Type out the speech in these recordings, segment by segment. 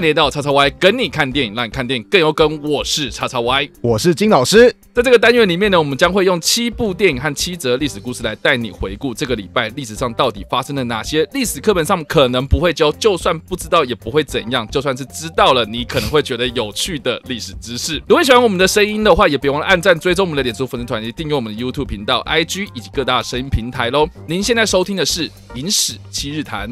连接到叉叉 Y，跟你看电影，让你看电影更有梗。我是叉叉 Y，我是金老师。在这个单元里面呢，我们将会用七部电影和七则历史故事来带你回顾这个礼拜历史上到底发生了哪些历史课本上可能不会教，就算不知道也不会怎样，就算是知道了，你可能会觉得有趣的历史知识。如果喜欢我们的声音的话，也别忘了按赞、追踪我们的脸书粉丝团以及订阅我们的 YouTube 频道、IG 以及各大声音平台喽。您现在收听的是《影史七日谈》。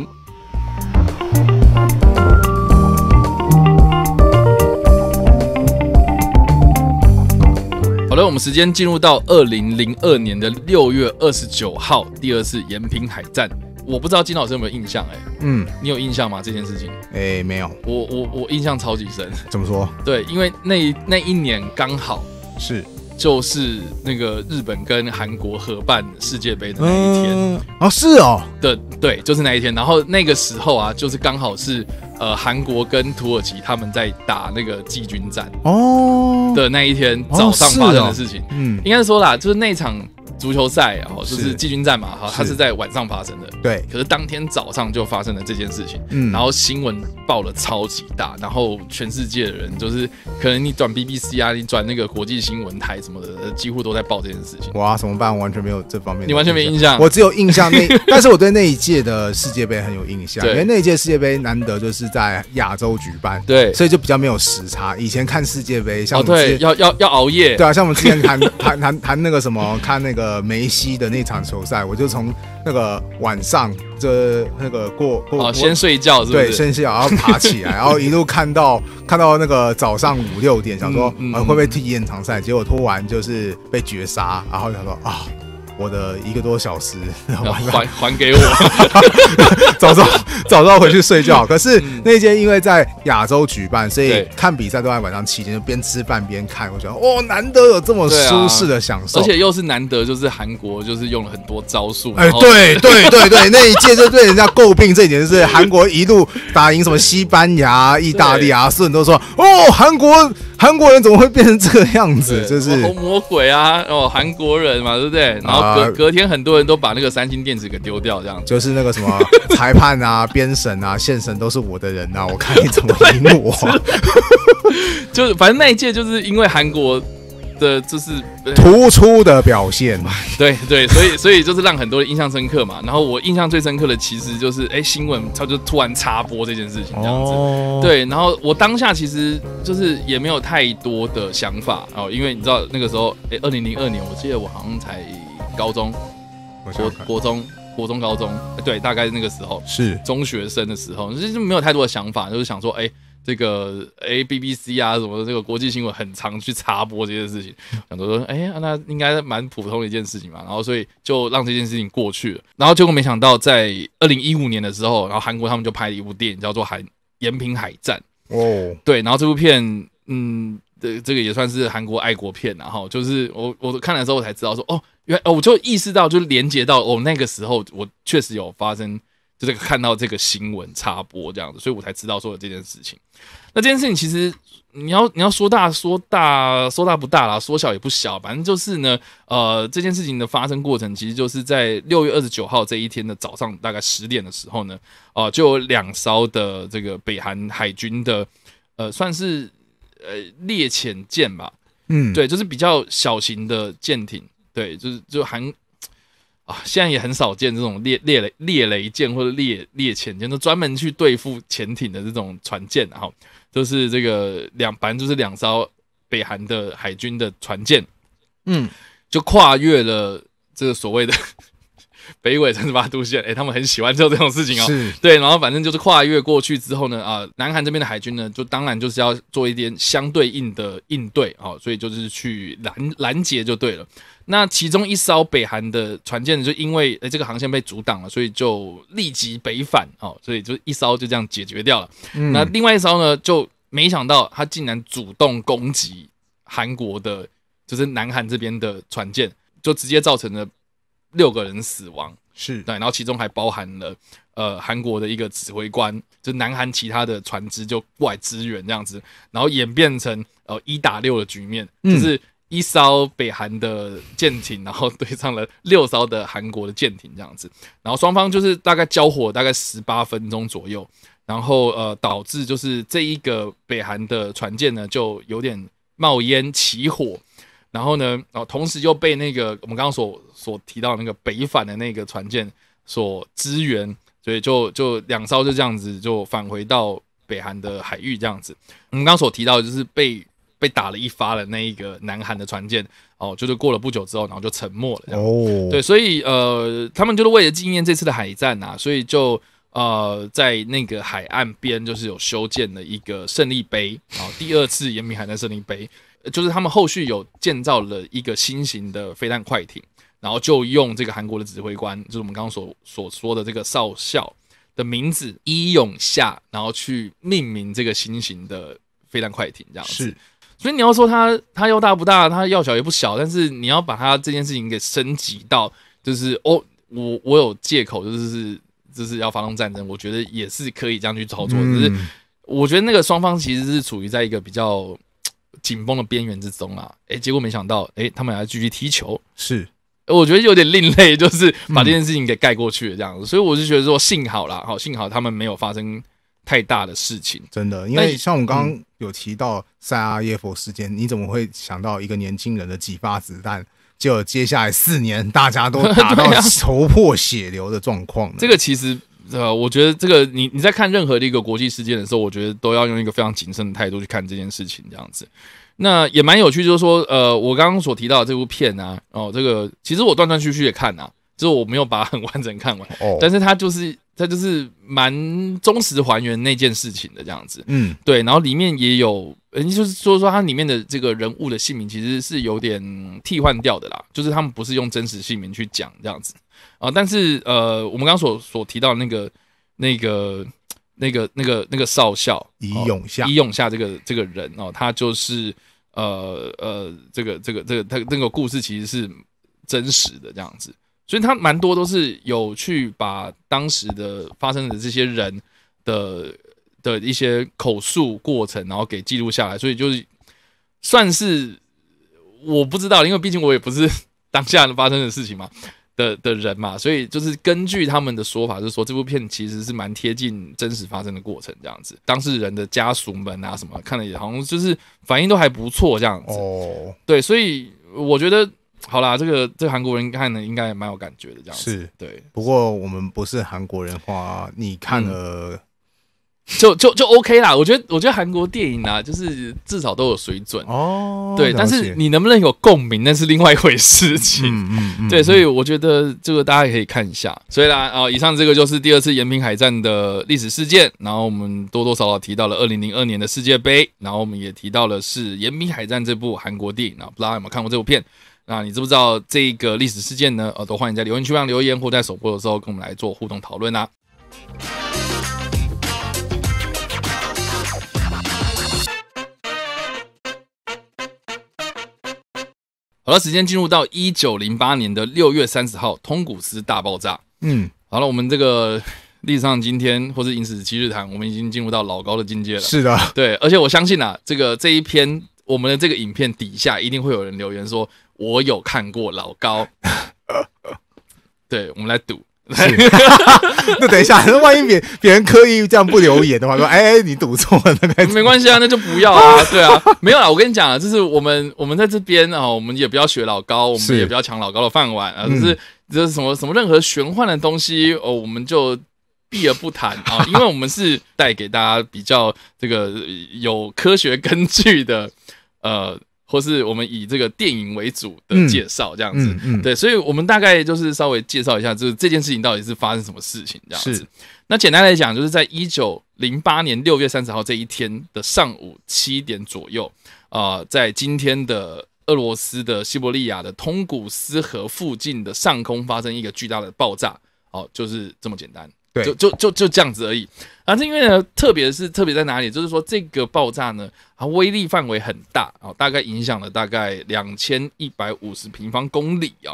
好了，我们时间进入到二零零二年的六月二十九号，第二次延平海战。我不知道金老师有没有印象？哎，嗯，你有印象吗？这件事情？哎，没有。我我我印象超级深。怎么说？对，因为那那一年刚好是就是那个日本跟韩国合办世界杯的那一天啊，是哦，对对，就是那一天。然后那个时候啊，就是刚好是。呃，韩国跟土耳其他们在打那个季军战哦的那一天早上发生的事情，嗯，应该说啦，就是那场足球赛啊，就是季军战嘛哈，它是在晚上发生的，对。可是当天早上就发生了这件事情，嗯。然后新闻报了超级大，然后全世界的人就是可能你转 BBC 啊，你转那个国际新闻台什么的，几乎都在报这件事情。哇，怎么办？完全没有这方面你完全没印象，我只有印象那，但是我对那一届的世界杯很有印象，因为那一届世界杯难得就是。在亚洲举办，对，所以就比较没有时差。以前看世界杯，像我们对要要要熬夜，对啊，像我们之前谈 谈谈谈那个什么，看那个梅西的那场球赛，我就从那个晚上这那个过过，先睡觉是对，先睡觉，然后爬起来，然后一路看到 看到那个早上五六点，想说会不会踢延长赛，结果拖完就是被绝杀，然后想说啊。我的一个多小时，还还给我，早知道早知道回去睡觉。可是那天因为在亚洲举办，所以看比赛都在晚上期间，就边吃饭边看。我觉得哦，难得有这么舒适的享受，而且又是难得，就是韩国就是用了很多招数。哎，对 对对对，那一届就对人家诟病这一点就是韩国一路打赢什么西班牙、意大利啊，所有人都说哦，韩国韩国人怎么会变成这个样子？就是魔鬼啊，哦，韩国人嘛，对不对？然后。隔隔天很多人都把那个三星电子给丢掉，这样就是那个什么 裁判啊、编审啊、线审都是我的人啊，我看你怎么赢我。就反正那一届就是因为韩国的就是突出的表现，对对，所以所以就是让很多人印象深刻嘛。然后我印象最深刻的其实就是哎，新闻他就突然插播这件事情这样子，对。然后我当下其实就是也没有太多的想法哦，因为你知道那个时候哎，二零零二年，我记得我好像才。高中，国国中，国中高中，对，大概是那个时候，是中学生的时候，就是没有太多的想法，就是想说，哎，这个 A B B C 啊，什么这个国际新闻很常去插播这件事情，想说，哎，那应该蛮普通的一件事情嘛，然后所以就让这件事情过去了，然后结果没想到在二零一五年的时候，然后韩国他们就拍了一部电影叫做《海延平海战》哦，对，然后这部片，嗯，这这个也算是韩国爱国片，然后就是我我看了之后我才知道说，哦。因为哦，我就意识到，就是连接到哦，那个时候我确实有发生，就是看到这个新闻插播这样子，所以我才知道说有这件事情。那这件事情其实你要你要说大说大说大不大啦，说小也不小，反正就是呢，呃，这件事情的发生过程其实就是在六月二十九号这一天的早上大概十点的时候呢，啊，就有两艘的这个北韩海军的，呃，算是呃猎潜舰吧，嗯，对，就是比较小型的舰艇。对，就是就韩啊，现在也很少见这种猎猎雷猎雷舰或者猎猎潜舰，都专门去对付潜艇的这种船舰，哈，都是这个两反正就是两艘北韩的海军的船舰，嗯，就跨越了这个所谓的。北纬三十八度线，哎，他们很喜欢做这种事情哦。对，然后反正就是跨越过去之后呢，啊，南韩这边的海军呢，就当然就是要做一点相对应的应对哦，所以就是去拦拦截就对了。那其中一艘北韩的船舰呢，就因为诶这个航线被阻挡了，所以就立即北返哦，所以就一艘就这样解决掉了。那另外一艘呢，就没想到他竟然主动攻击韩国的，就是南韩这边的船舰，就直接造成了。六个人死亡是，对，然后其中还包含了呃韩国的一个指挥官，就南韩其他的船只就过来支援这样子，然后演变成呃一打六的局面，就是一艘北韩的舰艇，然后对上了六艘的韩国的舰艇这样子，然后双方就是大概交火大概十八分钟左右，然后呃导致就是这一个北韩的船舰呢就有点冒烟起火。然后呢？然后同时又被那个我们刚刚所所提到那个北返的那个船舰所支援，所以就就两艘就这样子就返回到北韩的海域这样子。我们刚刚所提到就是被被打了一发的那一个南韩的船舰，哦，就是过了不久之后，然后就沉没了。哦，对，所以呃，他们就是为了纪念这次的海战呐，所以就呃在那个海岸边就是有修建了一个胜利碑，后第二次严明海战胜利碑。就是他们后续有建造了一个新型的飞弹快艇，然后就用这个韩国的指挥官，就是我们刚刚所所说的这个少校的名字伊勇夏，然后去命名这个新型的飞弹快艇，这样子。所以你要说它它要大不大，它要小也不小，但是你要把它这件事情给升级到，就是哦，我我有借口，就是就是要发动战争，我觉得也是可以这样去操作。只是我觉得那个双方其实是处于在一个比较。紧绷的边缘之中啊，哎，结果没想到，哎，他们还要继续踢球，是，我觉得有点另类，就是把这件事情给盖过去了这样子，所以我是觉得说幸好啦，好，幸好他们没有发生太大的事情，真的，因为像我们刚刚有提到塞阿耶夫事件，你怎么会想到一个年轻人的几发子弹，就接下来四年大家都打到 头破血流的状况呢？这个其实。呃，我觉得这个你你在看任何的一个国际事件的时候，我觉得都要用一个非常谨慎的态度去看这件事情，这样子。那也蛮有趣，就是说，呃，我刚刚所提到这部片啊，哦，这个其实我断断续续的看啊，就是我没有把很完整看完，哦，但是它就是它就是蛮忠实还原那件事情的这样子，嗯，对，然后里面也有，人就是说说它里面的这个人物的姓名其实是有点替换掉的啦，就是他们不是用真实姓名去讲这样子。啊，但是呃，我们刚刚所所提到那个那个那个那个那个少校，李永夏，李永夏这个这个人哦，他就是呃呃，这个这个这个他那个故事其实是真实的这样子，所以他蛮多都是有去把当时的发生的这些人的的一些口述过程，然后给记录下来，所以就是算是我不知道，因为毕竟我也不是 当下发生的事情嘛。的的人嘛，所以就是根据他们的说法，就是说这部片其实是蛮贴近真实发生的过程这样子，当事人的家属们啊什么，看了也好像就是反应都还不错这样子。哦，对，所以我觉得好啦，这个这韩国人看的应该也蛮有感觉的这样子。是，对。不过我们不是韩国人话，你看了。就就就 OK 啦，我觉得我觉得韩国电影啊，就是至少都有水准哦，对。但是你能不能有共鸣，那是另外一回事。嗯嗯嗯，对。所以我觉得这个大家也可以看一下。所以啦，啊，以上这个就是第二次延平海战的历史事件。然后我们多多少少提到了二零零二年的世界杯。然后我们也提到了是延平海战这部韩国电影。啊。不知道有没有看过这部片？那你知不知道这个历史事件呢？呃，都欢迎在留言区上留言，或在首播的时候跟我们来做互动讨论啊。好了，时间进入到一九零八年的六月三十号，通古斯大爆炸。嗯，好了，我们这个历史上今天或是影史七日谈，我们已经进入到老高的境界了。是的，对，而且我相信啊，这个这一篇我们的这个影片底下一定会有人留言说，我有看过老高。对，我们来赌。那等一下，那万一别别人刻意这样不留言的话，说哎你赌错了，没关系啊，那就不要啊，对啊，没有啊，我跟你讲啊，就是我们我们在这边啊，我们也不要学老高，我们也不要抢老高的饭碗啊，就是就是什么什么任何玄幻的东西哦，我们就避而不谈啊，因为我们是带给大家比较这个有科学根据的，呃。或是我们以这个电影为主的介绍这样子，对，所以我们大概就是稍微介绍一下，就是这件事情到底是发生什么事情这样子。那简单来讲，就是在一九零八年六月三十号这一天的上午七点左右，呃，在今天的俄罗斯的西伯利亚的通古斯河附近的上空发生一个巨大的爆炸，哦，就是这么简单。就就就就这样子而已，啊，这因为呢，特别是特别在哪里，就是说这个爆炸呢，它威力范围很大啊，大概影响了大概两千一百五十平方公里啊，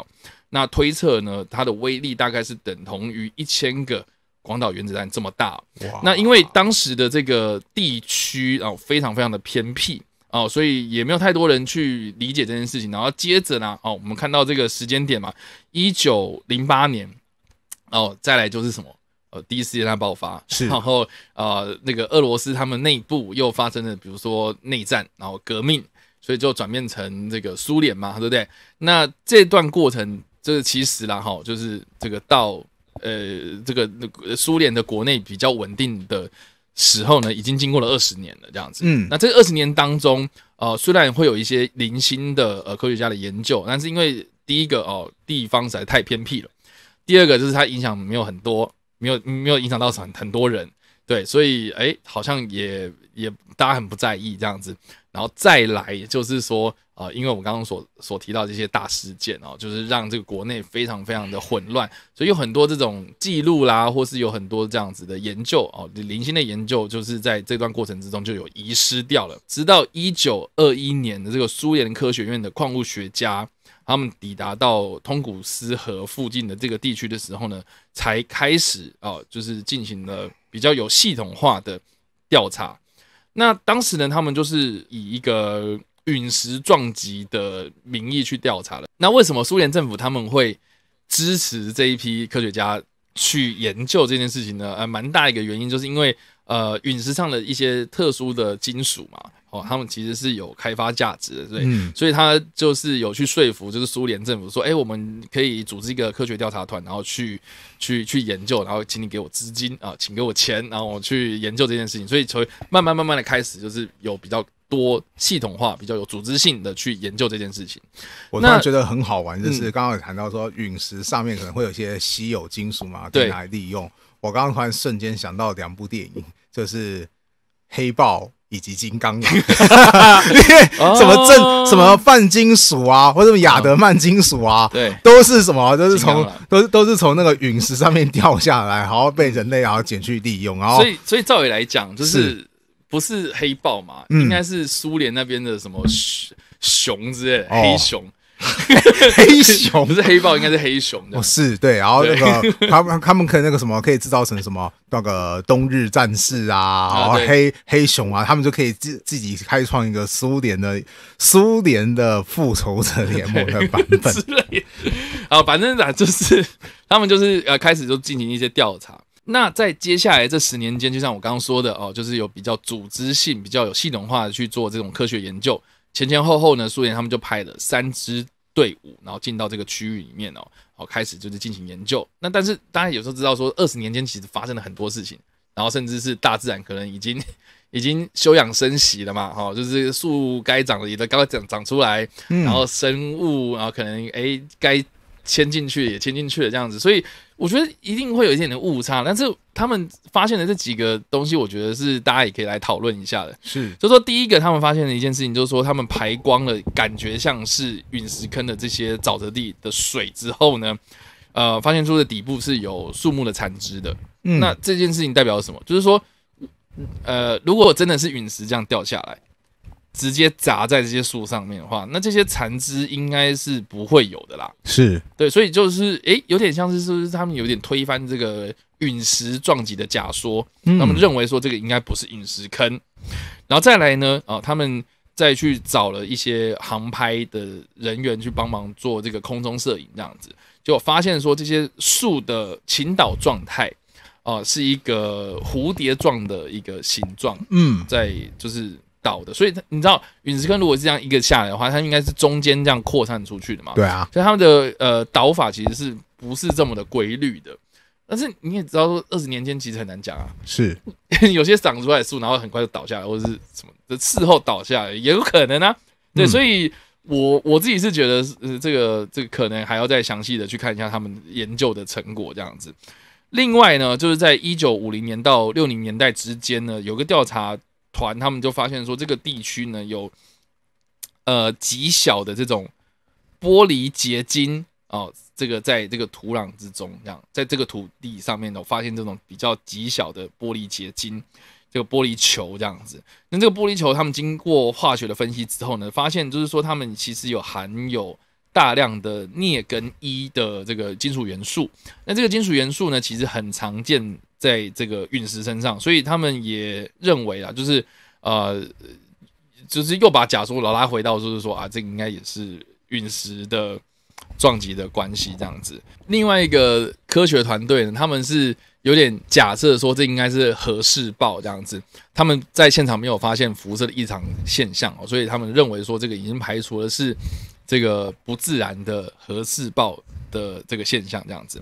那推测呢，它的威力大概是等同于一千个广岛原子弹这么大。哇！那因为当时的这个地区啊，非常非常的偏僻啊，所以也没有太多人去理解这件事情。然后接着呢，哦，我们看到这个时间点嘛，一九零八年，哦，再来就是什么？呃，第一次世界大战爆发，是，然后呃，那个俄罗斯他们内部又发生了，比如说内战，然后革命，所以就转变成这个苏联嘛，对不对？那这段过程，这其实啦，哈，就是这个到呃，这个苏联的国内比较稳定的时候呢，已经经过了二十年了，这样子。嗯，那这二十年当中，呃，虽然会有一些零星的呃科学家的研究，但是因为第一个哦，地方实在太偏僻了，第二个就是它影响没有很多。没有没有影响到很很多人，对，所以哎，好像也也大家很不在意这样子。然后再来就是说，呃，因为我们刚刚所所提到这些大事件哦，就是让这个国内非常非常的混乱，所以有很多这种记录啦，或是有很多这样子的研究哦，零星的研究，就是在这段过程之中就有遗失掉了。直到一九二一年的这个苏联科学院的矿物学家。他们抵达到通古斯河附近的这个地区的时候呢，才开始啊，就是进行了比较有系统化的调查。那当时呢，他们就是以一个陨石撞击的名义去调查的。那为什么苏联政府他们会支持这一批科学家去研究这件事情呢？呃，蛮大一个原因就是因为呃，陨石上的一些特殊的金属嘛。哦，他们其实是有开发价值的，对，所以他就是有去说服，就是苏联政府说，哎，我们可以组织一个科学调查团，然后去去去研究，然后请你给我资金啊，请给我钱，然后我去研究这件事情。所以从慢慢慢慢的开始，就是有比较多系统化、比较有组织性的去研究这件事情。我突然觉得很好玩，就是刚刚有谈到说陨石上面可能会有一些稀有金属嘛，可以拿来利用。我刚刚突然瞬间想到两部电影，就是《黑豹》。以及金刚，因 为 什么正什么泛金属啊，或者什么亚德曼金属啊，对，都是什么都是从都是都是从那个陨石上面掉下来，然后被人类然后捡去利用，然后所以所以照理来讲，就是不是黑豹嘛，应该是苏联那边的什么熊之类，的、黑熊。黑熊不是黑豹，应该是黑熊的。哦，是对。然后那个，他们他们可以那个什么，可以制造成什么那个冬日战士啊，然后黑黑熊啊，他们就可以自自己开创一个苏联的苏联的复仇者联盟的版本。啊，反正啊，就是他们就是呃开始就进行一些调查。那在接下来这十年间，就像我刚刚说的哦，就是有比较组织性、比较有系统化的去做这种科学研究。前前后后呢，苏联他们就派了三支队伍，然后进到这个区域里面哦，好开始就是进行研究。那但是大家有时候知道说，二十年间其实发生了很多事情，然后甚至是大自然可能已经已经休养生息了嘛，哈，就是树该长的也都刚刚长长出来，然后生物然后可能哎该。牵进去也牵进去了，这样子，所以我觉得一定会有一点点误差。但是他们发现的这几个东西，我觉得是大家也可以来讨论一下的。是，就说第一个他们发现的一件事情，就是说他们排光了，感觉像是陨石坑的这些沼泽地的水之后呢，呃，发现出的底部是有树木的残枝的。嗯，那这件事情代表什么？就是说，呃，如果真的是陨石这样掉下来。直接砸在这些树上面的话，那这些残枝应该是不会有的啦。是对，所以就是诶，有点像是是不是他们有点推翻这个陨石撞击的假说，他们认为说这个应该不是陨石坑。然后再来呢，啊，他们再去找了一些航拍的人员去帮忙做这个空中摄影，这样子就发现说这些树的倾倒状态，啊，是一个蝴蝶状的一个形状。嗯，在就是。倒的，所以你知道陨石坑如果是这样一个下来的话，它应该是中间这样扩散出去的嘛？对啊，所以他们的呃导法其实是不是这么的规律的？但是你也知道，二十年间其实很难讲啊，是 有些长出来的树，然后很快就倒下来，或者是什么的事后倒下来也有可能啊。对，所以我我自己是觉得这个这个可能还要再详细的去看一下他们研究的成果这样子。另外呢，就是在一九五零年到六零年代之间呢，有个调查。团他们就发现说，这个地区呢有呃极小的这种玻璃结晶哦，这个在这个土壤之中，这样在这个土地上面，我发现这种比较极小的玻璃结晶，这个玻璃球这样子。那这个玻璃球，他们经过化学的分析之后呢，发现就是说，他们其实有含有大量的镍跟一的这个金属元素。那这个金属元素呢，其实很常见。在这个陨石身上，所以他们也认为啊，就是呃，就是又把假说老拉回到，就是说啊，这个应该也是陨石的撞击的关系这样子。另外一个科学团队呢，他们是有点假设说这应该是核试爆这样子。他们在现场没有发现辐射的异常现象哦，所以他们认为说这个已经排除了是这个不自然的核试爆的这个现象这样子。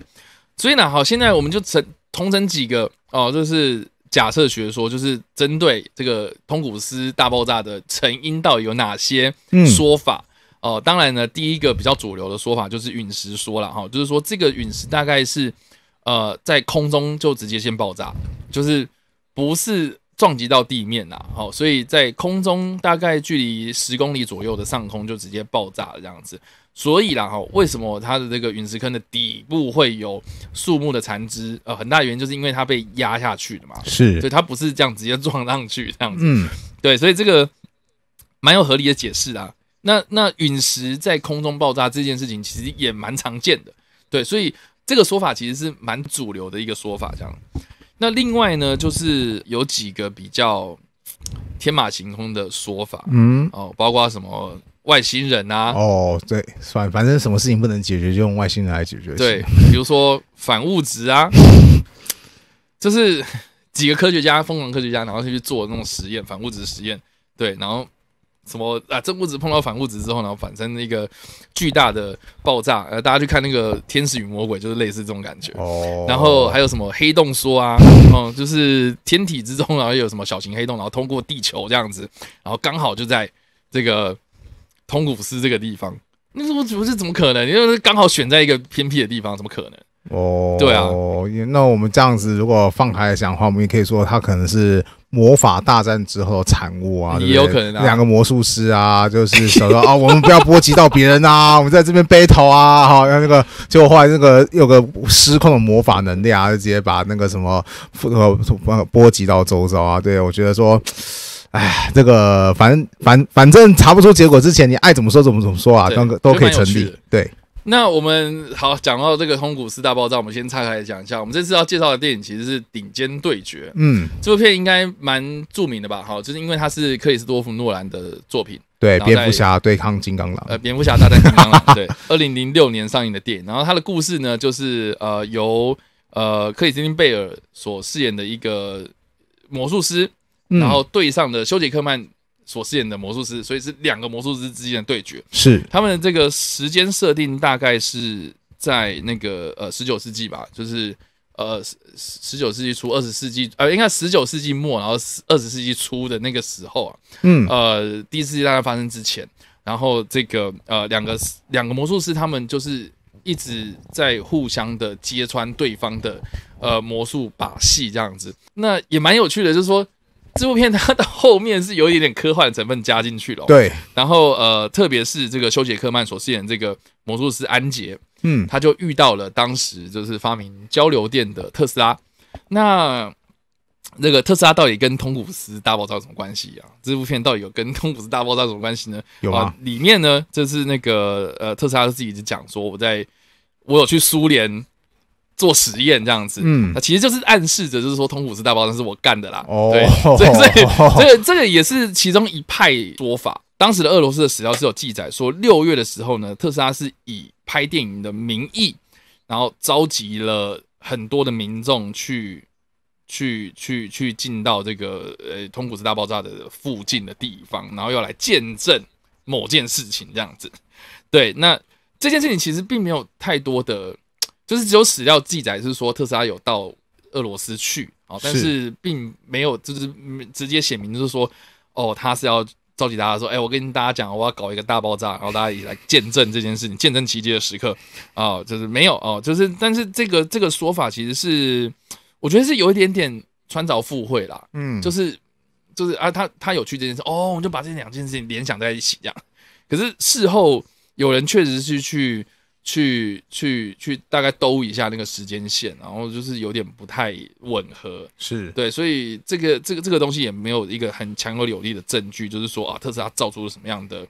所以呢，好，现在我们就成。同整几个哦，就是假设学说，就是针对这个通古斯大爆炸的成因到底有哪些说法哦？当然呢，第一个比较主流的说法就是陨石说了哈，就是说这个陨石大概是呃在空中就直接先爆炸，就是不是撞击到地面啦，好，所以在空中大概距离十公里左右的上空就直接爆炸了这样子。所以啦哈，为什么它的这个陨石坑的底部会有树木的残枝？呃，很大原因就是因为它被压下去的嘛。是，所以它不是这样直接撞上去这样子。嗯，对，所以这个蛮有合理的解释啊。那那陨石在空中爆炸这件事情，其实也蛮常见的。对，所以这个说法其实是蛮主流的一个说法这样。那另外呢，就是有几个比较天马行空的说法。嗯，哦，包括什么？外星人呐！哦，对，反反正什么事情不能解决，就用外星人来解决。对，比如说反物质啊，就 是几个科学家，疯狂科学家，然后就去做那种实验，反物质实验。对，然后什么啊，正物质碰到反物质之后，然后产生一个巨大的爆炸。呃，大家去看那个《天使与魔鬼》，就是类似这种感觉。哦。然后还有什么黑洞说啊？嗯，就是天体之中，然后有什么小型黑洞，然后通过地球这样子，然后刚好就在这个。通古斯这个地方，那么怎么怎么可能？你又是刚好选在一个偏僻的地方，怎么可能？哦，对啊，那我们这样子如果放开来讲的话，我们也可以说，它可能是魔法大战之后的产物啊，也可能啊，两个魔术师啊，就是想说啊，我们不要波及到别人啊，我们在这边背头啊，哈，让那个结果后来那个有个失控的魔法能力啊，就直接把那个什么呃波及到周遭啊。对，我觉得说。哎，这个反正反反正查不出结果之前，你爱怎么说怎么怎么说啊，都都可以成立。对，那我们好讲到这个《通古斯大爆炸》，我们先拆开来讲一下。我们这次要介绍的电影其实是《顶尖对决》。嗯，这部片应该蛮著名的吧？好，就是因为它是克里斯多夫诺兰的作品。对，蝙蝠侠对抗金刚狼。呃，蝙蝠侠大战金刚狼。对，二零零六年上映的电影。然后它的故事呢，就是呃由呃克里斯汀贝尔所饰演的一个魔术师。然后对上的休杰克曼所饰演的魔术师，所以是两个魔术师之间的对决。是他们的这个时间设定大概是在那个呃十九世纪吧，就是呃十十九世纪初二十世纪呃应该十九世纪末，然后二十世纪初的那个时候啊，嗯呃第一次世界大战发生之前，然后这个呃两个两个魔术师他们就是一直在互相的揭穿对方的呃魔术把戏这样子，那也蛮有趣的，就是说。这部片它的后面是有一点点科幻成分加进去了，对。然后呃，特别是这个休杰克曼所饰演这个魔术师安杰，嗯，他就遇到了当时就是发明交流电的特斯拉。那那个特斯拉到底跟通古斯大爆炸有什么关系啊？这部片到底有跟通古斯大爆炸有什么关系呢？有啊，里面呢就是那个呃特斯拉自己就讲说，我在我有去苏联。做实验这样子，嗯，那其实就是暗示着，就是说通古斯大爆炸是我干的啦，哦，对，所以 这个这个也是其中一派说法。当时的俄罗斯的史料是有记载说，六月的时候呢，特斯拉是以拍电影的名义，然后召集了很多的民众去去去去进到这个呃通古斯大爆炸的附近的地方，然后要来见证某件事情这样子。对，那这件事情其实并没有太多的。就是只有史料记载是说特斯拉有到俄罗斯去啊，但是并没有就是直接写明就是说哦，他是要召集大家说，哎，我跟大家讲，我要搞一个大爆炸，然后大家一起来见证这件事情，见证奇迹的时刻啊，就是没有哦，就是但是这个这个说法其实是，我觉得是有一点点穿凿附会啦，嗯，就是就是啊，他他有去这件事，哦，我就把这两件事情联想在一起，这样，可是事后有人确实是去。去去去，大概兜一下那个时间线，然后就是有点不太吻合，是对，所以这个这个这个东西也没有一个很强而有力的证据，就是说啊，特斯拉造出了什么样的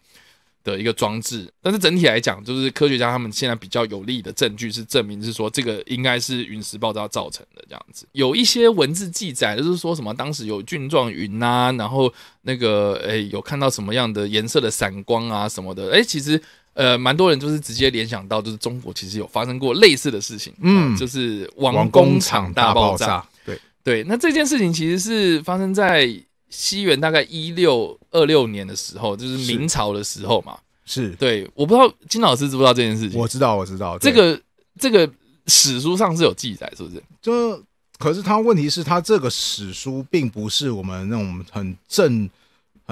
的一个装置。但是整体来讲，就是科学家他们现在比较有力的证据是证明是说这个应该是陨石爆炸造成的这样子。有一些文字记载就是说什么当时有菌状云呐，然后那个诶有看到什么样的颜色的闪光啊什么的，诶，其实。呃，蛮多人就是直接联想到，就是中国其实有发生过类似的事情，嗯，就是“王工厂大爆炸”，对对。那这件事情其实是发生在西元大概一六二六年的时候，就是明朝的时候嘛。是对，我不知道金老师知不知道这件事情？我知道，我知道，这个这个史书上是有记载，是不是？就可是他问题是他这个史书并不是我们那种很正。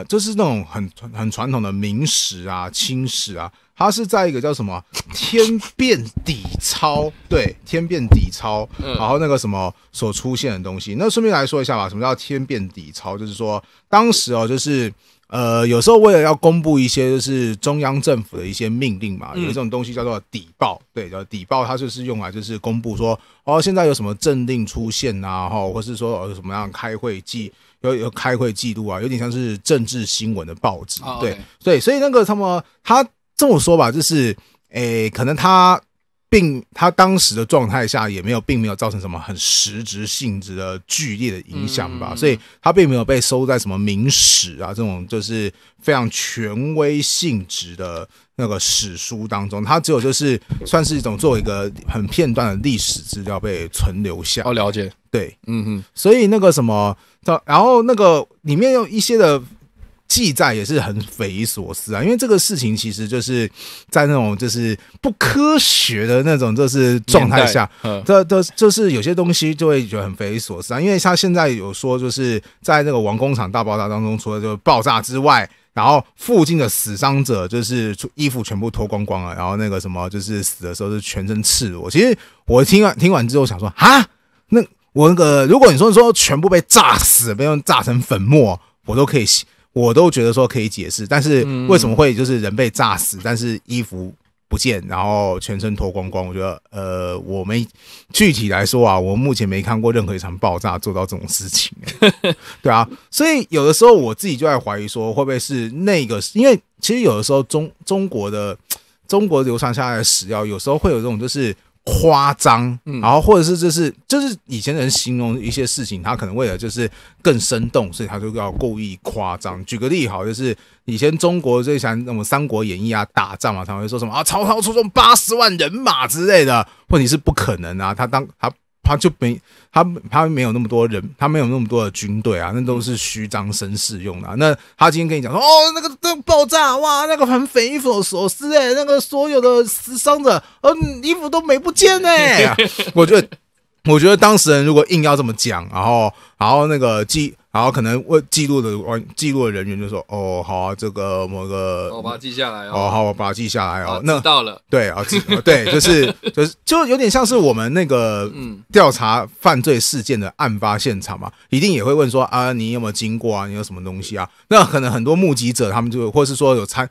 就是那种很很传统的明史啊、清史啊，它是在一个叫什么“天变底钞”？对，“天变底钞”，然后那个什么所出现的东西。那顺便来说一下吧，什么叫“天变底钞”？就是说当时哦，就是呃，有时候为了要公布一些就是中央政府的一些命令嘛，有一种东西叫做底报。对，叫底报，它就是用来就是公布说哦，现在有什么政令出现啊，哈，或是说有什么样开会记。有有开会记录啊，有点像是政治新闻的报纸。对对，所以那个什么，他这么说吧，就是，诶，可能他并他当时的状态下也没有，并没有造成什么很实质性质的剧烈的影响吧，所以他并没有被收在什么明史啊这种就是非常权威性质的那个史书当中，他只有就是算是一种作为一个很片段的历史资料被存留下。哦，了解。对，嗯哼，所以那个什么。然后那个里面有一些的记载也是很匪夷所思啊，因为这个事情其实就是在那种就是不科学的那种就是状态下，这这就是有些东西就会觉得很匪夷所思啊。因为他现在有说就是在那个王工厂大爆炸当中，除了就爆炸之外，然后附近的死伤者就是衣服全部脱光光了，然后那个什么就是死的时候是全身赤裸。其实我听完听完之后想说啊，那。我那个，如果你说说全部被炸死，被炸成粉末，我都可以，我都觉得说可以解释。但是为什么会就是人被炸死，但是衣服不见，然后全身脱光光？我觉得呃，我们具体来说啊，我目前没看过任何一场爆炸做到这种事情，对啊。所以有的时候我自己就在怀疑说，会不会是那个？因为其实有的时候中中国的中国流传下来的史料，有时候会有这种就是。夸张，然后或者是就是就是以前人形容一些事情，他可能为了就是更生动，所以他就要故意夸张。举个例，好，就是以前中国最欢那种《三国演义》啊，打仗嘛，他会说什么啊，曹操出动八十万人马之类的，问题是不可能啊，他当他。他就没他他没有那么多人，他没有那么多的军队啊，那都是虚张声势用的。那他今天跟你讲说，哦，那个个爆炸，哇，那个很匪夷所思哎，那个所有的死伤者，呃，衣服都没不见哎。我觉得，我觉得当事人如果硬要这么讲，然后，然后那个记。然后可能问记录的关记录的人员就说哦好啊这个某个我把它记下来哦好我把它记下来哦那到了对啊对 就是就是就有点像是我们那个调查犯罪事件的案发现场嘛，一定也会问说啊你有没有经过啊你有什么东西啊？那可能很多目击者他们就或是说有参。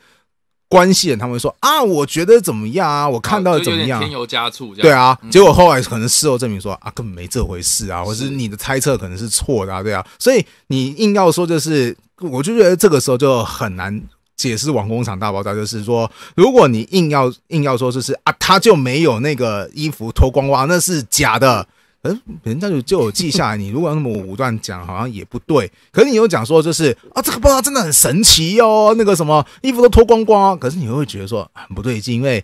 关系人，他们会说啊，我觉得怎么样啊，我看到怎么样，添油加醋，对啊，结果后来可能事后证明说啊，根本没这回事啊，或是你的猜测可能是错的，啊，对啊，所以你硬要说就是，我就觉得这个时候就很难解释网工厂大爆炸，就是说，如果你硬要硬要说就是啊，他就没有那个衣服脱光光，那是假的。人家就就有记下来，你如果那么武断讲，好像也不对。可是你又讲说，就是啊，这个包炸真的很神奇哦，那个什么衣服都脱光光。可是你会觉得说很不对劲，因为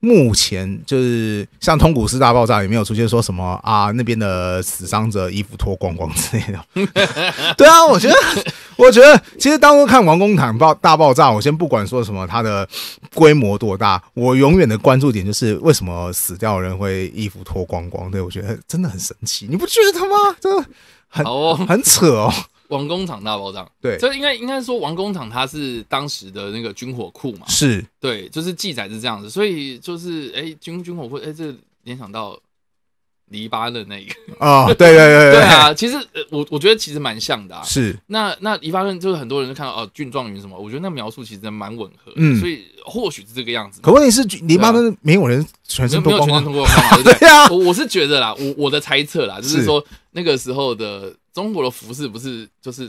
目前就是像通古斯大爆炸也没有出现说什么啊那边的死伤者衣服脱光光之类的。对啊，我觉得。我觉得，其实当初看王工厂爆大爆炸，我先不管说什么，它的规模多大，我永远的关注点就是为什么死掉的人会衣服脱光光？对，我觉得真的很神奇，你不觉得吗？这很哦、很扯哦。王工厂大爆炸，对，这应该应该说王工厂它是当时的那个军火库嘛，是对，就是记载是这样子，所以就是哎军军火库，哎这联想到。篱笆的那一个啊，对对对对啊，其实我我觉得其实蛮像的啊。是那那篱笆嫩就是很多人就看到哦，俊状元什么，我觉得那描述其实蛮吻合。嗯，所以或许是这个样子。可问题是篱笆嫩没有人全身都光光，对啊。我我是觉得啦，我我的猜测啦，就是说那个时候的中国的服饰不是就是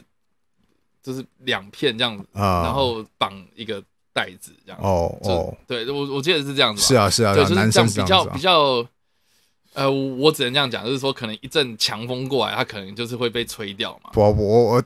就是两片这样子啊，然后绑一个袋子这样。哦哦，对我我记得是这样子。是啊是啊，对，就是这样比较比较。呃，我只能这样讲，就是说，可能一阵强风过来，它可能就是会被吹掉嘛。不不，我我，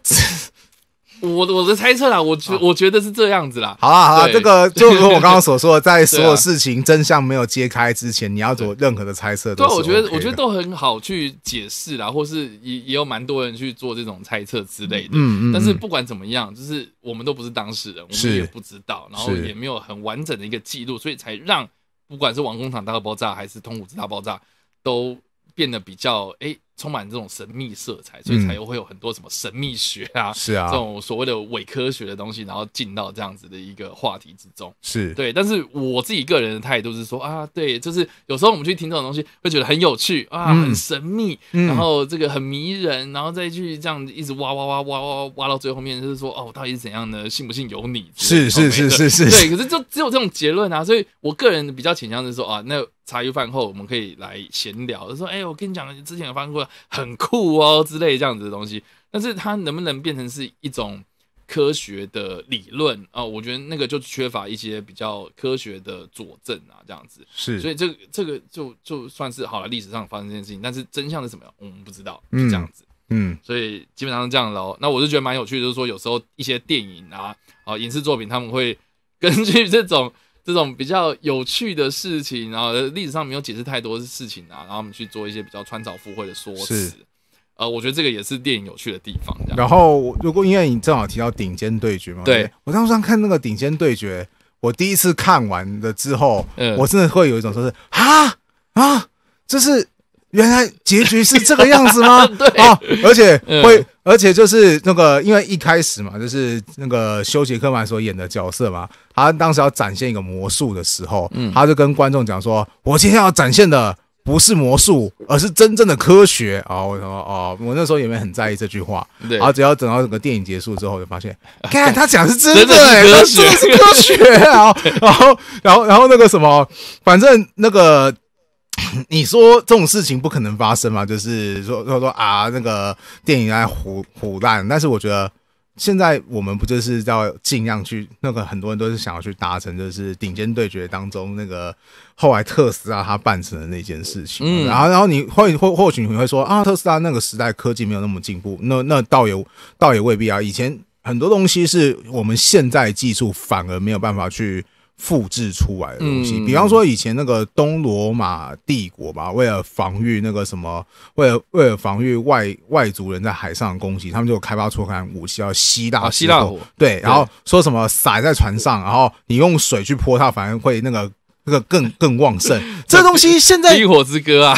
我我的猜测啦，我觉我觉得是这样子啦。好啊，好啊，这个就如我刚刚所说的，在所有事情真相没有揭开之前，你要做任何的猜测。对，我觉得我觉得都很好去解释啦，或是也也有蛮多人去做这种猜测之类的。嗯嗯。但是不管怎么样，就是我们都不是当事人，我们也不知道，然后也没有很完整的一个记录，所以才让不管是王工厂大爆炸，还是通古兹大爆炸。都变得比较哎。充满这种神秘色彩，所以才又会有很多什么神秘学啊，是啊，这种所谓的伪科学的东西，然后进到这样子的一个话题之中，是对。但是我自己个人的态度是说啊，对，就是有时候我们去听这种东西，会觉得很有趣啊，很神秘，然后这个很迷人，然后再去这样一直挖挖挖挖挖挖，到最后面就是说哦，到底是怎样呢？信不信由你？是是是是是，对。可是就只有这种结论啊，所以我个人比较倾向是说啊，那茶余饭后我们可以来闲聊，说哎，我跟你讲，之前有发生过。很酷哦之类这样子的东西，但是它能不能变成是一种科学的理论啊？我觉得那个就缺乏一些比较科学的佐证啊，这样子是，所以这个这个就就算是好了，历史上发生这件事情，但是真相是什么样，我们不知道是这样子，嗯，所以基本上是这样的哦。那我是觉得蛮有趣，就是说有时候一些电影啊，啊影视作品他们会根据这种。这种比较有趣的事情，然后历史上没有解释太多的事情啊，然后我们去做一些比较穿凿附会的说辞。呃，我觉得这个也是电影有趣的地方。然后，如果因为你正好提到《顶尖对决》嘛，对我当时看那个《顶尖对决》，我第一次看完了之后，我真的会有一种说是啊啊，这是。原来结局是这个样子吗？对啊，而且会，而且就是那个，因为一开始嘛，就是那个休杰克曼所演的角色嘛，他当时要展现一个魔术的时候，他就跟观众讲说：“我今天要展现的不是魔术，而是真正的科学。”啊，我说哦，我那时候也没很在意这句话？对啊，只要等到整个电影结束之后，就发现，看 他讲是真的，科学是科学啊，然后，然后，然后那个什么，反正那个。你说这种事情不可能发生嘛？就是说，说说啊，那个电影在虎虎烂。但是我觉得，现在我们不就是要尽量去那个，很多人都是想要去达成，就是顶尖对决当中那个后来特斯拉他办成的那件事情。然后，然后你会或或许你会说啊，特斯拉那个时代科技没有那么进步。那那倒也倒也未必啊。以前很多东西是我们现在技术反而没有办法去。复制出来的东西，比方说以前那个东罗马帝国吧，为了防御那个什么，为了为了防御外外族人在海上攻击，他们就开发出一武器叫希腊希腊火，对，然后说什么撒在船上，然后你用水去泼它，反而会那个。那个更更旺盛，这东西现在 《浴火之歌》啊，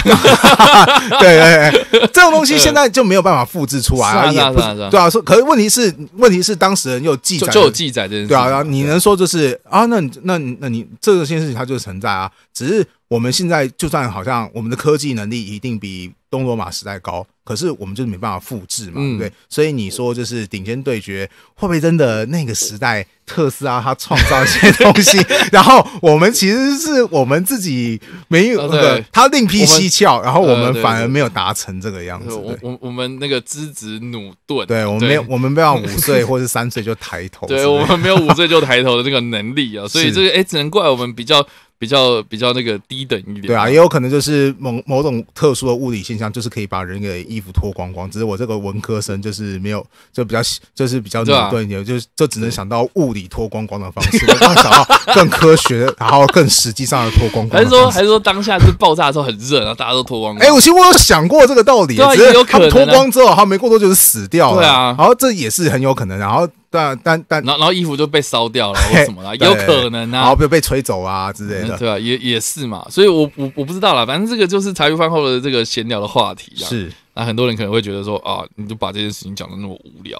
对 对对，这种东西现在就没有办法复制出来了，对啊，说，可是问题是问题是当事人有记载就有记载，这件事，对啊，然后你能说就是啊，那你那那你这个事情它就存在啊，只是。我们现在就算好像我们的科技能力一定比东罗马时代高，可是我们就是没办法复制嘛，对对？所以你说就是顶尖对决，会不会真的那个时代特斯拉他创造一些东西，然后我们其实是我们自己没有的，他另辟蹊跷，然后我们反而没有达成这个样子。我我们那个资子弩顿，对我们没有，我们没有 五岁或者三岁就抬头，对我们没有五岁就抬头的这个能力啊，所以这个哎，只能怪我们比较。比较比较那个低等一点，对啊，也有可能就是某某种特殊的物理现象，就是可以把人给衣服脱光光。只是我这个文科生，就是没有就比较就是比较对一点，就就只能想到物理脱光光的方式，想到更科学然后更实际上的脱光光。还是说还是说当下是爆炸的时候很热，然后大家都脱光光？哎，我其实我有想过这个道理，对，也有可能脱光之后，他没过多久就是死掉了，对啊，然后这也是很有可能，然后。啊，但但，然后然后衣服就被烧掉了，或什么啦，有可能啊，然后被被吹走啊之类的，对啊，也也是嘛，所以我我我不知道啦，反正这个就是茶余饭后的这个闲聊的话题，是，那很多人可能会觉得说啊，你就把这件事情讲的那么无聊，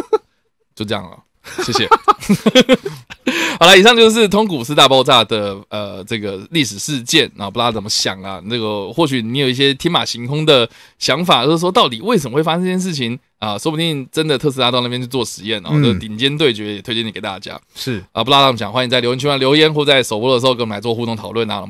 就这样了。谢谢。好了，以上就是通古斯大爆炸的呃这个历史事件啊，不知道怎么想啊。那个或许你有一些天马行空的想法，就是说到底为什么会发生这件事情啊？说不定真的特斯拉到那边去做实验哦，就顶尖对决也推荐你给大家。是啊，不知道怎么想，欢迎在留言区啊留言，或在首播的时候跟我们来做互动讨论啊。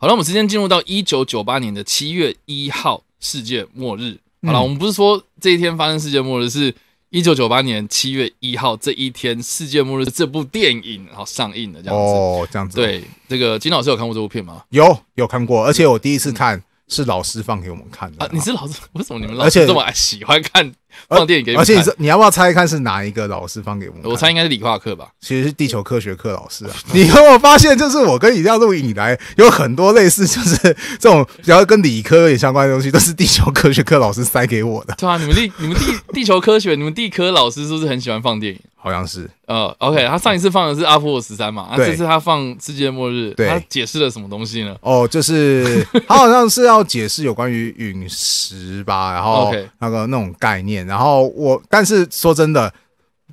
好了，我们直接进入到一九九八年的七月一号世界末日。好了，我们不是说这一天发生世界末日，是一九九八年七月一号这一天世界末日这部电影然后上映的这样子。哦，这样子。对，这个金老师有看过这部片吗？有，有看过。而且我第一次看是老师放给我们看的啊。你是老师？为什么你们老师这么爱喜欢看？放电影给你，而且你说你要不要猜一看是哪一个老师放给我的？我猜应该是理化课吧，其实是地球科学课老师啊。你有没有发现，就是我跟你这样录影以来，有很多类似就是这种，比较跟理科有相关的东西，都是地球科学课老师塞给我的。对啊，你们地你们地 地球科学，你们地科老师是不是很喜欢放电影？好像是。呃，OK，他上一次放的是《阿波罗十三》嘛，那、这次他放《世界的末日》，他解释了什么东西呢？哦，就是他好像是要解释有关于陨石吧，然后 OK 那个那种概念。然后我，但是说真的，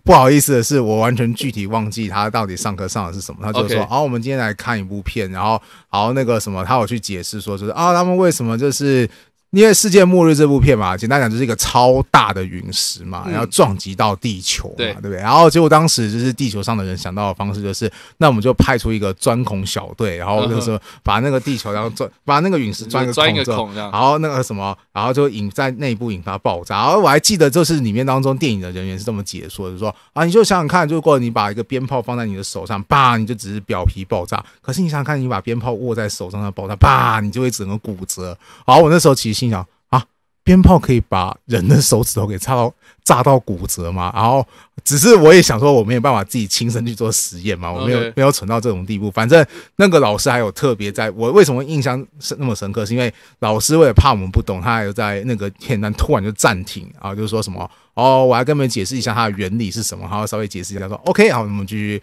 不好意思的是，我完全具体忘记他到底上课上的是什么。他就说：“好，我们今天来看一部片。”然后，好那个什么，他有去解释说，就是啊，他们为什么就是。因为《世界末日》这部片嘛，简单讲就是一个超大的陨石嘛，然后撞击到地球，嘛，对不对？然后结果当时就是地球上的人想到的方式就是，那我们就派出一个钻孔小队，然后就是把那个地球，然后钻 把那个陨石钻个孔个孔，然后那个什么，然后就引在内部引发爆炸。然后我还记得就是里面当中电影的人员是这么解说，就说啊，你就想想看，如果你把一个鞭炮放在你的手上，叭，你就只是表皮爆炸；可是你想想看你把鞭炮握在手上，的爆炸，叭，你就会整个骨折。好，我那时候其实。想啊，鞭炮可以把人的手指头给插到炸到骨折吗？然后，只是我也想说，我没有办法自己亲身去做实验嘛，我没有没有蠢到这种地步。反正那个老师还有特别在，我为什么印象是那么深刻？是因为老师为了怕我们不懂，他还在那个片段突然就暂停啊，就是说什么哦，我要跟你们解释一下它的原理是什么，然后稍微解释一下，说 OK，好，我们继续。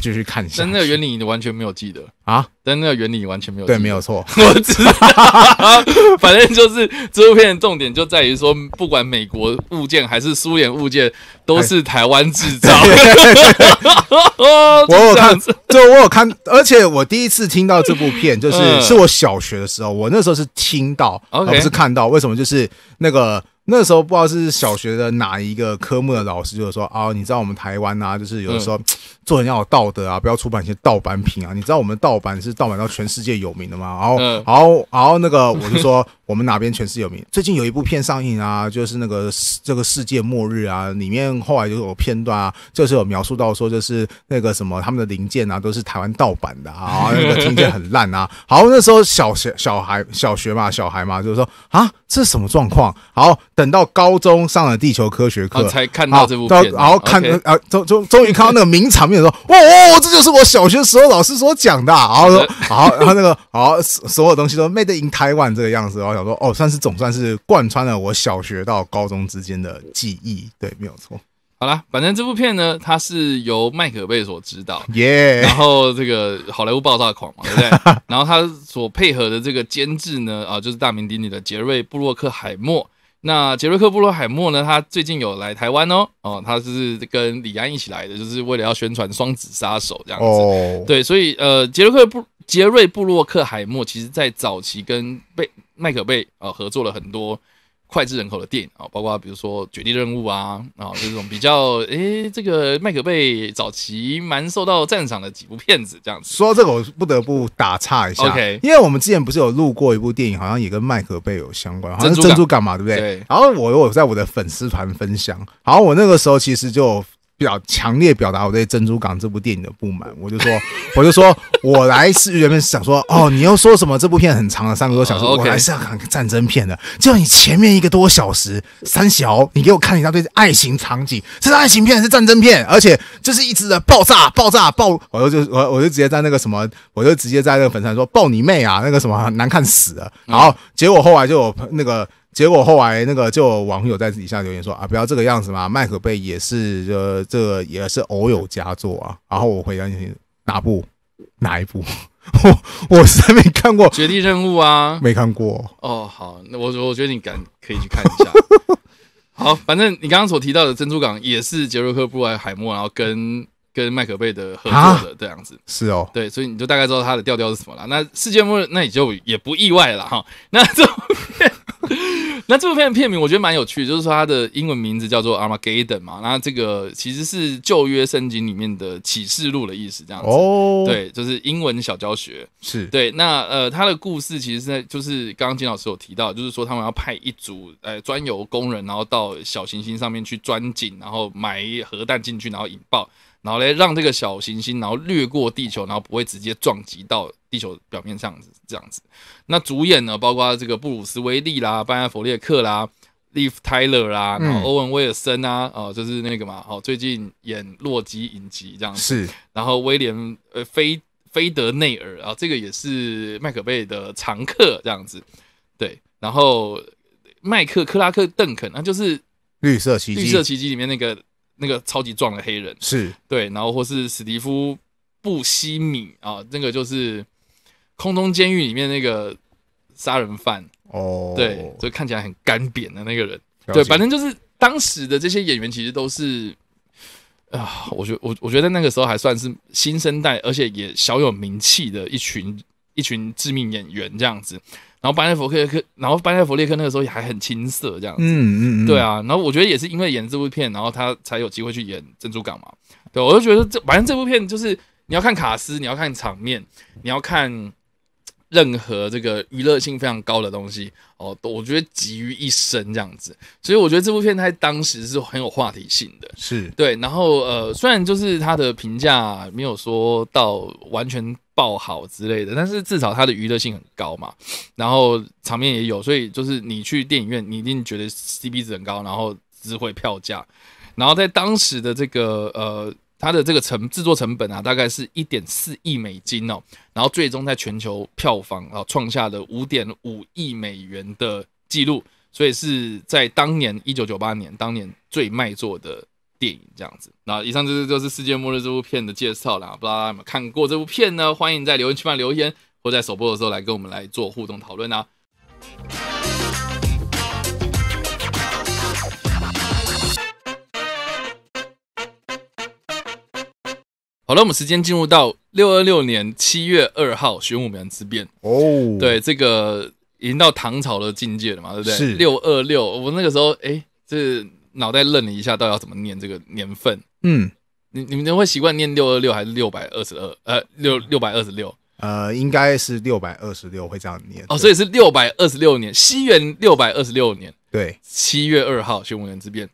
继 续看一下但那个原理你完全没有记得啊？但那个原理完全没有对，没有错，我知道。反正就是这部片重点就在于说，不管美国物件还是苏联物件，都是台湾制造。我有看，就我有看，而且我第一次听到这部片，就是是我小学的时候，我那时候是听到，而不是看到。为什么？就是那个。那时候不知道是小学的哪一个科目的老师，就是说啊，你知道我们台湾呐，就是有的时候 做人要有道德啊，不要出版一些盗版品啊。你知道我们盗版是盗版到全世界有名的吗？然后，然后，然后那个我就说 我们哪边全世界有名？最近有一部片上映啊，就是那个这个世界末日啊，里面后来就有片段啊，就是有描述到说，就是那个什么他们的零件啊，都是台湾盗版的啊，那个听起来很烂啊。好，那时候小学小孩小学嘛，小孩嘛，就是说啊。这什么状况？好，等到高中上了地球科学课才看到这部，然后看啊，终终终于看到那个名场面，说 哇哦，这就是我小学时候老师所讲的。然后说好，然后那个好，所有东西都 made in Taiwan 这个样子。然后想说，哦，算是总算是贯穿了我小学到高中之间的记忆，对，没有错。好啦，反正这部片呢，它是由麦可贝所指导，然后这个好莱坞爆炸狂嘛，对不对？然后他所配合的这个监制呢，啊，就是大名鼎鼎的杰瑞·布洛克海默。那杰瑞克·布洛克海默呢，他最近有来台湾哦，哦，他是跟李安一起来的，就是为了要宣传《双子杀手》这样子。对，所以呃，杰瑞克·布杰瑞·布洛克海默，其实在早期跟贝麦可贝啊合作了很多。脍炙人口的电影啊，包括比如说《绝地任务》啊，啊，这种比较诶，这个麦克贝早期蛮受到赞赏的几部片子，这样子说到这个我不得不打岔一下，因为我们之前不是有录过一部电影，好像也跟麦克贝有相关，好像珍珠港嘛，对不对？对。然后我有在我的粉丝团分享，好，我那个时候其实就。表强烈表达我对《珍珠港》这部电影的不满，我就说，我就说，我来是原本想说，哦，你又说什么这部片很长了三个多小时，我来是要看战争片的。就你前面一个多小时，三小，你给我看一大堆爱情场景，这是爱情片还是战争片？而且就是一直在爆炸，爆炸，爆！我就就我我就直接在那个什么，我就直接在那个粉丝说爆你妹啊，那个什么难看死了。然后结果后来就那个。结果后来那个就网友在底下留言说啊不要这个样子嘛，麦克贝也是这这也是偶有佳作啊。然后我回答哪部哪一部 我我还没看过《绝地任务》啊，没看过哦。好，那我我觉得你敢可以去看一下。好，反正你刚刚所提到的《珍珠港》也是杰瑞克布莱海默，然后跟。跟麦可贝的合作的这样子，是哦，对，所以你就大概知道他的调调是什么了。那世界末日，那也就也不意外了哈。那这部片，那这部片的片名我觉得蛮有趣，就是说它的英文名字叫做《Armageddon》嘛。然这个其实是旧约圣经里面的启示录的意思，这样子。哦，对，就是英文小教学。是对。那呃，他的故事其实在就是刚刚金老师有提到，就是说他们要派一组呃专有工人，然后到小行星上面去钻井，然后埋核弹进去，然后引爆。然后嘞，让这个小行星然后掠过地球，然后不会直接撞击到地球表面上这样子。那主演呢，包括这个布鲁斯·威利啦、班亚佛列克啦、Lev Tyler 啦，然后欧文·威尔森啊，哦，就是那个嘛，哦，最近演《洛基》影集这样子。是。然后威廉·呃，菲菲德内尔，啊，这个也是麦克贝的常客这样子。对。然后麦克·克拉克·邓肯啊，就是《绿色奇迹》《绿色奇迹》里面那个。那个超级壮的黑人是对，然后或是史蒂夫·布西米啊，那个就是《空中监狱》里面那个杀人犯哦，对，就看起来很干瘪的那个人，对，反正就是当时的这些演员其实都是啊，我觉我我觉得那个时候还算是新生代，而且也小有名气的一群。一群致命演员这样子，然后班奈佛克克，然后班奈佛列克那个时候也还很青涩这样子，嗯嗯嗯，对啊，然后我觉得也是因为演这部片，然后他才有机会去演《珍珠港》嘛，对，我就觉得这反正这部片就是你要看卡斯，你要看场面，你要看任何这个娱乐性非常高的东西哦，我觉得集于一身这样子，所以我觉得这部片在当时是很有话题性的，是对，然后呃，虽然就是他的评价没有说到完全。爆好之类的，但是至少它的娱乐性很高嘛，然后场面也有，所以就是你去电影院，你一定觉得 C B 值很高，然后值回票价。然后在当时的这个呃，它的这个成制作成本啊，大概是一点四亿美金哦，然后最终在全球票房啊创下了五点五亿美元的记录，所以是在当年一九九八年当年最卖座的。电影这样子，那以上就是就是《世界末日》这部片的介绍啦，不知道有没有看过这部片呢？欢迎在留言区放留言，或在首播的时候来跟我们来做互动讨论啊！好了，我们时间进入到六二六年七月二号，玄武门之变哦。对，这个经到唐朝的境界了嘛？对不对？是六二六，我那个时候，哎，这。脑袋愣了一下，到底要怎么念这个年份？嗯，你你们会习惯念六二六还是六百二十二？呃，六六百二十六？呃，应该是六百二十六，会这样念。哦，所以是六百二十六年，西元六百二十六年。对，七月二号，玄武门之变。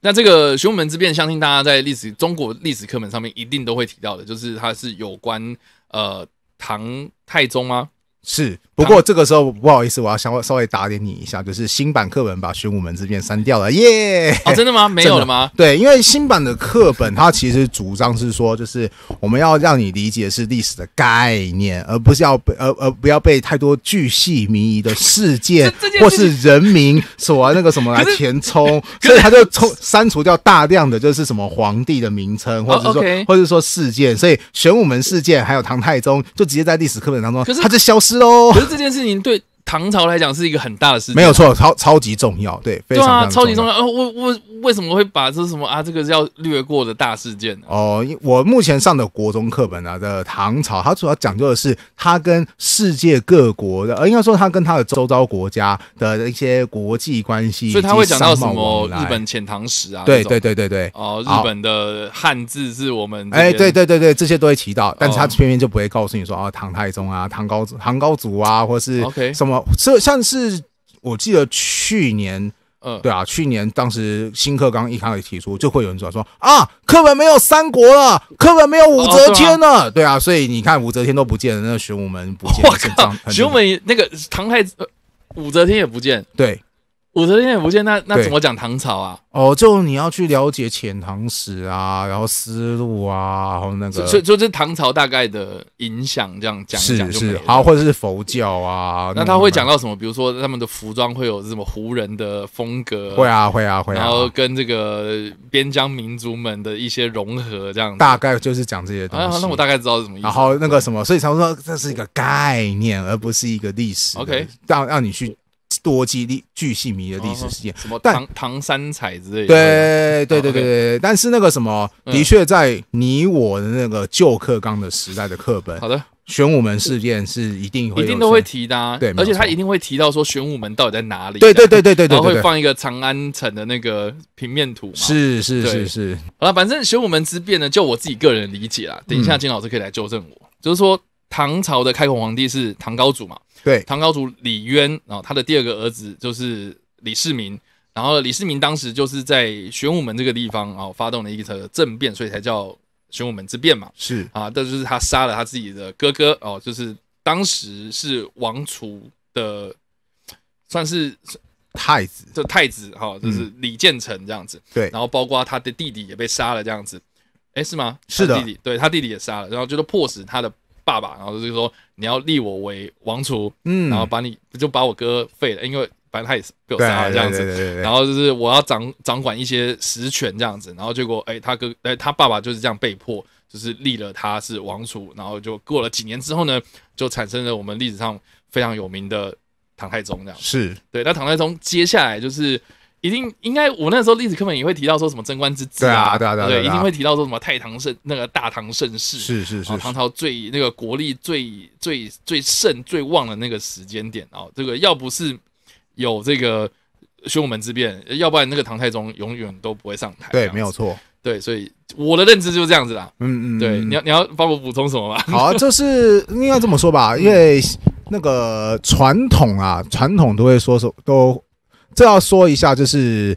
那这个玄武门之变，相信大家在历史中国历史课本上面一定都会提到的，就是它是有关呃唐太宗吗？是，不过这个时候不好意思，我要稍微稍微打点你一下，就是新版课本把玄武门这边删掉了，耶！哦，真的吗？没有了吗？对，因为新版的课本它其实主张是说，就是我们要让你理解是历史的概念，而不是要被呃呃，不要被太多巨细靡遗的事件或是人民所那个什么来填充，所以他就冲删除掉大量的就是什么皇帝的名称或者说或者说事件，所以玄武门事件还有唐太宗就直接在历史课本当中，可是它就消失。可是这件事情对。唐朝来讲是一个很大的事情，没有错，超超级重要，对，对啊，超级重要。我为为什么会把这什么啊这个要略过的大事件呢？哦，我目前上的国中课本啊的唐朝，它主要讲究的是它跟世界各国的，呃，应该说它跟它的周遭国家的一些国际关系。所以他会讲到什么日本遣唐使啊？对对对对对。哦，日本的汉字是我们哎，对对对对，这些都会提到，但是它偏偏就不会告诉你说啊，唐太宗啊，唐高唐高祖啊，或是 OK 什么。这像是我记得去年，嗯，对啊，去年当时新课纲一开始提出，就会有人说说啊，课本没有三国了，课本没有武则天了，对啊，所以你看武则天都不见了，那玄武门不见，我靠，玄武门那个唐太武则天也不见，对。武则天，也不见，那那怎么讲唐朝啊？哦，就你要去了解遣唐史啊，然后丝路啊，然后那个，所以就是唐朝大概的影响，这样讲是是，好，或者是佛教啊，那他会讲到什么？比如说他们的服装会有什么胡人的风格？会啊，会啊，会啊，然后跟这个边疆民族们的一些融合，这样大概就是讲这些东西。那我大概知道是什么意思。然后那个什么，所以常说这是一个概念，而不是一个历史。OK，让让你去。多基历巨细靡的历史事件，什么唐唐三彩之类的。对对对对对对。但是那个什么，的确在你我的那个旧课纲的时代的课本，好的，玄武门事件是一定会一定都会提的。对，而且他一定会提到说玄武门到底在哪里。对对对对对对。然后会放一个长安城的那个平面图。是是是是。好了，反正玄武门之变呢，就我自己个人理解啦。等一下金老师可以来纠正我，就是说。唐朝的开国皇帝是唐高祖嘛？对，唐高祖李渊啊，他的第二个儿子就是李世民。然后李世民当时就是在玄武门这个地方啊，发动了一个政变，所以才叫玄武门之变嘛。是啊，这就是他杀了他自己的哥哥哦，就是当时是王储的，算是太子就太子哈，就是李建成这样子。对，然后包括他的弟弟也被杀了这样子。哎，是吗？是的，弟弟对他弟弟也杀了，然后就是迫使他的。爸爸，然后就是说你要立我为王储，嗯，然后把你就把我哥废了，因为反正他也是被我杀了这样子。然后就是我要掌掌管一些实权这样子。然后结果哎，他哥哎，他爸爸就是这样被迫就是立了他是王储。然后就过了几年之后呢，就产生了我们历史上非常有名的唐太宗这样是对，那唐太宗接下来就是。一定应该，我那时候历史课本也会提到说什么贞观之治啊，对对对，一定会提到说什么太唐盛那个大唐盛世，是是是，唐朝最那个国力最最最盛最旺的那个时间点啊。这个要不是有这个玄武门之变，要不然那个唐太宗永远都不会上台。对，没有错。对，所以我的认知就是这样子的。嗯嗯，对，你要你要帮我补充什么吗？好啊，就 是应该这么说吧，因为那个传统啊，传统都会说说都。这要说一下，就是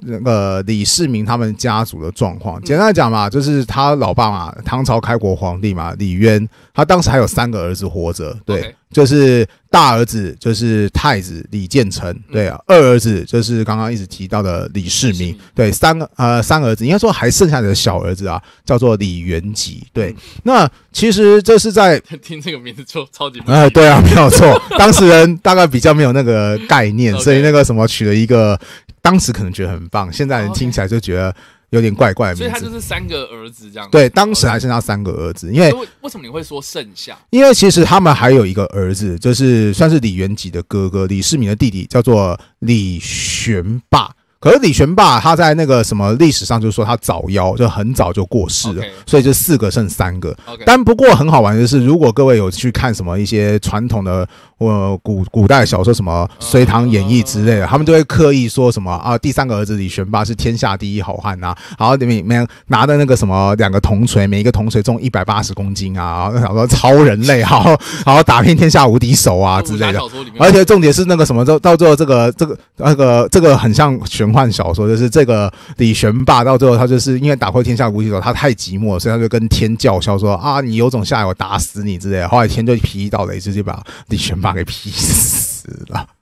那个李世民他们家族的状况。简单来讲嘛，就是他老爸嘛，唐朝开国皇帝嘛，李渊。他当时还有三个儿子活着，对，就是大儿子就是太子李建成，对啊，二儿子就是刚刚一直提到的李世民，对，三个呃三儿子应该说还剩下的小儿子啊，叫做李元吉，对，那其实这是在 听这个名字就超级啊，对啊，没有错，当时人大概比较没有那个概念，所以那个什么取了一个当时可能觉得很棒，现在人听起来就觉得。有点怪怪，所以他就是三个儿子这样。对，当时还剩下三个儿子，因为为什么你会说剩下？因为其实他们还有一个儿子，就是算是李元吉的哥哥、李世民的弟弟，叫做李玄霸。可是李玄霸他在那个什么历史上，就说他早夭，就很早就过世了，所以就四个剩三个。但不过很好玩的是，如果各位有去看什么一些传统的。或古古代小说什么《隋唐演义》之类的，他们就会刻意说什么啊，第三个儿子李玄霸是天下第一好汉呐，然后里面拿的那个什么两个铜锤，每一个铜锤重一百八十公斤啊，小说超人类好 然后打遍天下无敌手啊之类的。而且重点是那个什么，到到最后这个这个那个这个很像玄幻小说，就是这个李玄霸到最后他就是因为打破天下无敌手，他太寂寞，所以他就跟天叫嚣说啊，你有种下来我打死你之类的。后来天就脾气暴雷，直接把李玄霸。放个屁！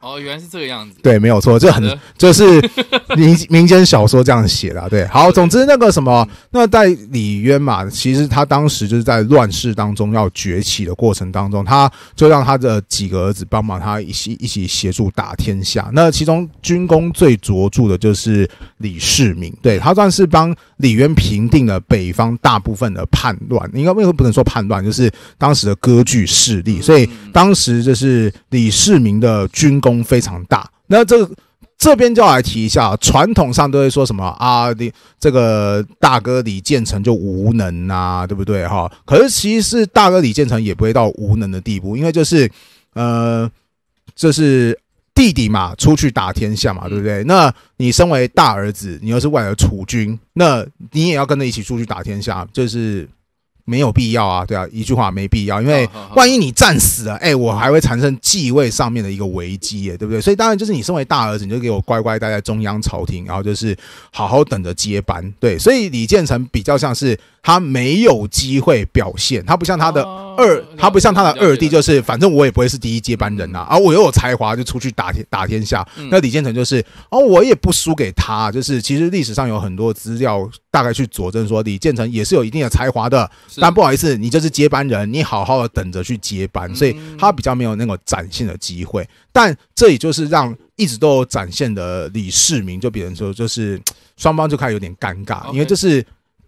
哦，原来是这个样子。对，没有错，就很就是民民间小说这样写的。对，好，总之那个什么，那在李渊嘛，其实他当时就是在乱世当中要崛起的过程当中，他就让他的几个儿子帮忙他一起一起协助打天下。那其中军功最卓著的就是李世民，对他算是帮李渊平定了北方大部分的叛乱。应该为什么不能说叛乱，就是当时的割据势力。所以当时就是李世民的。呃，军功非常大，那这这边就要来提一下，传统上都会说什么啊？你这个大哥李建成就无能啊，对不对哈？可是其实大哥李建成也不会到无能的地步，因为就是呃，就是弟弟嘛，出去打天下嘛，对不对？那你身为大儿子，你又是未来的储君，那你也要跟着一起出去打天下，就是。没有必要啊，对啊，一句话没必要，因为万一你战死了，哎，我还会产生继位上面的一个危机，耶，对不对？所以当然就是你身为大儿子，你就给我乖乖待在中央朝廷，然后就是好好等着接班，对。所以李建成比较像是他没有机会表现，他不像他的二，他不像他的二弟，就是反正我也不会是第一接班人呐，而我又有才华，就出去打天打天下。那李建成就是，哦，我也不输给他，就是其实历史上有很多资料。大概去佐证说李建成也是有一定的才华的，但不好意思，你就是接班人，你好好的等着去接班，所以他比较没有那个展现的机会。但这也就是让一直都有展现的李世民，就比如说，就是双方就开始有点尴尬，因为这是。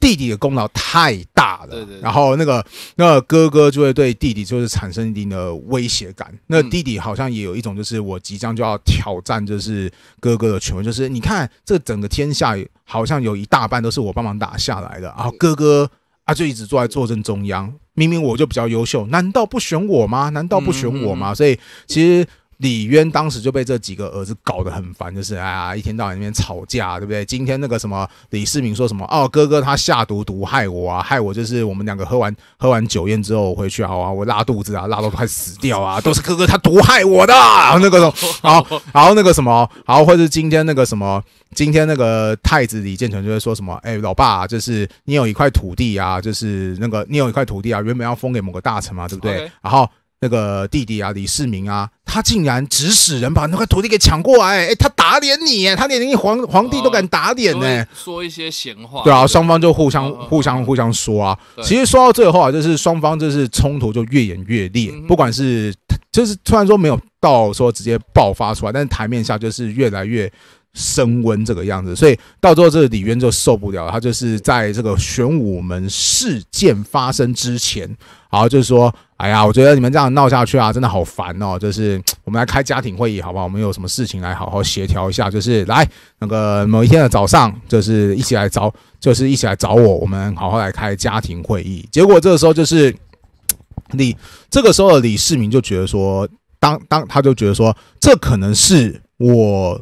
弟弟的功劳太大了，然后那个那哥哥就会对弟弟就是产生一定的威胁感。那弟弟好像也有一种就是我即将就要挑战就是哥哥的权威，就是你看这整个天下好像有一大半都是我帮忙打下来的，然后哥哥啊就一直坐在坐镇中央，明明我就比较优秀，难道不选我吗？难道不选我吗？所以其实。李渊当时就被这几个儿子搞得很烦，就是哎呀，一天到晚那边吵架，对不对？今天那个什么李世民说什么哦，哥哥他下毒毒害我啊，害我就是我们两个喝完喝完酒宴之后回去好啊，我拉肚子啊，拉到快死掉啊，都是哥哥他毒害我的那个 然好那个什么好，或者今天那个什么今天那个太子李建成就会说什么，哎，老爸就是你有一块土地啊，就是那个你有一块土地啊，原本要封给某个大臣嘛，对不对？然后那个弟弟啊，李世民啊。他竟然指使人把那块土地给抢过来！哎，他打脸你！哎，他连皇皇帝都敢打脸呢！说一些闲话。对啊，双方就互相、互相互相说啊。其实说到最后啊，就是双方就是冲突就越演越烈。不管是就是突然说没有到说直接爆发出来，但是台面下就是越来越升温这个样子。所以到最后，这个李渊就受不了，他就是在这个玄武门事件发生之前，好，就是说。哎呀，我觉得你们这样闹下去啊，真的好烦哦！就是 我们来开家庭会议好不好？我们有什么事情来好好协调一下，就是来那个某一天的早上，就是一起来找，就是一起来找我，我们好好来开家庭会议。结果这个时候就是 李，这个时候的李世民就觉得说，当当他就觉得说，这可能是我。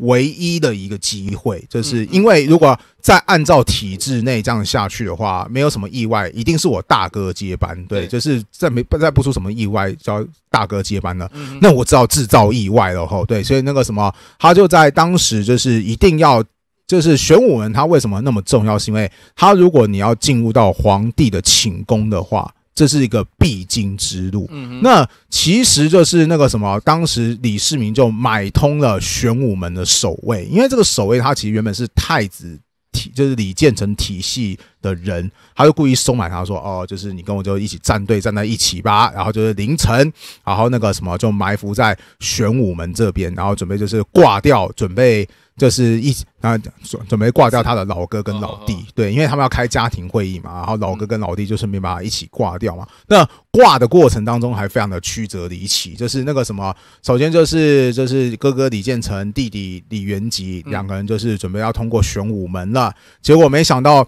唯一的一个机会，就是因为如果再按照体制内这样下去的话，没有什么意外，一定是我大哥接班。对，就是在没再不出什么意外，叫大哥接班了。那我知道制造意外了吼。对，所以那个什么，他就在当时就是一定要，就是玄武门，他为什么那么重要？是因为他如果你要进入到皇帝的寝宫的话。这是一个必经之路，那其实就是那个什么，当时李世民就买通了玄武门的守卫，因为这个守卫他其实原本是太子体，就是李建成体系。的人，他就故意收买他，说：“哦，就是你跟我就一起站队，站在一起吧。”然后就是凌晨，然后那个什么就埋伏在玄武门这边，然后准备就是挂掉，准备就是一啊准准备挂掉他的老哥跟老弟。对，因为他们要开家庭会议嘛，然后老哥跟老弟就顺便把他一起挂掉嘛。那挂的过程当中还非常的曲折离奇，就是那个什么，首先就是就是哥哥李建成，弟弟李元吉两个人就是准备要通过玄武门了，结果没想到。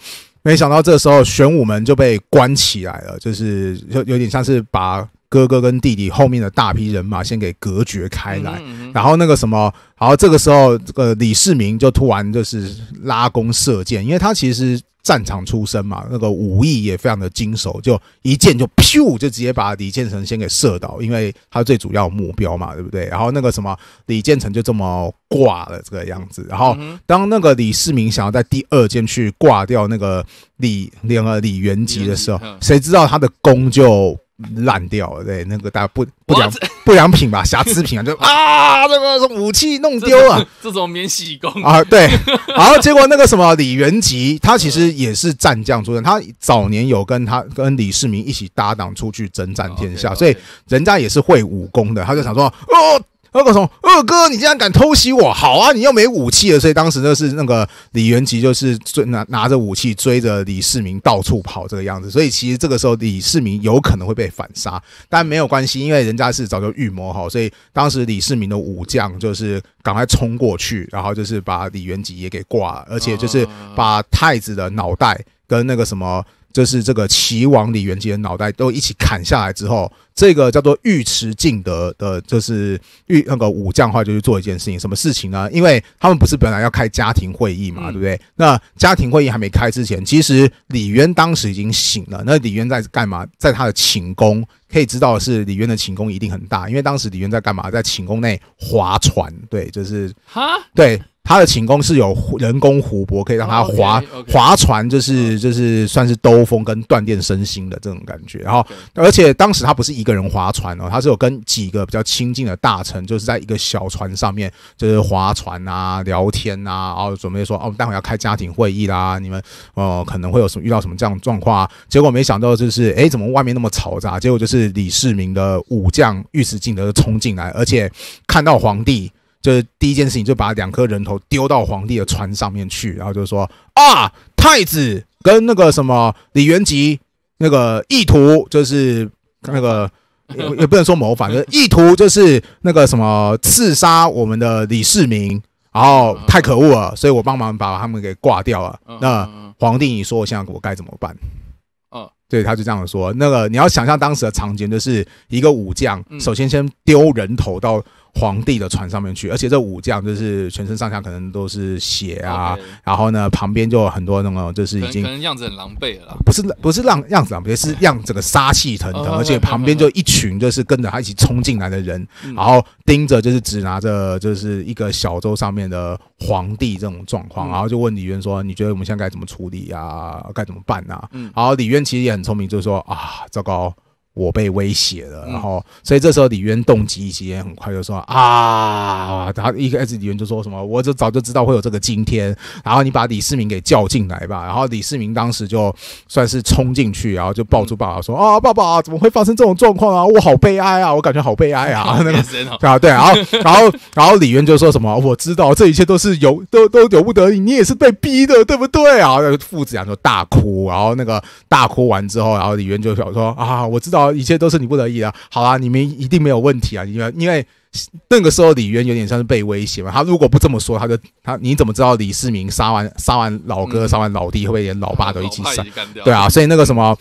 没想到这时候玄武门就被关起来了，就是有有点像是把哥哥跟弟弟后面的大批人马先给隔绝开来，然后那个什么，然后这个时候这个李世民就突然就是拉弓射箭，因为他其实。战场出身嘛，那个武艺也非常的精熟，就一箭就咻，就直接把李建成先给射倒，因为他最主要目标嘛，对不对？然后那个什么李建成就这么挂了这个样子。然后当那个李世民想要在第二箭去挂掉那个李那个李元吉的时候，谁知道他的弓就。烂掉，了，对，那个大不不良 不良品吧，瑕疵品啊，就 啊，这个什武器弄丢了，这种免洗工啊，对，好，结果那个什么李元吉，他其实也是战将出身，他早年有跟他跟李世民一起搭档出去征战天下，所以人家也是会武功的，他就想说哦。二哥说：“二哥，你竟然敢偷袭我！好啊，你又没武器了。”所以当时那是那个李元吉，就是追拿拿着武器追着李世民到处跑这个样子。所以其实这个时候李世民有可能会被反杀，但没有关系，因为人家是早就预谋好，所以当时李世民的武将就是赶快冲过去，然后就是把李元吉也给挂，了，而且就是把太子的脑袋跟那个什么。就是这个齐王李元吉的脑袋都一起砍下来之后，这个叫做尉迟敬德的，就是尉那个武将的话就去做一件事情，什么事情呢？因为他们不是本来要开家庭会议嘛，对不对？那家庭会议还没开之前，其实李渊当时已经醒了。那李渊在干嘛？在他的寝宫，可以知道的是，李渊的寝宫一定很大，因为当时李渊在干嘛？在寝宫内划船，对，就是哈，对。他的寝宫是有人工湖泊，可以让他划划船，就是就是算是兜风跟锻炼身心的这种感觉。然后，而且当时他不是一个人划船哦，他是有跟几个比较亲近的大臣，就是在一个小船上面，就是划船啊、聊天啊，然后准备说哦，待会要开家庭会议啦，你们呃可能会有什么遇到什么这样状况。结果没想到就是，哎，怎么外面那么嘈杂？结果就是李世民的武将尉迟敬德冲进来，而且看到皇帝。就是第一件事情，就把两颗人头丢到皇帝的船上面去，然后就说啊，太子跟那个什么李元吉那个意图就是那个也也不能说谋反，就意图就是那个什么刺杀我们的李世民，然后太可恶了，所以我帮忙把他们给挂掉了。那皇帝，你说我现在我该怎么办？嗯，对，他就这样说。那个你要想象当时的场景，就是一个武将首先先丢人头到。皇帝的船上面去，而且这武将就是全身上下可能都是血啊，然后呢，旁边就有很多那种就是已经可能样子很狼狈了，不是不是让样子狼狈，是让整个杀气腾腾，而且旁边就一群就是跟着他一起冲进来的人，然后盯着就是只拿着就是一个小舟上面的皇帝这种状况，然后就问李渊说：“你觉得我们现在该怎么处理啊？该怎么办啊？”嗯，然后李渊其实也很聪明，就是说啊，糟糕。我被威胁了，然后，所以这时候李渊动机其实也很快就说啊，他一开始李渊就说什么，我就早就知道会有这个今天，然后你把李世民给叫进来吧。然后李世民当时就算是冲进去，然后就抱住爸爸说啊，爸爸怎么会发生这种状况啊？我好悲哀啊，我感觉好悲哀啊。那个对啊，对，然后，然后，然后李渊就说什么，我知道这一切都是由都都由不得你，你也是被逼的，对不对啊？父子俩就大哭，然后那个大哭完之后，然后李渊就想说啊，我知道。一切都是你不得已啊！好啊，你们一定没有问题啊！因为因为那个时候李渊有点像是被威胁嘛，他如果不这么说，他就他你怎么知道李世民杀完杀完老哥杀完老弟会不会连老爸都一起杀？对啊，所以那个什么。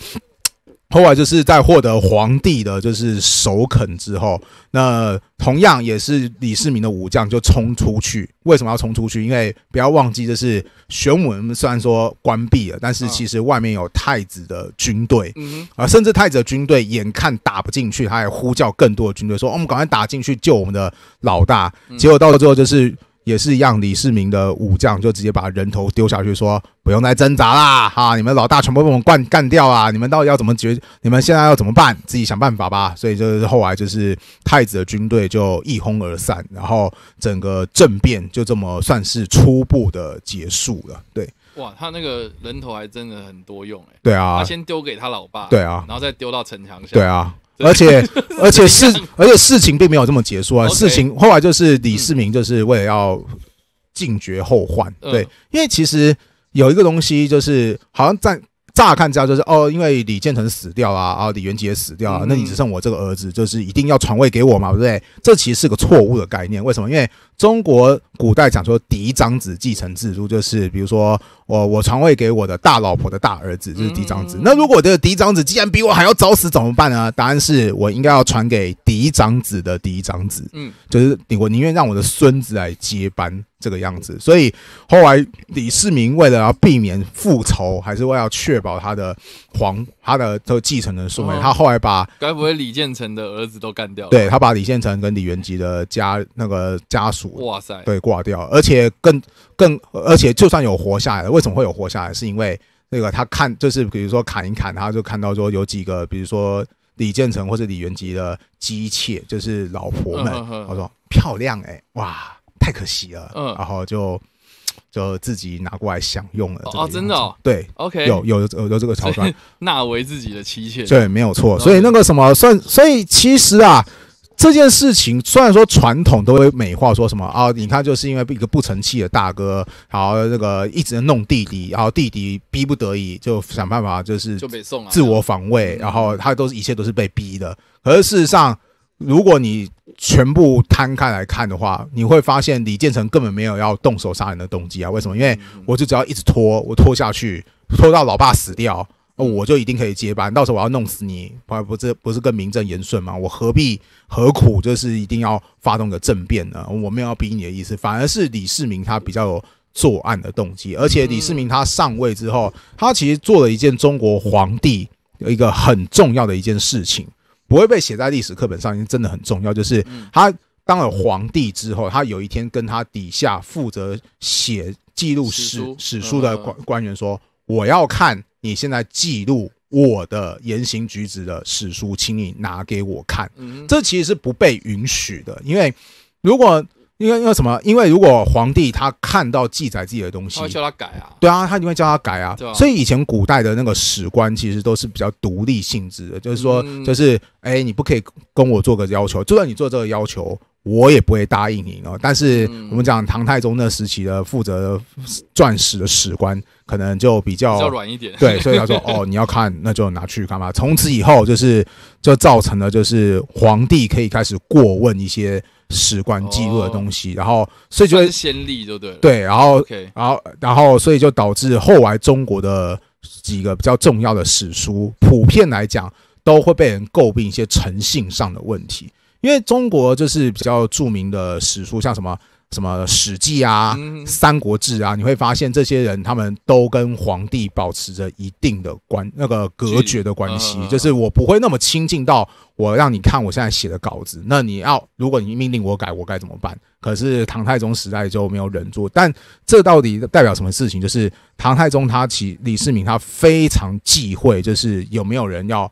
后来就是在获得皇帝的，就是首肯之后，那同样也是李世民的武将就冲出去。为什么要冲出去？因为不要忘记，就是玄武门虽然说关闭了，但是其实外面有太子的军队，啊，甚至太子的军队眼看打不进去，他还呼叫更多的军队说：“我们赶快打进去救我们的老大。”结果到了最后就是。也是一样，李世民的武将就直接把人头丢下去，说不用再挣扎啦，哈，你们老大全部被我们干干掉啊！你们到底要怎么决？你们现在要怎么办？自己想办法吧。所以就是后来就是太子的军队就一哄而散，然后整个政变就这么算是初步的结束了。对，哇，他那个人头还真的很多用哎。对啊，他先丢给他老爸。对啊，然后再丢到城墙下。对啊。而且，而且事，而且事情并没有这么结束啊！事情后来就是李世民就是为了要尽绝后患，对，因为其实有一个东西就是，好像在乍看之下就是哦，因为李建成死掉啊，啊，李元吉也死掉啊，那你只剩我这个儿子，就是一定要传位给我嘛，对不对，这其实是个错误的概念，为什么？因为中国古代讲说嫡长子继承制度，就是比如说我我传位给我的大老婆的大儿子，就是嫡长子。那如果这个嫡长子既然比我还要早死，怎么办呢？答案是我应该要传给嫡长子的嫡长子，嗯，就是我宁愿让我的孙子来接班这个样子。所以后来李世民为了要避免复仇，还是为了要确保他的皇他的这个继承人顺利，他后来把该不会李建成的儿子都干掉了。对他把李建成跟李元吉的家那个家属。哇塞！对，挂掉，而且更更，而且就算有活下来了，为什么会有活下来？是因为那个他看，就是比如说砍一砍，他就看到说有几个，比如说李建成或者李元吉的妻妾，就是老婆们，他说漂亮哎，哇，太可惜了，然后就就自己拿过来享用了。哦，真的？哦，对，OK，有有有有这个桥段，纳为自己的妻妾，对，没有错。所以那个什么，算，所以其实啊。这件事情虽然说传统都会美化说什么啊，你看就是因为一个不成器的大哥，然后那个一直弄弟弟，然后弟弟逼不得已就想办法就是就被送自我防卫，然后他都是一切都是被逼的。可是事实上，如果你全部摊开来看的话，你会发现李建成根本没有要动手杀人的动机啊？为什么？因为我就只要一直拖，我拖下去，拖到老爸死掉。我就一定可以接班，到时候我要弄死你，不不是不是更名正言顺吗？我何必何苦就是一定要发动个政变呢？我没有要逼你的意思，反而是李世民他比较有作案的动机，而且李世民他上位之后，他其实做了一件中国皇帝一个很重要的一件事情，不会被写在历史课本上，已经真的很重要，就是他当了皇帝之后，他有一天跟他底下负责写记录史史书的官官员说，我要看。你现在记录我的言行举止的史书，请你拿给我看。这其实是不被允许的，因为如果因为因为什么？因为如果皇帝他看到记载自己的东西，叫他改啊。对啊，他定会叫他改啊。啊。所以以前古代的那个史官其实都是比较独立性质的，就是说，就是哎，你不可以跟我做个要求，就算你做这个要求。我也不会答应你哦。但是我们讲唐太宗那时期的负责钻石的史官，可能就比较比较软一点，对，所以他说：“ 哦，你要看，那就拿去干嘛？”从此以后，就是就造成了，就是皇帝可以开始过问一些史官记录的东西，然后所以就先例，就对对，然后，然后，然后，所以就导致后来中国的几个比较重要的史书，普遍来讲都会被人诟病一些诚信上的问题。因为中国就是比较著名的史书，像什么什么《史记》啊，《三国志》啊，你会发现这些人他们都跟皇帝保持着一定的关那个隔绝的关系，就是我不会那么亲近到我让你看我现在写的稿子。那你要如果你命令我改，我该怎么办？可是唐太宗时代就没有忍住，但这到底代表什么事情？就是唐太宗他其李世民，他非常忌讳，就是有没有人要。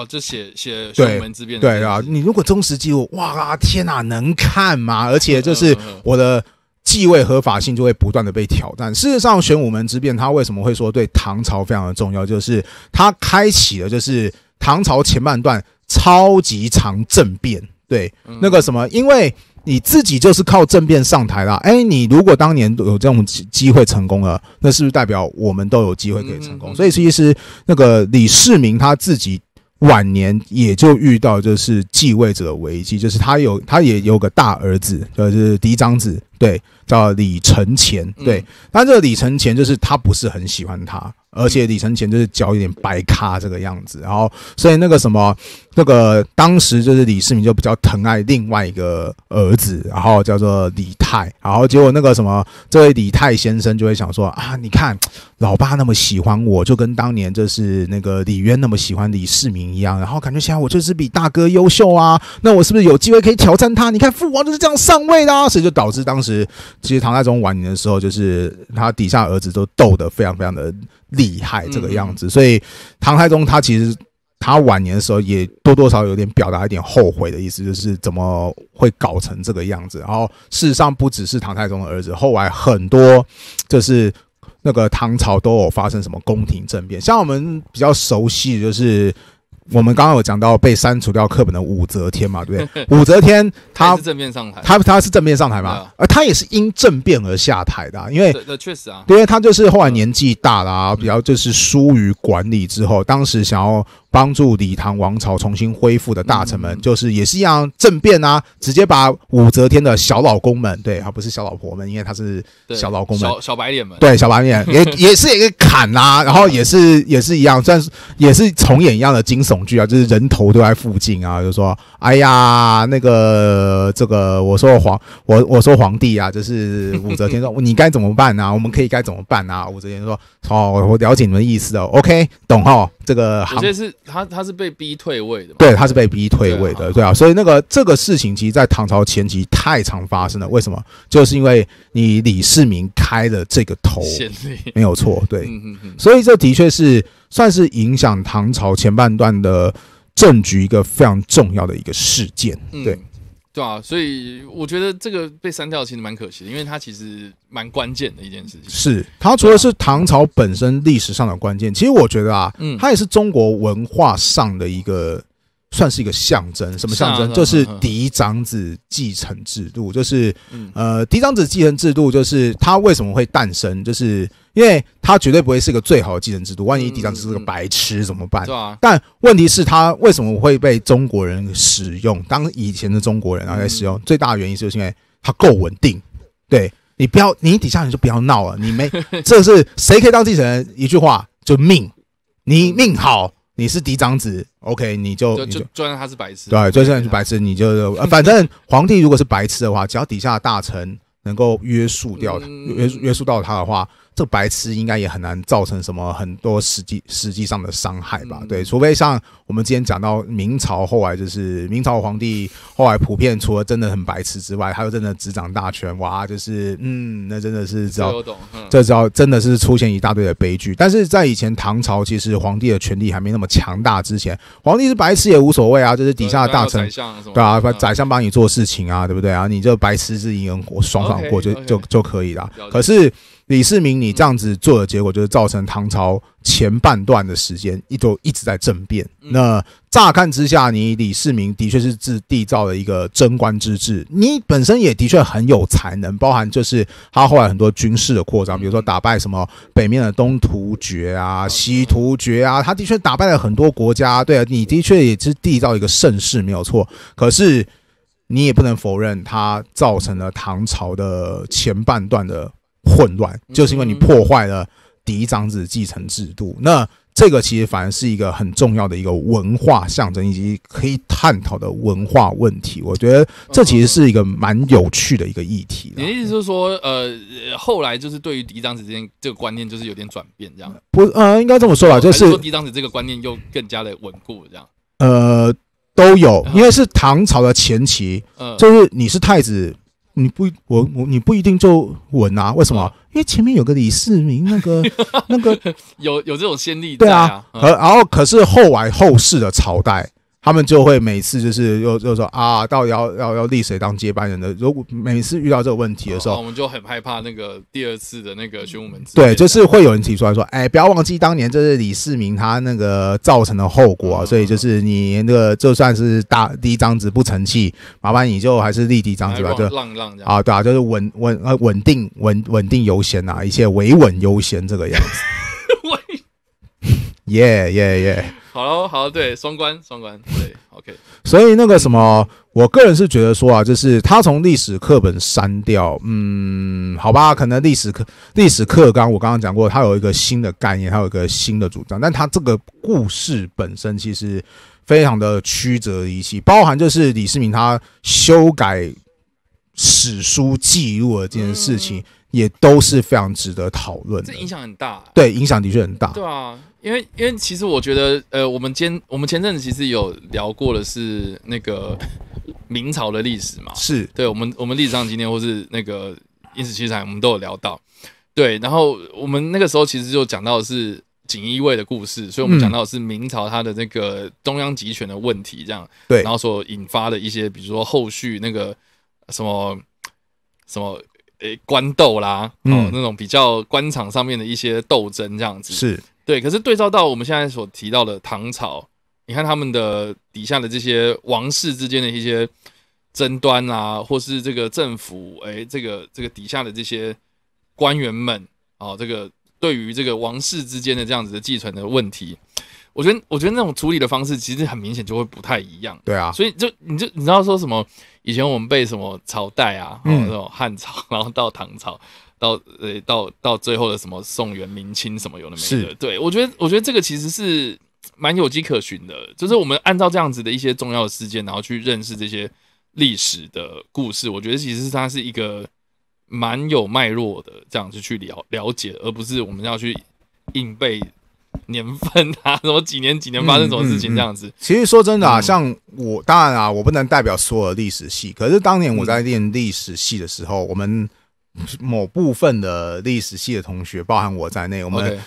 哦，就写写玄武门之变，对对啊！你如果忠实记录，哇，天哪，能看吗？而且就是我的继位合法性就会不断的被挑战。事实上，玄武门之变，他为什么会说对唐朝非常的重要？就是他开启了，就是唐朝前半段超级长政变。对，那个什么，因为你自己就是靠政变上台了。哎，你如果当年有这种机会成功了，那是不是代表我们都有机会可以成功？所以其实那个李世民他自己。晚年也就遇到就是继位者危机，就是他有他也有个大儿子，就是嫡长子。对，叫李承乾。对，但这个李承乾就是他不是很喜欢他，而且李承乾就是脚有点白咖这个样子。然后，所以那个什么，那个当时就是李世民就比较疼爱另外一个儿子，然后叫做李泰。然后，结果那个什么，这位李泰先生就会想说啊，你看老爸那么喜欢我，就跟当年就是那个李渊那么喜欢李世民一样。然后感觉在我就是比大哥优秀啊，那我是不是有机会可以挑战他？你看父王就是这样上位的，啊，所以就导致当时。是，其实唐太宗晚年的时候，就是他底下儿子都斗得非常非常的厉害这个样子，所以唐太宗他其实他晚年的时候也多多少少有点表达一点后悔的意思，就是怎么会搞成这个样子。然后事实上不只是唐太宗的儿子，后来很多就是那个唐朝都有发生什么宫廷政变，像我们比较熟悉就是。我们刚刚有讲到被删除掉课本的武则天嘛，对不对？武则天，她是正面上台，她她是正面上台嘛，而她也是因政变而下台的，因为确实啊，因为她就是后来年纪大了，比较就是疏于管理之后，当时想要。帮助李唐王朝重新恢复的大臣们，就是也是一样政变啊，直接把武则天的小老公们，对，而不是小老婆们，因为他是小老公们，小小白脸们，对，小白脸也 也是一个砍啊，然后也是也是一样，算是也是重演一样的惊悚剧啊，就是人头都在附近啊，就说，哎呀，那个这个，我说皇，我我说皇帝啊，就是武则天说你该怎么办啊？我们可以该怎么办啊？武则天说，哦，我了解你们的意思哦，OK，懂哦，这个好。是。他他是被逼退位的，对，他是被逼退位的，对啊，所以那个这个事情，其实，在唐朝前期太常发生了，为什么？就是因为你李世民开了这个头，没有错，对，所以这的确是算是影响唐朝前半段的政局一个非常重要的一个事件，对。对啊，所以我觉得这个被删掉其实蛮可惜的，因为它其实蛮关键的一件事情。是它除了是唐朝本身历史上的关键，其实我觉得啊，嗯，它也是中国文化上的一个。算是一个象征，什么象征？就是嫡长子继承制度。就是，呃，嫡长子继承制度就是它为什么会诞生？就是因为它绝对不会是一个最好的继承制度。万一嫡长子是个白痴怎么办？但问题是，它为什么会被中国人使用？当以前的中国人在使用最大的原因，就是因为它够稳定。对你不要，你底下人就不要闹了。你没，这是谁可以当继承人？一句话，就命。你命好。你是嫡长子，OK，你就就就算他是白痴，对，就算你是白痴，你就呃，反正皇帝如果是白痴的话，只要底下大臣能够约束掉他，约约束到他的话。这白痴应该也很难造成什么很多实际实际上的伤害吧？对，除非像我们之前讲到明朝后来就是明朝皇帝后来普遍除了真的很白痴之外，他又真的执掌大权，哇，就是嗯，那真的是知道这招真的是出现一大堆的悲剧。但是在以前唐朝，其实皇帝的权力还没那么强大之前，皇帝是白痴也无所谓啊，就是底下的大臣对啊，宰相帮你做事情啊，对不对啊？你这白痴是自我爽爽过就就就可以了。可是。李世民，你这样子做的结果就是造成唐朝前半段的时间一都一直在政变。那乍看之下，你李世民的确是自缔造了一个贞观之治。你本身也的确很有才能，包含就是他后来很多军事的扩张，比如说打败什么北面的东突厥啊、西突厥啊，他的确打败了很多国家。对啊，你的确也是缔造一个盛世没有错，可是你也不能否认，他造成了唐朝的前半段的。混乱就是因为你破坏了嫡长子继承制度，那这个其实反而是一个很重要的一个文化象征，以及可以探讨的文化问题。我觉得这其实是一个蛮有趣的一个议题。你的意思是说，呃，后来就是对于嫡长子之间这个观念就是有点转变，这样不？呃，应该这么说吧，就是嫡长子这个观念又更加的稳固，这样。呃，都有，因为是唐朝的前期，嗯，就是你是太子。你不，我我你不一定就稳啊？为什么？因为前面有个李世民，那个 那个有有这种先例。对啊，而然后可是后来后世的朝代。他们就会每次就是又又说啊，到底要要要立谁当接班人的？如果每次遇到这个问题的时候，我们就很害怕那个第二次的那个玄武门之变。对，就是会有人提出来说，哎，不要忘记当年这是李世民他那个造成的后果，所以就是你那个就算是大第一张纸不成器，麻烦你就还是立第一张纸吧，就浪浪这样啊，对啊，就是稳稳呃稳定稳稳定优先呐，一切维稳优先这个样子。我，Yeah Yeah Yeah。好喽，好对，双关，双关，对，OK。所以那个什么，我个人是觉得说啊，就是他从历史课本删掉，嗯，好吧，可能历史课历史课刚我刚刚讲过，他有一个新的概念，他有一个新的主张，但他这个故事本身其实非常的曲折离奇，包含就是李世民他修改史书记录的这件事情，也都是非常值得讨论。这影响很大，对，影响的确很大，对啊。因为，因为其实我觉得，呃，我们今我们前阵子其实有聊过的是那个明朝的历史嘛，是对我们我们历史上今天或是那个历史题材，我们都有聊到，对。然后我们那个时候其实就讲到的是锦衣卫的故事，所以我们讲到的是明朝它的那个中央集权的问题，这样对。然后所引发的一些，比如说后续那个什么什么呃官斗啦，哦那种比较官场上面的一些斗争这样子是。对，可是对照到我们现在所提到的唐朝，你看他们的底下的这些王室之间的一些争端啊，或是这个政府，哎，这个这个底下的这些官员们啊，这个对于这个王室之间的这样子的继承的问题，我觉得，我觉得那种处理的方式其实很明显就会不太一样。对啊，所以就你就你知道说什么？以前我们被什么朝代啊，那种汉朝，然后到唐朝。到呃，到到最后的什么宋元明清什么有的没的？对，我觉得我觉得这个其实是蛮有迹可循的，就是我们按照这样子的一些重要的事件，然后去认识这些历史的故事。我觉得其实它是一个蛮有脉络的这样子去了了解，而不是我们要去硬背年份啊，什么几年几年发生什么事情这样子。其实说真的啊，像我当然啊，我不能代表所有历史系，可是当年我在念历史系的时候，我们。某部分的历史系的同学，包含我在内，我们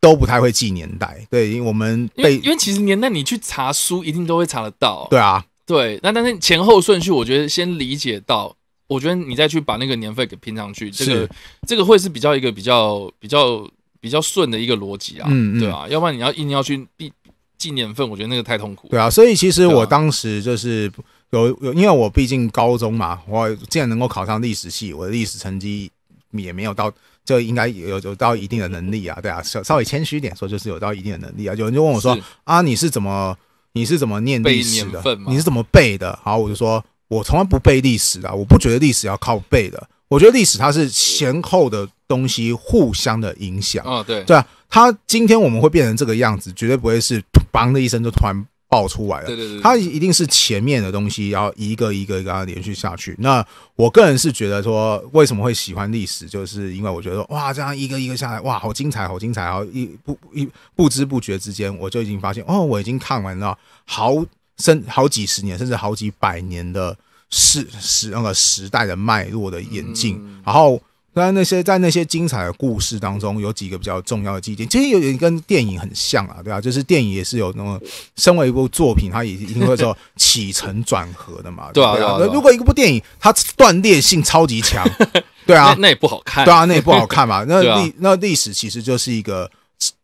都不太会记年代，对，因为我们被因为其实年代你去查书一定都会查得到，对啊，对，那但是前后顺序，我觉得先理解到，我觉得你再去把那个年份给拼上去，这个这个会是比较一个比较比较比较顺的一个逻辑啊，嗯嗯，对啊，要不然你要硬要去记记年份，我觉得那个太痛苦，对啊，所以其实我当时就是。有有，因为我毕竟高中嘛，我既然能够考上历史系，我的历史成绩也没有到，就应该有有到一定的能力啊，对啊，稍稍微谦虚点说，就是有到一定的能力啊。有人就问我说啊，你是怎么你是怎么念历史的？你是怎么背的？好，我就说我从来不背历史的，我不觉得历史要靠背的，我觉得历史它是前后的东西互相的影响啊，对对啊，它今天我们会变成这个样子，绝对不会是砰的一声就突然。爆出来了，他一定是前面的东西，然后一个一个一个连续下去。那我个人是觉得说，为什么会喜欢历史，就是因为我觉得哇，这样一个一个下来，哇，好精彩，好精彩然后一不一不知不觉之间，我就已经发现哦，我已经看完了好甚好几十年，甚至好几百年的时时那个时代的脉络的演进，然后。在那些在那些精彩的故事当中，有几个比较重要的节点，其实有点跟电影很像啊，对吧？就是电影也是有那么身为一部作品，它也一定会说起承转合的嘛。对啊。如果一部电影它断裂性超级强，对啊，那也不好看。对啊，那也不好看嘛。那历那历史其实就是一个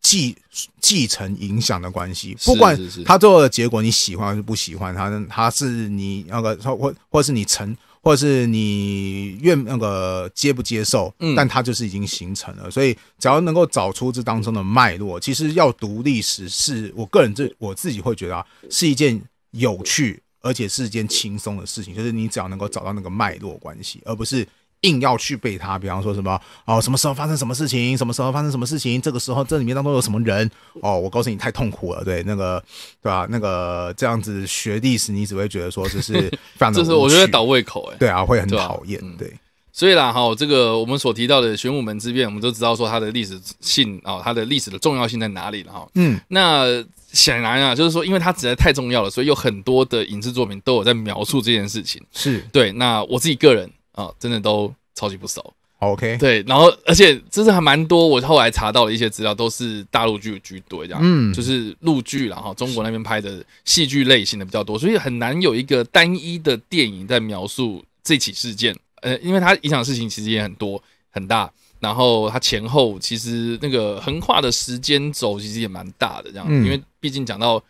继继承影响的关系，不管它最后的结果你喜欢还是不喜欢它，它是你那个或或是你成。或者是你愿那个接不接受，但它就是已经形成了。所以只要能够找出这当中的脉络，其实要读历史是我个人这我自己会觉得啊，是一件有趣而且是一件轻松的事情。就是你只要能够找到那个脉络关系，而不是。硬要去背它，比方说什么哦，什么时候发生什么事情，什么时候发生什么事情，这个时候这里面当中有什么人哦，我告诉你太痛苦了，对那个对吧？那个这样子学历史，你只会觉得说这是 这是我觉得倒胃口哎，对啊，会很讨厌对。所以啦哈，这个我们所提到的玄武门之变，我们都知道说它的历史性啊，它的历史的重要性在哪里了哈。嗯，那显然啊，就是说因为它实在太重要了，所以有很多的影视作品都有在描述这件事情。是对，那我自己个人。啊，真的都超级不熟，OK？对，然后而且其实还蛮多，我后来查到的一些资料，都是大陆剧居多这样，嗯，就是陆剧然后中国那边拍的戏剧类型的比较多，所以很难有一个单一的电影在描述这起事件，呃，因为它影响事情其实也很多很大，然后它前后其实那个横跨的时间轴其实也蛮大的这样，因为毕竟讲到。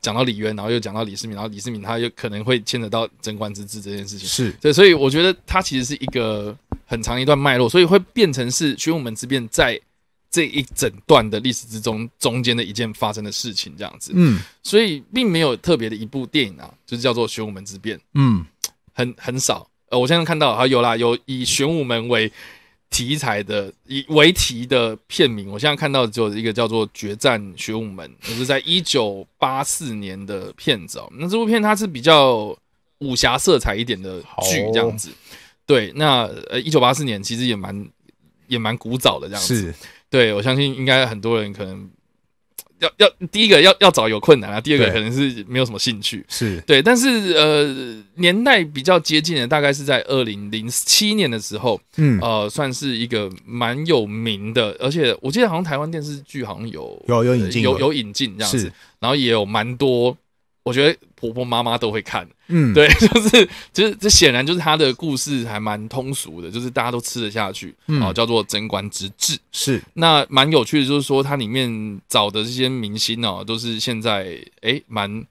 讲到李渊，然后又讲到李世民，然后李世民他又可能会牵扯到贞观之治这件事情，是对，所以我觉得它其实是一个很长一段脉络，所以会变成是玄武门之变在这一整段的历史之中中间的一件发生的事情这样子。嗯，所以并没有特别的一部电影啊，就是叫做玄武门之变。嗯，很很少。呃，我现在看到啊有啦，有以玄武门为。题材的以为题的片名，我现在看到只有一个叫做《决战玄武门》，也是在一九八四年的片子哦。那这部片它是比较武侠色彩一点的剧，这样子。对，那呃一九八四年其实也蛮也蛮古早的这样子。对，我相信应该很多人可能。要要第一个要要找有困难啊，第二个可能是没有什么兴趣，是对，但是呃年代比较接近的，大概是在二零零七年的时候，嗯呃算是一个蛮有名的，而且我记得好像台湾电视剧好像有有有引进有有引进这样子，然后也有蛮多，我觉得。婆婆妈妈都会看，嗯，对，就是，其是这显然就是他的故事还蛮通俗的，就是大家都吃得下去，啊，叫做《贞观之治》，是那蛮有趣的，就是说它里面找的这些明星呢，都是现在诶蛮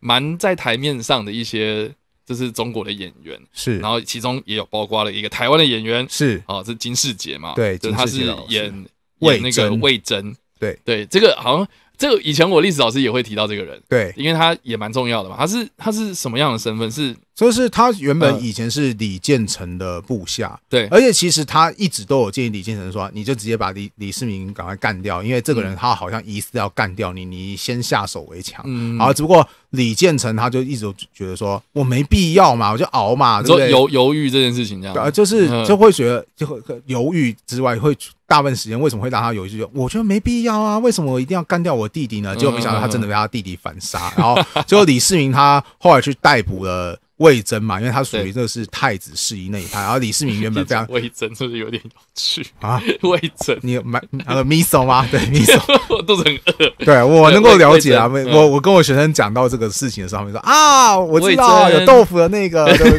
蛮在台面上的一些，就是中国的演员，是，然后其中也有包括了一个台湾的演员，是哦，是金士杰嘛，对，他是演魏那个魏征，对对，这个好像。这个以前我历史老师也会提到这个人，对，因为他也蛮重要的嘛。他是他是什么样的身份？是。就是他原本以前是李建成的部下，对，而且其实他一直都有建议李建成说，你就直接把李李世民赶快干掉，因为这个人他好像疑似要干掉你，你先下手为强。嗯，好，只不过李建成他就一直觉得说，我没必要嘛，我就熬嘛，对不对？犹犹豫这件事情，这样啊，就是就会觉得就会犹豫之外，会大部分时间为什么会让他犹豫？就我觉得没必要啊，为什么我一定要干掉我弟弟呢？结果没想到他真的被他弟弟反杀，然后最后 李世民他后来去逮捕了。魏征嘛，因为他属于这是太子世谊那一派，然后李世民原本非常 魏征是不是有点有趣啊？魏征，你买那个 miso 吗？对 miso，我肚子很饿。对我能够了解啊，我我跟我学生讲到这个事情的时候，他们说啊，我知道有豆腐的那个，对。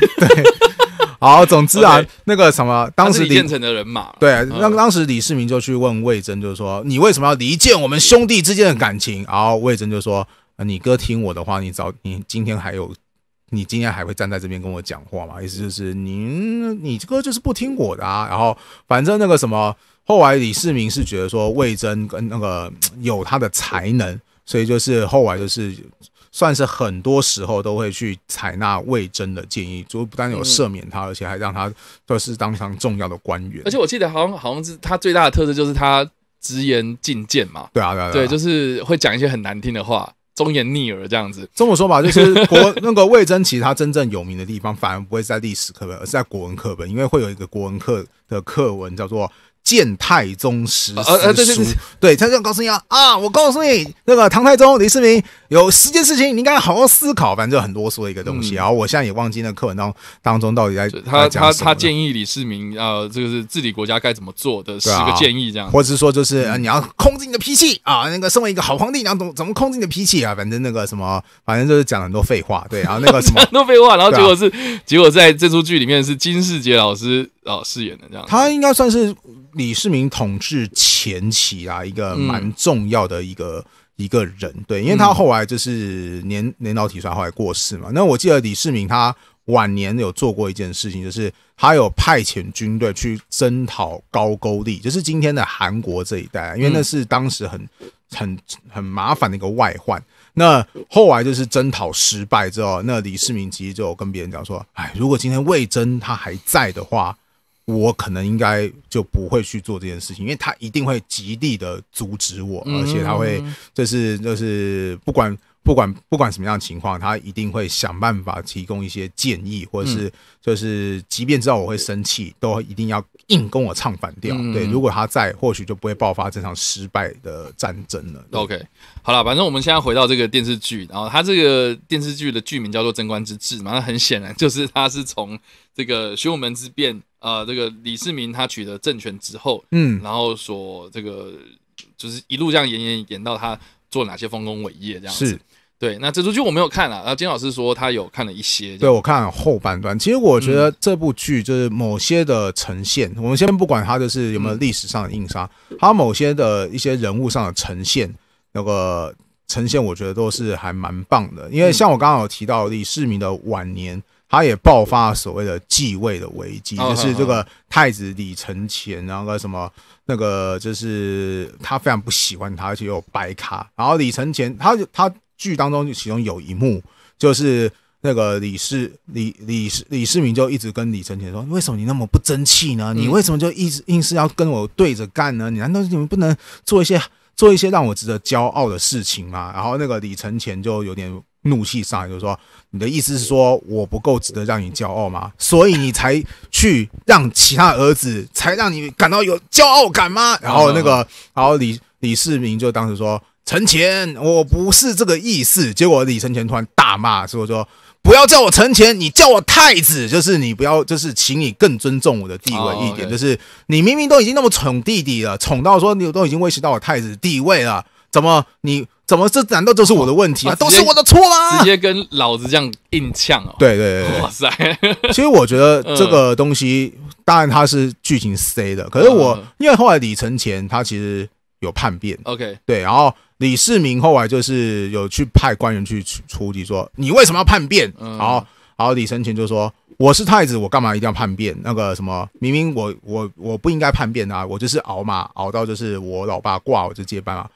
好，总之啊，那个什么，当时李建成的人马，对，那当时李世民就去问魏征，就是说你为什么要离间我们兄弟之间的感情？然后魏征就说，你哥听我的话，你早你今天还有。你今天还会站在这边跟我讲话吗？意思就是您，你这个就是不听我的啊。然后，反正那个什么，后来李世民是觉得说魏征跟那个有他的才能，所以就是后来就是算是很多时候都会去采纳魏征的建议，就不但有赦免他，而且还让他就是当上重要的官员。而且我记得好像好像是他最大的特色就是他直言进谏嘛。对啊，对啊对，就是会讲一些很难听的话。忠言逆耳，这样子。这么说吧，就是国 那个魏征，其实他真正有名的地方，反而不会在历史课本，而是在国文课本，因为会有一个国文课的课文叫做。《建太宗十呃，书》，对，对对他这样告诉你啊，啊，我告诉你，那个唐太宗李世民有十件事情，你应该好好思考，反正很啰嗦的一个东西。然后我现在也忘记那课文当当中到底在他他他建议李世民，呃，这个是治理国家该怎么做的十个建议，这样。或者是说，就是你要控制你的脾气啊，那个身为一个好皇帝，你要怎么怎么控制你的脾气啊？反正那个什么，反正就是讲很多废话，对。然后那个什么，很多废话。然后结果是，结果在这出剧里面是金世杰老师啊饰演的，这样。他应该算是。李世民统治前期啊，一个蛮重要的一个一个人，对，因为他后来就是年年老体衰，后来过世嘛。那我记得李世民他晚年有做过一件事情，就是他有派遣军队去征讨高句丽，就是今天的韩国这一带，因为那是当时很很很麻烦的一个外患。那后来就是征讨失败之后，那李世民其实就跟别人讲说：“哎，如果今天魏征他还在的话。”我可能应该就不会去做这件事情，因为他一定会极力的阻止我，而且他会，就是，就是不管不管不管什么样的情况，他一定会想办法提供一些建议，或者是，就是即便知道我会生气，都一定要硬跟我唱反调。对，如果他在，或许就不会爆发这场失败的战争了。OK，好了，反正我们现在回到这个电视剧，然后他这个电视剧的剧名叫做《贞观之治》嘛，那很显然就是他是从这个玄武门之变。呃，这个李世民他取得政权之后，嗯，然后所这个就是一路这样演演演到他做哪些丰功伟业这样。是，对。那这出剧我没有看啊。然后金老师说他有看了一些。对，我看后半段。其实我觉得这部剧就是某些的呈现，我们先不管它就是有没有历史上的硬伤，它某些的一些人物上的呈现，那个呈现我觉得都是还蛮棒的。因为像我刚刚有提到李世民的晚年。他也爆发所谓的继位的危机，就是这个太子李承乾，然后个什么那个就是他非常不喜欢他，而且又白卡。然后李承乾，他他剧当中其中有一幕就是那个李世李李世李世民就一直跟李承乾说：“为什么你那么不争气呢？你为什么就一直硬是要跟我对着干呢？你难道你们不能做一些做一些让我值得骄傲的事情吗？”然后那个李承乾就有点。怒气上，就是说，你的意思是说我不够值得让你骄傲吗？所以你才去让其他儿子，才让你感到有骄傲感吗？然后那个，然后李李世民就当时说：“陈乾，我不是这个意思。”结果李承乾突然大骂，说：“说不要叫我陈乾，你叫我太子，就是你不要，就是请你更尊重我的地位一点。就是你明明都已经那么宠弟弟了，宠到说你都已经威胁到我太子地位了。”怎么？你怎么？这难道都是我的问题啊？都是我的错啦！直接跟老子这样硬呛哦！对对对！哇塞！其实我觉得这个东西，当然它是剧情 C 的，可是我因为后来李承乾他其实有叛变。OK，对，然后李世民后来就是有去派官员去处理，说你为什么要叛变？然后，然后李承乾就说：“我是太子，我干嘛一定要叛变？那个什么，明明我我我不应该叛变啊！我就是熬嘛，熬到就是我老爸挂，我就接班啊！”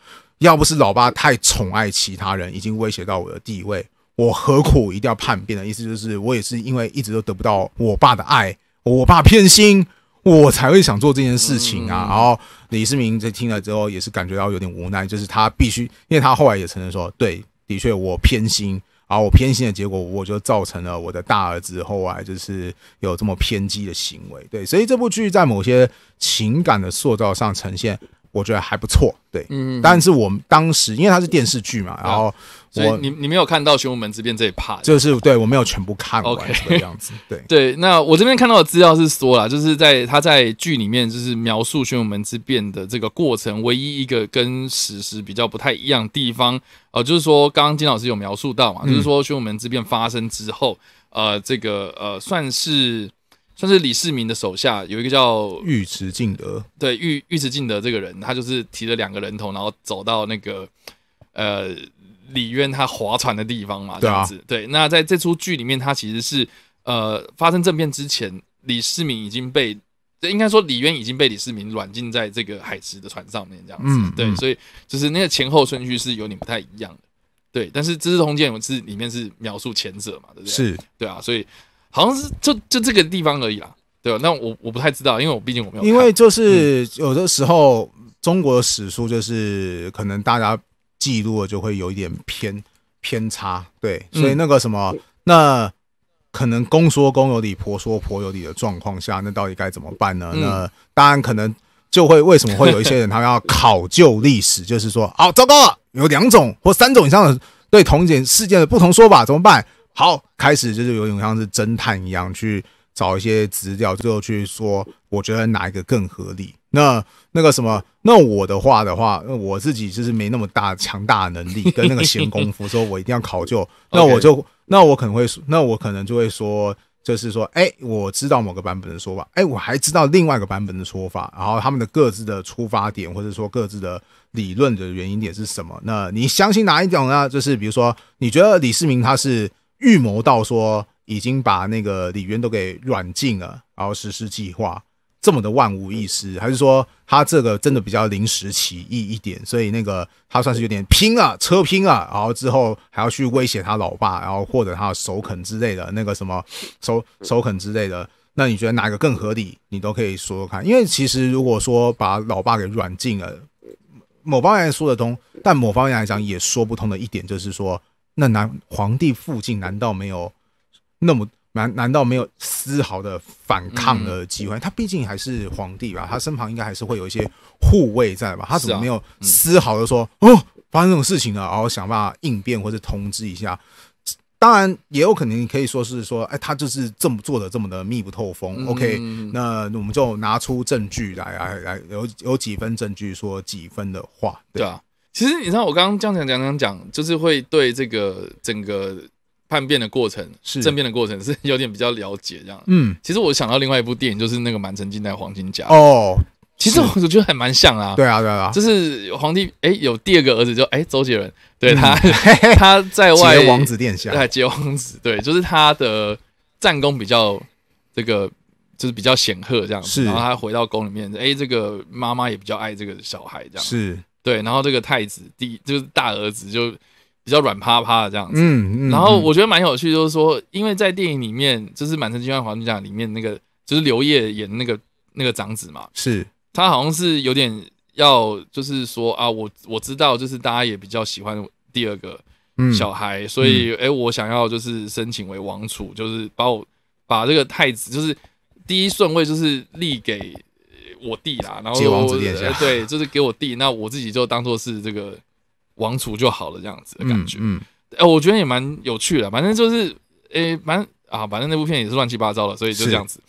要不是老爸太宠爱其他人，已经威胁到我的地位，我何苦一定要叛变的意思就是，我也是因为一直都得不到我爸的爱，我爸偏心，我才会想做这件事情啊。然后李世民在听了之后，也是感觉到有点无奈，就是他必须，因为他后来也承认说，对，的确我偏心，然后我偏心的结果，我就造成了我的大儿子后来就是有这么偏激的行为。对，所以这部剧在某些情感的塑造上呈现。我觉得还不错，对，嗯，但是我们当时因为它是电视剧嘛，然后，我、你你没有看到玄武门之变这一 part，就是对我没有全部看完的样子，对对。那我这边看到的资料是说了，就是在他在剧里面就是描述玄武门之变的这个过程，唯一一个跟史实比较不太一样地方，呃，就是说刚刚金老师有描述到嘛，就是说玄武门之变发生之后，呃，这个呃算是。但是李世民的手下有一个叫尉迟敬德，对尉尉迟敬德这个人，他就是提着两个人头，然后走到那个呃李渊他划船的地方嘛，这样子。对，那在这出剧里面，他其实是呃发生政变之前，李世民已经被应该说李渊已经被李世民软禁在这个海池的船上面这样子。嗯，对，所以就是那个前后顺序是有点不太一样的。对，但是《资治通鉴》是里面是描述前者嘛，对不对？是，对啊，所以。好像是就就这个地方而已啦，对吧？那我我不太知道，因为我毕竟我没有。因为就是有的时候，中国的史书就是可能大家记录就会有一点偏偏差，对，所以那个什么，那可能公说公有理，婆说婆有理的状况下，那到底该怎么办呢？那当然可能就会为什么会有一些人他要考究历史，就是说，哦，糟糕了，有两种或三种以上的对同一件事件的不同说法，怎么办？好，开始就是有点像是侦探一样去找一些资料，最后去说我觉得哪一个更合理。那那个什么，那我的话的话，我自己就是没那么大强大的能力跟那个闲工夫，说我一定要考究。那我就那我可能会，那我可能就会说，就是说，哎，我知道某个版本的说法，哎，我还知道另外一个版本的说法，然后他们的各自的出发点或者说各自的理论的原因点是什么。那你相信哪一种呢？就是比如说，你觉得李世民他是？预谋到说已经把那个李渊都给软禁了，然后实施计划这么的万无一失，还是说他这个真的比较临时起意一点？所以那个他算是有点拼啊，车拼啊，然后之后还要去威胁他老爸，然后获得他的首肯之类的，那个什么首首 肯之类的。那你觉得哪个更合理？你都可以说说看。因为其实如果说把老爸给软禁了，某方面说得通，但某方面来讲也说不通的一点就是说。那南皇帝附近难道没有那么难？难道没有丝毫的反抗的机会？他毕竟还是皇帝吧？他身旁应该还是会有一些护卫在吧？他怎么没有丝毫的说哦，发生这种事情了，然后想办法应变或者通知一下？当然也有可能，可以说是说，哎，他就是这么做的，这么的密不透风。OK，那我们就拿出证据来，来，来有有几分证据说几分的话，对啊。其实你知道，我刚刚这样讲讲讲讲，就是会对这个整个叛变的过程、政变的过程是有点比较了解，这样。嗯，其实我想到另外一部电影，就是那个《满城尽带黄金甲》。哦，其实我觉得还蛮像啊。对啊，对啊，就是皇帝哎，有第二个儿子就哎，周杰伦对，他 他在外接王子殿下，接王子对，就是他的战功比较这个就是比较显赫这样子。然后他回到宫里面，哎，这个妈妈也比较爱这个小孩这样。是。对，然后这个太子第就是大儿子就比较软趴趴的这样子，嗯，然后我觉得蛮有趣，就是说，因为在电影里面，就是《满城尽带黄金甲》里面那个就是刘烨演那个那个长子嘛，是他好像是有点要就是说啊，我我知道就是大家也比较喜欢第二个小孩，所以哎，我想要就是申请为王储，就是把我把这个太子就是第一顺位就是立给。我弟啦，然后对，就是给我弟，那我自己就当做是这个王储就好了，这样子的感觉。嗯，哎，我觉得也蛮有趣的，反正就是，哎，蛮啊，反正那部片也是乱七八糟的，所以就这样子。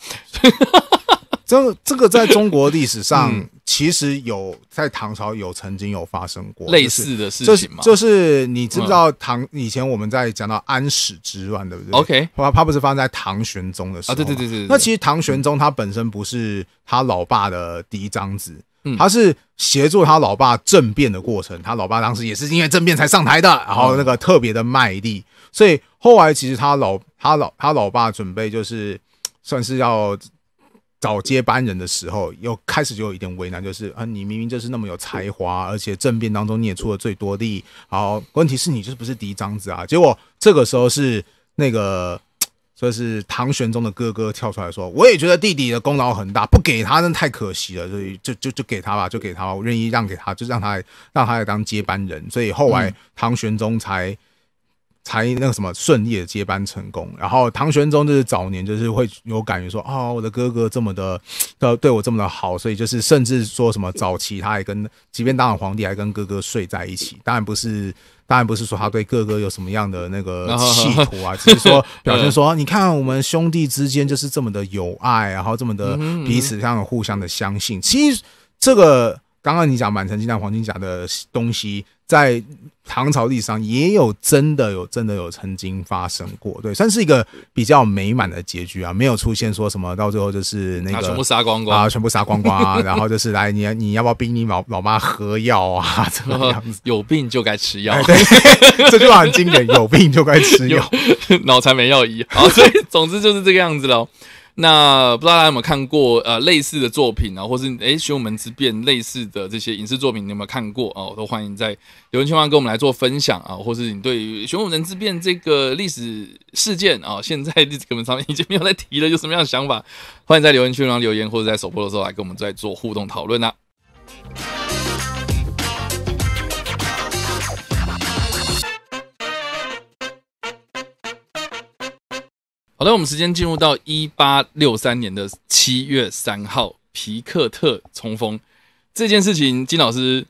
这这个在中国历史上 其实有在唐朝有曾经有发生过类似的事情吗？就是你知不知道唐以前我们在讲到安史之乱对不对？OK，它不是发生在唐玄宗的时候？啊，对对对对。那其实唐玄宗他本身不是他老爸的第一子，他是协助他老爸政变的过程。他老爸当时也是因为政变才上台的，然后那个特别的卖力，所以后来其实他老他老他老爸准备就是算是要。找接班人的时候，又开始就有一点为难，就是啊，你明明就是那么有才华，而且政变当中你也出了最多力，好，问题是你就是不是嫡长子啊？结果这个时候是那个，就是唐玄宗的哥哥跳出来说，我也觉得弟弟的功劳很大，不给他那太可惜了，所以就就就给他吧，就给他，我愿意让给他，就让他让他来当接班人，所以后来唐玄宗才。才那个什么顺利的接班成功，然后唐玄宗就是早年就是会有感觉说，啊，我的哥哥这么的，呃，对我这么的好，所以就是甚至说什么早期他还跟，即便当了皇帝还跟哥哥睡在一起，当然不是，当然不是说他对哥哥有什么样的那个企图啊，只是说 表现说，你看我们兄弟之间就是这么的有爱，然后这么的彼此这样互相的相信。其实这个刚刚你讲满城尽带黄金甲的东西。在唐朝历史上，也有真的有真的有曾经发生过，对，算是一个比较美满的结局啊，没有出现说什么到最后就是那个全部杀光光，啊，全部杀光光，啊，然后就是来你你要不要逼你老老妈喝药啊？这样子 有病就该吃药，这句话很经典，有病就该吃药，脑残没药医。好，所以总之就是这个样子喽。那不知道大家有没有看过呃类似的作品啊，或是诶《玄武门之变》类似的这些影视作品，你有没有看过哦？我都欢迎在留言区方跟我们来做分享啊，或是你对《于《玄武门之变》这个历史事件啊，现在历史课本上面已经没有在提了，有什么样的想法？欢迎在留言区上留言，或者在首播的时候来跟我们再做互动讨论啊。好的，我们时间进入到一八六三年的七月三号，皮克特冲锋这件事情，金老师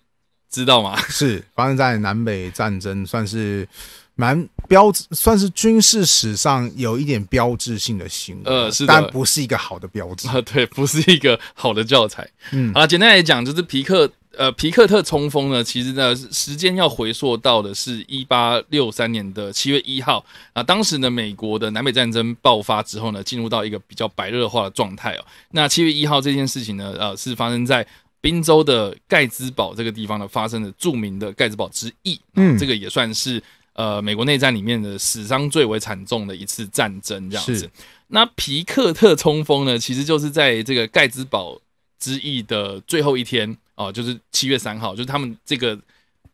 知道吗？是发生在南北战争，算是。蛮标志，算是军事史上有一点标志性的行为，呃，是，但不是一个好的标志啊，对，不是一个好的教材。嗯，啊，简单来讲，就是皮克，呃，皮克特冲锋呢，其实呢，时间要回溯到的是一八六三年的七月一号啊，当时呢，美国的南北战争爆发之后呢，进入到一个比较白热化的状态哦。那七月一号这件事情呢，呃，是发生在宾州的盖茨堡这个地方呢，发生的著名的盖茨堡之役，嗯，这个也算是。呃，美国内战里面的死伤最为惨重的一次战争，这样子。那皮克特冲锋呢，其实就是在这个盖茨堡之役的最后一天哦，就是七月三号，就是他们这个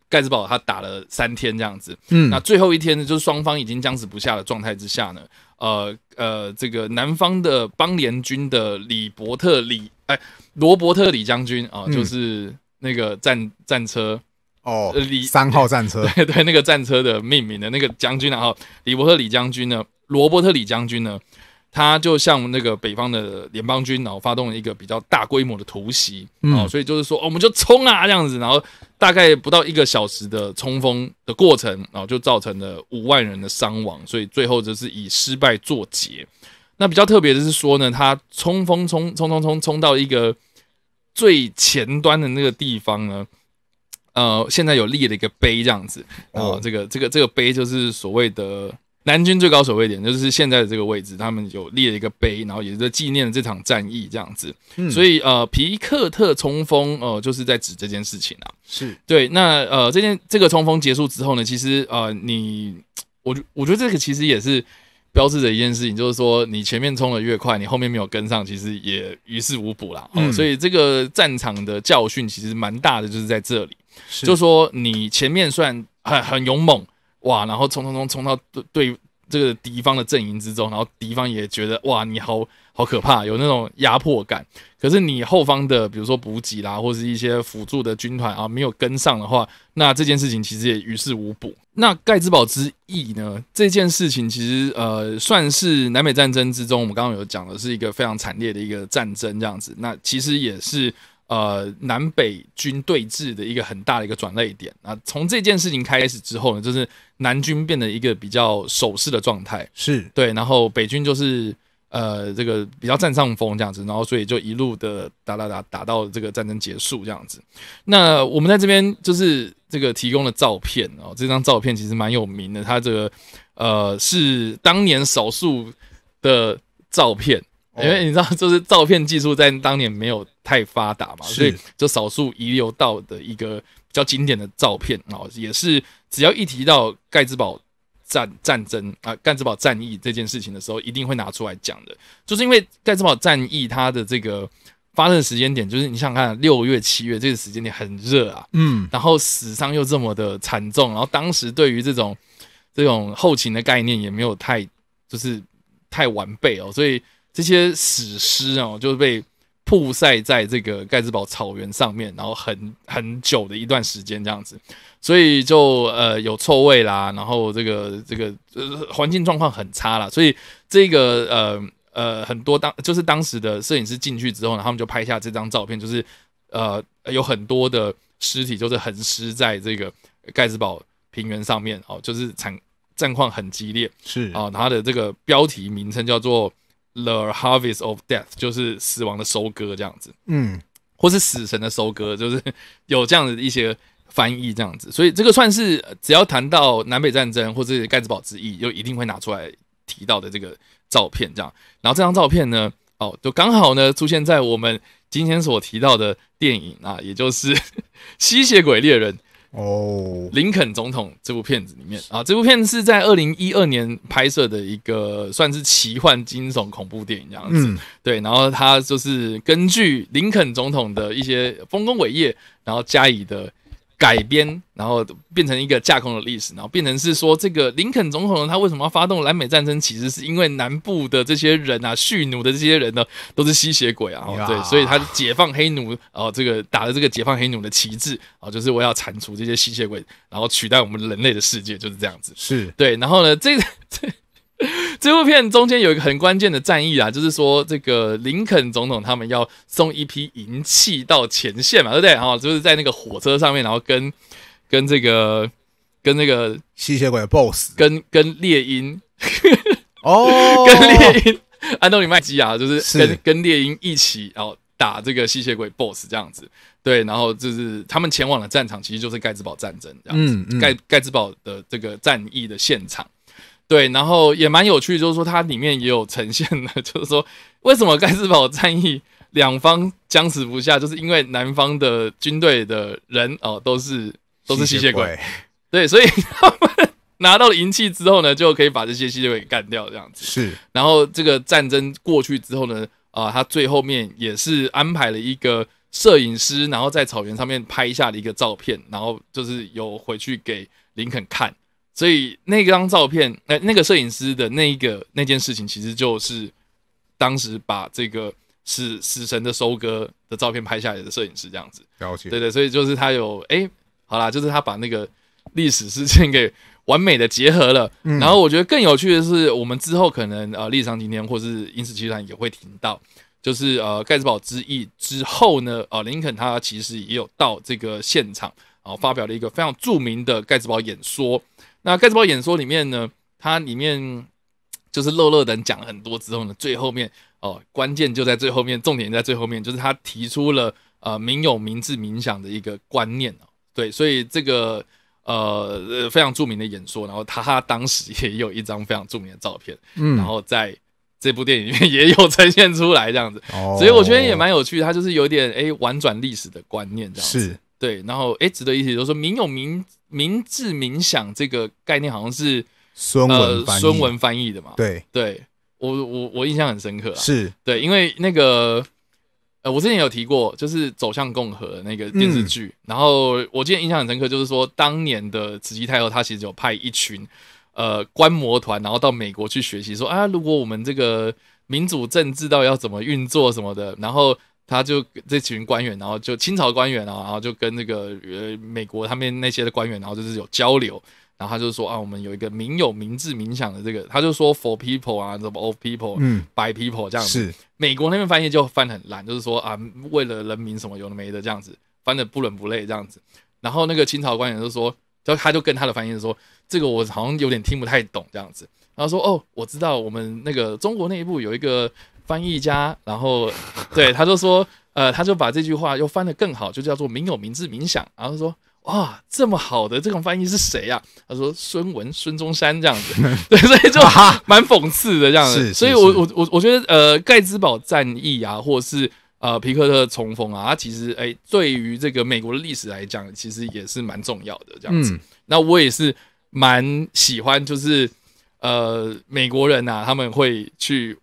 盖茨堡他打了三天这样子。嗯，那最后一天呢，就是双方已经僵持不下的状态之下呢，呃呃，这个南方的邦联军的李伯特李哎罗伯特李将军啊，就是那个战战车。哦，李三号战车，对对，那个战车的命名的那个将军，然后李伯特李将军呢，罗伯特李将军呢，他就向那个北方的联邦军，然后发动了一个比较大规模的突袭，啊，所以就是说，我们就冲啊这样子，然后大概不到一个小时的冲锋的过程，然后就造成了五万人的伤亡，所以最后就是以失败作结。那比较特别的是说呢，他冲锋冲冲冲冲冲到一个最前端的那个地方呢。呃，现在有立了一个碑这样子，然后这个这个这个碑就是所谓的南军最高守卫点，就是现在的这个位置，他们有立了一个碑，然后也是在纪念这场战役这样子。嗯，所以呃，皮克特冲锋呃就是在指这件事情啊。是对，那呃，这件这个冲锋结束之后呢，其实呃，你我我我觉得这个其实也是标志着一件事情，就是说你前面冲的越快，你后面没有跟上，其实也于事无补啦。嗯，所以这个战场的教训其实蛮大的，就是在这里。就说你前面算很很勇猛哇，然后冲冲冲冲到对对这个敌方的阵营之中，然后敌方也觉得哇你好好可怕，有那种压迫感。可是你后方的比如说补给啦，或是一些辅助的军团啊，没有跟上的话，那这件事情其实也于事无补。那盖茨堡之役呢，这件事情其实呃算是南北战争之中，我们刚刚有讲的是一个非常惨烈的一个战争这样子。那其实也是。呃，南北军对峙的一个很大的一个转泪点那从这件事情开始之后呢，就是南军变得一个比较守势的状态，是对，然后北军就是呃，这个比较占上风这样子，然后所以就一路的打打打打到这个战争结束这样子。那我们在这边就是这个提供的照片哦，这张照片其实蛮有名的，它这个呃是当年少数的照片。因为你知道，就是照片技术在当年没有太发达嘛，所以就少数遗留到的一个比较经典的照片啊，也是只要一提到盖茨堡战战争啊，盖茨堡战役这件事情的时候，一定会拿出来讲的。就是因为盖茨堡战役它的这个发生的时间点，就是你想看六月七月这个时间点很热啊，嗯，然后死伤又这么的惨重，然后当时对于这种这种后勤的概念也没有太就是太完备哦，所以。这些死尸哦，就是被曝晒在这个盖茨堡草原上面，然后很很久的一段时间这样子，所以就呃有臭味啦，然后这个这个环境状况很差啦，所以这个呃呃很多当就是当时的摄影师进去之后呢，他们就拍下这张照片，就是呃有很多的尸体就是横尸在这个盖茨堡平原上面哦，就是场战况很激烈是啊，它的这个标题名称叫做。The harvest of death 就是死亡的收割这样子，嗯，或是死神的收割，就是有这样子一些翻译这样子，所以这个算是只要谈到南北战争或者盖茨堡之役，就一定会拿出来提到的这个照片这样。然后这张照片呢，哦，就刚好呢出现在我们今天所提到的电影啊，也就是《吸血鬼猎人》。哦，林肯总统这部片子里面啊，这部片是在二零一二年拍摄的一个算是奇幻惊悚恐怖电影这样子，对，然后它就是根据林肯总统的一些丰功伟业，然后加以的。改编，然后变成一个架空的历史，然后变成是说，这个林肯总统呢，他为什么要发动南北战争？其实是因为南部的这些人啊，蓄奴的这些人呢，都是吸血鬼啊，对，所以他解放黑奴，哦，这个打着这个解放黑奴的旗帜，哦，就是我要铲除这些吸血鬼，然后取代我们人类的世界，就是这样子。是对，然后呢，这这。这部片中间有一个很关键的战役啊，就是说这个林肯总统他们要送一批银器到前线嘛，对不对？后就是在那个火车上面，然后跟跟这个跟那个吸血鬼 BOSS，跟跟猎鹰哦，跟猎鹰安东尼麦基啊，就是跟跟猎鹰一起，然后打这个吸血鬼 BOSS 这样子。对，然后就是他们前往的战场其实就是盖茨堡战争这样子，盖盖茨堡的这个战役的现场。对，然后也蛮有趣，就是说它里面也有呈现的，就是说为什么盖茨堡战役两方僵持不下，就是因为南方的军队的人哦都是都是吸血鬼，对，所以 他们拿到了银器之后呢，就可以把这些吸血鬼干掉，这样子。是，然后这个战争过去之后呢，啊，他最后面也是安排了一个摄影师，然后在草原上面拍下了一个照片，然后就是有回去给林肯看。所以那张照片，哎，那个摄影师的那一个那件事情，其实就是当时把这个死死神的收割的照片拍下来的摄影师这样子，了解，对对，所以就是他有哎，好啦，就是他把那个历史事件给完美的结合了。然后我觉得更有趣的是，我们之后可能呃，史上今天或是英视集团也会听到，就是呃盖茨堡之役之后呢，呃，林肯他其实也有到这个现场啊，发表了一个非常著名的盖茨堡演说。那盖茨堡演说里面呢，它里面就是乐乐等讲了很多之后呢，最后面哦，关键就在最后面，重点在最后面，就是他提出了呃民有民治民享的一个观念哦，对，所以这个呃非常著名的演说，然后他当时也有一张非常著名的照片，嗯，然后在这部电影里面也有呈现出来这样子，所以我觉得也蛮有趣，他就是有点哎玩转历史的观念这样，是对，然后哎值得一提就是说民有民。明治冥想这个概念好像是孙文翻译的嘛？对，对我我我印象很深刻，是对，因为那个呃，我之前有提过，就是走向共和那个电视剧，然后我之前印象很深刻，就是说当年的慈禧太后她其实有派一群呃观摩团，然后到美国去学习，说啊，如果我们这个民主政治到底要怎么运作什么的，然后。他就这群官员，然后就清朝官员啊，然后就跟那个呃美国他们那些的官员，然后就是有交流。然后他就说啊，我们有一个明有明治民享的这个，他就说 for people 啊，什么 of people，嗯，by people 这样子。是。美国那边翻译就翻很烂，就是说啊，为了人民什么有的没的这样子，翻得不伦不类这样子。然后那个清朝官员就说，就他就跟他的翻译说，这个我好像有点听不太懂这样子。然后说哦，我知道我们那个中国内部有一个。翻译家，然后对他就说，呃，他就把这句话又翻得更好，就叫做“明有明志明想”。然后说，哇，这么好的这种翻译是谁啊？他说孙文、孙中山这样子，对，所以就蛮讽刺的这样子。所以，我我我我觉得，呃，盖茨堡战役啊，或是呃皮克特重逢啊，其实，哎，对于这个美国的历史来讲，其实也是蛮重要的这样子。那我也是蛮喜欢，就是呃美国人呐，他们会去。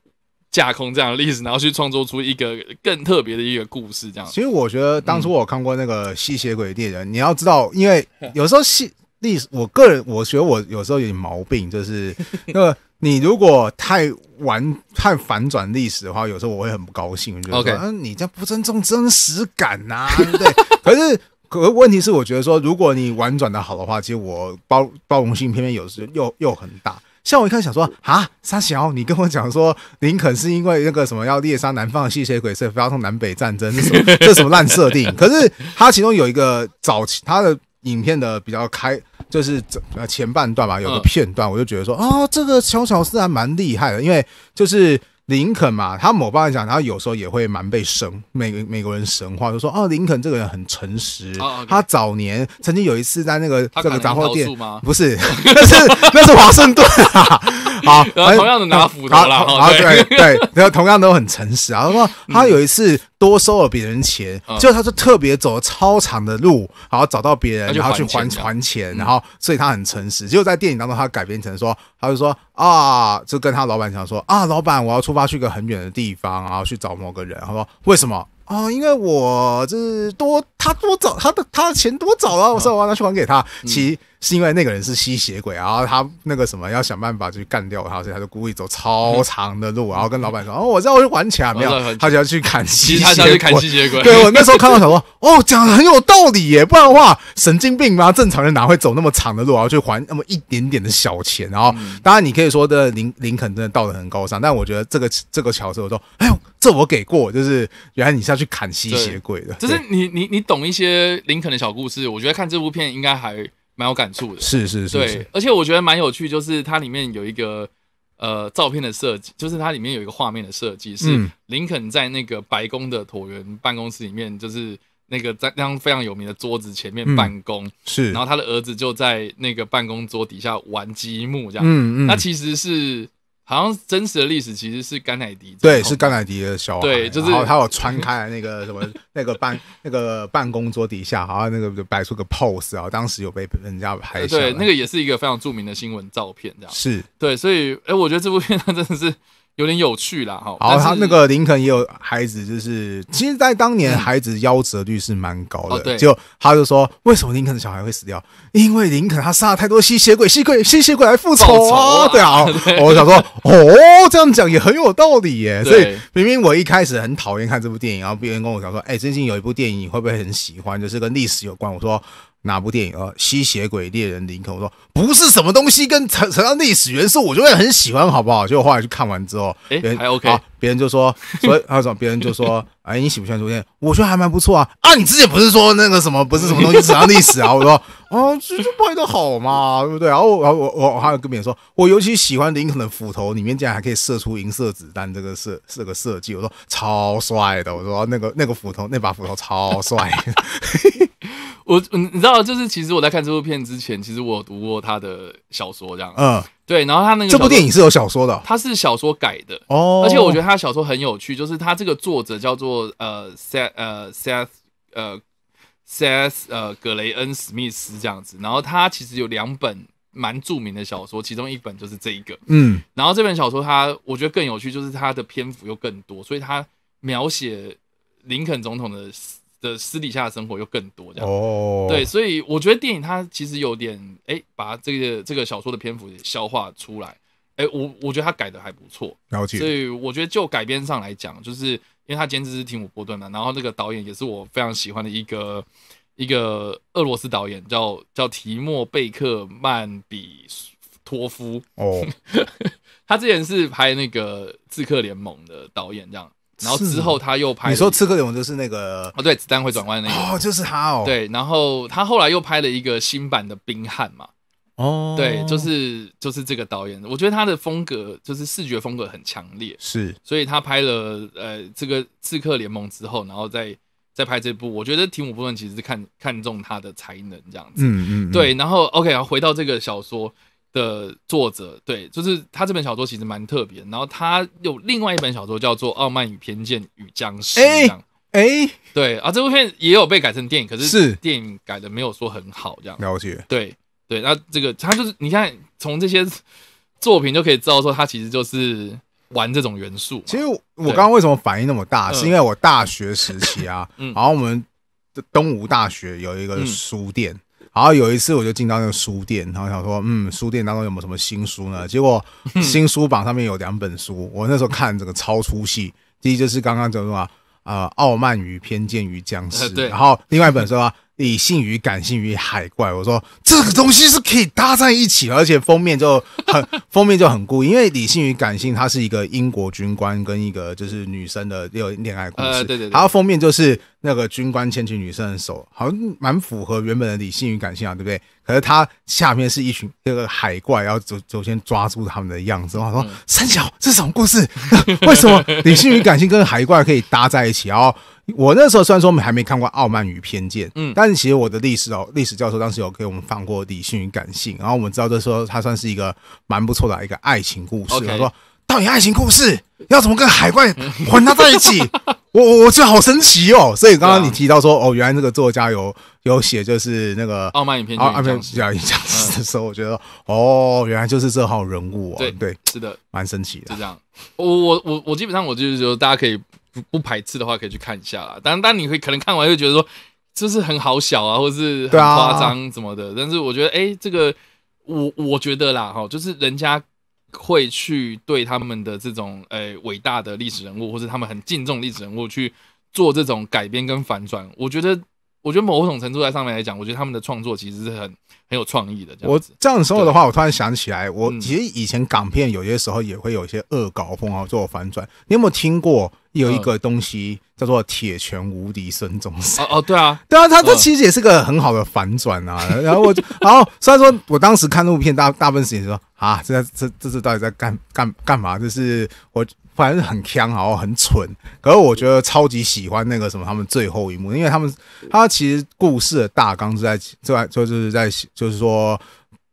架空这样的历史，然后去创作出一个更特别的一个故事，这样。其实我觉得当初我看过那个《吸血鬼猎人》，你要知道，因为 有时候吸历史，我个人我觉得我有时候有点毛病，就是呃，你如果太玩太反转历史的话，有时候我会很不高兴，觉得，OK，你这不尊重真实感呐，对不对？可是可问题是，我觉得说，如果你婉转的好的话，其实我包包容性偏偏有时又又很大。像我一开始想说啊，沙小，你跟我讲说林肯是因为那个什么要猎杀南方的吸血鬼，所以发动南北战争，这 什么烂设定？可是他其中有一个早期他的影片的比较开，就是呃前半段吧，有个片段，我就觉得说啊，这个乔乔斯还蛮厉害的，因为就是。林肯嘛，他某方面讲，他有时候也会蛮被神，美美国人神话就说，哦，林肯这个人很诚实。他早年曾经有一次在那个这个杂货店不是，那是那是华盛顿啊，好，同样的拿斧头啊，对对，然后同样都很诚实啊。他他有一次。多收了别人钱，结果他就特别走超长的路，然后找到别人，然后去还还钱，然后所以他很诚实。就在电影当中，他改编成说，他就说啊，就跟他老板讲说啊，老板，我要出发去个很远的地方，然后去找某个人。他说为什么啊？因为我这多他多找他的他的钱多找了，我说我要拿去还给他。其实。是因为那个人是吸血鬼，然后他那个什么要想办法去干掉他，所以他就故意走超长的路，然后跟老板说：“哦，我这我就还钱，没有。”他就要去砍吸血鬼。对，我那时候看到想说：“ 哦，讲的很有道理耶，不然的话，神经病吗？正常人哪会走那么长的路，然后去还那么一点点的小钱？”然后，当然你可以说的林林肯真的道德很高尚，但我觉得这个这个桥我都，哎呦，这我给过，就是原来你是要去砍吸血鬼的，就是你你你懂一些林肯的小故事，我觉得看这部片应该还。蛮有感触的，是是是，对，而且我觉得蛮有趣，就是它里面有一个呃照片的设计，就是它里面有一个画面的设计，是林肯在那个白宫的椭圆办公室里面，就是那个在那张非常有名的桌子前面办公，是，然后他的儿子就在那个办公桌底下玩积木这样，嗯嗯，那其实是。好像真实的历史其实是甘乃迪对，是甘乃迪的小孩，对，就是然后他有穿开那个什么 那个办那个办公桌底下，好像那个摆出个 pose 啊，当时有被人家拍下，那个也是一个非常著名的新闻照片，这样是对，所以哎，我觉得这部片它真的是。有点有趣啦，哈。然他那个林肯也有孩子，就是其实，在当年孩子夭折率是蛮高的。就他就说，为什么林肯的小孩会死掉？因为林肯他杀了太多吸血鬼，吸鬼吸血鬼来复仇啊！对啊，我想说，哦，这样讲也很有道理耶。所以明明我一开始很讨厌看这部电影，然后别人跟我讲说，哎，最近有一部电影你会不会很喜欢？就是跟历史有关。我说。哪部电影啊？吸血鬼猎人林肯，我说不是什么东西跟扯扯到历史元素，我就会很喜欢，好不好？结果后来去看完之后，哎，还 OK。别人就说，所以他说，别人就说，哎，你喜不喜欢这部电影？我还蛮不错啊。啊，你之前不是说那个什么不是什么东西，只要历史啊？我说哦，就拍的好嘛，对不对？然后然后我我还有跟别人说，我尤其喜欢林肯的斧头，里面竟然还可以射出银色子弹，这个设这个设计，我说超帅的。我说那个那个斧头，那把斧头超帅。我你你知道，就是其实我在看这部片之前，其实我读过他的小说，这样嗯对，然后他那个这部电影是有小说的，他是小说改的哦，而且我觉得他小说很有趣，就是他这个作者叫做呃 Seth 呃 Seth 呃 Seth 呃格雷恩史密斯这样子，然后他其实有两本蛮著名的小说，其中一本就是这一个嗯，然后这本小说他我觉得更有趣，就是他的篇幅又更多，所以他描写林肯总统的。的私底下的生活又更多这样哦，对，所以我觉得电影它其实有点哎，把这个这个小说的篇幅也消化出来，哎，我我觉得他改的还不错，了解。所以我觉得就改编上来讲，就是因为他简直是提姆波顿的，然后那个导演也是我非常喜欢的一个一个俄罗斯导演，叫叫提莫贝克曼比托夫哦，他之前是拍那个《刺客联盟》的导演这样。然后之后他又拍你说《刺客联盟》就是那个哦，对，子弹会转弯那哦，就是他哦。对，然后他后来又拍了一个新版的《冰汉》嘛，哦，对，就是就是这个导演，我觉得他的风格就是视觉风格很强烈，是，所以他拍了呃这个《刺客联盟》之后，然后再再拍这部，我觉得提姆·部顿其实是看看中他的才能这样子，嗯嗯，对。然后 OK 然后回到这个小说。的作者对，就是他这本小说其实蛮特别，然后他有另外一本小说叫做《傲慢与偏见与僵尸》这样，哎，对啊，这部片也有被改成电影，可是是电影改的没有说很好这样，了解，对对，那这个他就是你看从这些作品就可以知道说他其实就是玩这种元素。其实我刚刚为什么反应那么大，是因为我大学时期啊，然后我们东吴大学有一个书店。然后有一次，我就进到那个书店，然后想说，嗯，书店当中有没有什么新书呢？结果新书榜上面有两本书，我那时候看这个超出戏。第一就是刚刚叫做啊，呃，傲慢与偏见与僵尸，然后另外一本书啊，理性与感性与海怪。我说这个东西是可以搭在一起，而且封面就很 封面就很酷，因为理性与感性，它是一个英国军官跟一个就是女生的恋恋爱故事。呃，对对对。然后封面就是。那个军官牵起女生的手，好像蛮符合原本的理性与感性啊，对不对？可是他下面是一群这个海怪，要走走先抓住他们的样子。我说：“三小，这是什么故事？为什么理性与感性跟海怪可以搭在一起？”然后我那时候虽然说还没看过《傲慢与偏见》，嗯，但是其实我的历史哦，历史教授当时有给我们放过《理性与感性》，然后我们知道这时候它算是一个蛮不错的一个爱情故事。他说：“到底爱情故事要怎么跟海怪混搭在一起？”我我我觉得好神奇哦，所以刚刚你提到说哦，原来这个作家有有写就是那个傲慢影片啊，傲慢之家，啊，这样的时候，我觉得哦，原来就是这号人物啊，对对，是的，蛮神奇的，就这样。我我我我基本上我就是觉得大家可以不不排斥的话，可以去看一下啦。但但你会可能看完会觉得说就是很好笑啊，或是很夸张什么的。但是我觉得哎，这个我我觉得啦哈，就是人家。会去对他们的这种呃伟大的历史人物，或者他们很敬重历史人物去做这种改编跟反转，我觉得。我觉得某种程度在上面来讲，我觉得他们的创作其实是很很有创意的。我这样说的话，我突然想起来，我其实以前港片有些时候也会有一些恶搞、风啊，做反转。你有没有听过有一个东西叫做《铁拳无敌孙中山》？哦哦，对啊，对啊，他这其实也是个很好的反转啊。然后我，然后虽然说我当时看那部片，大大部分时间说啊，这这这是到底在干干干嘛？就是我。反正是很憨，然后很蠢，可是我觉得超级喜欢那个什么，他们最后一幕，因为他们他其实故事的大纲是在就在就是在就是说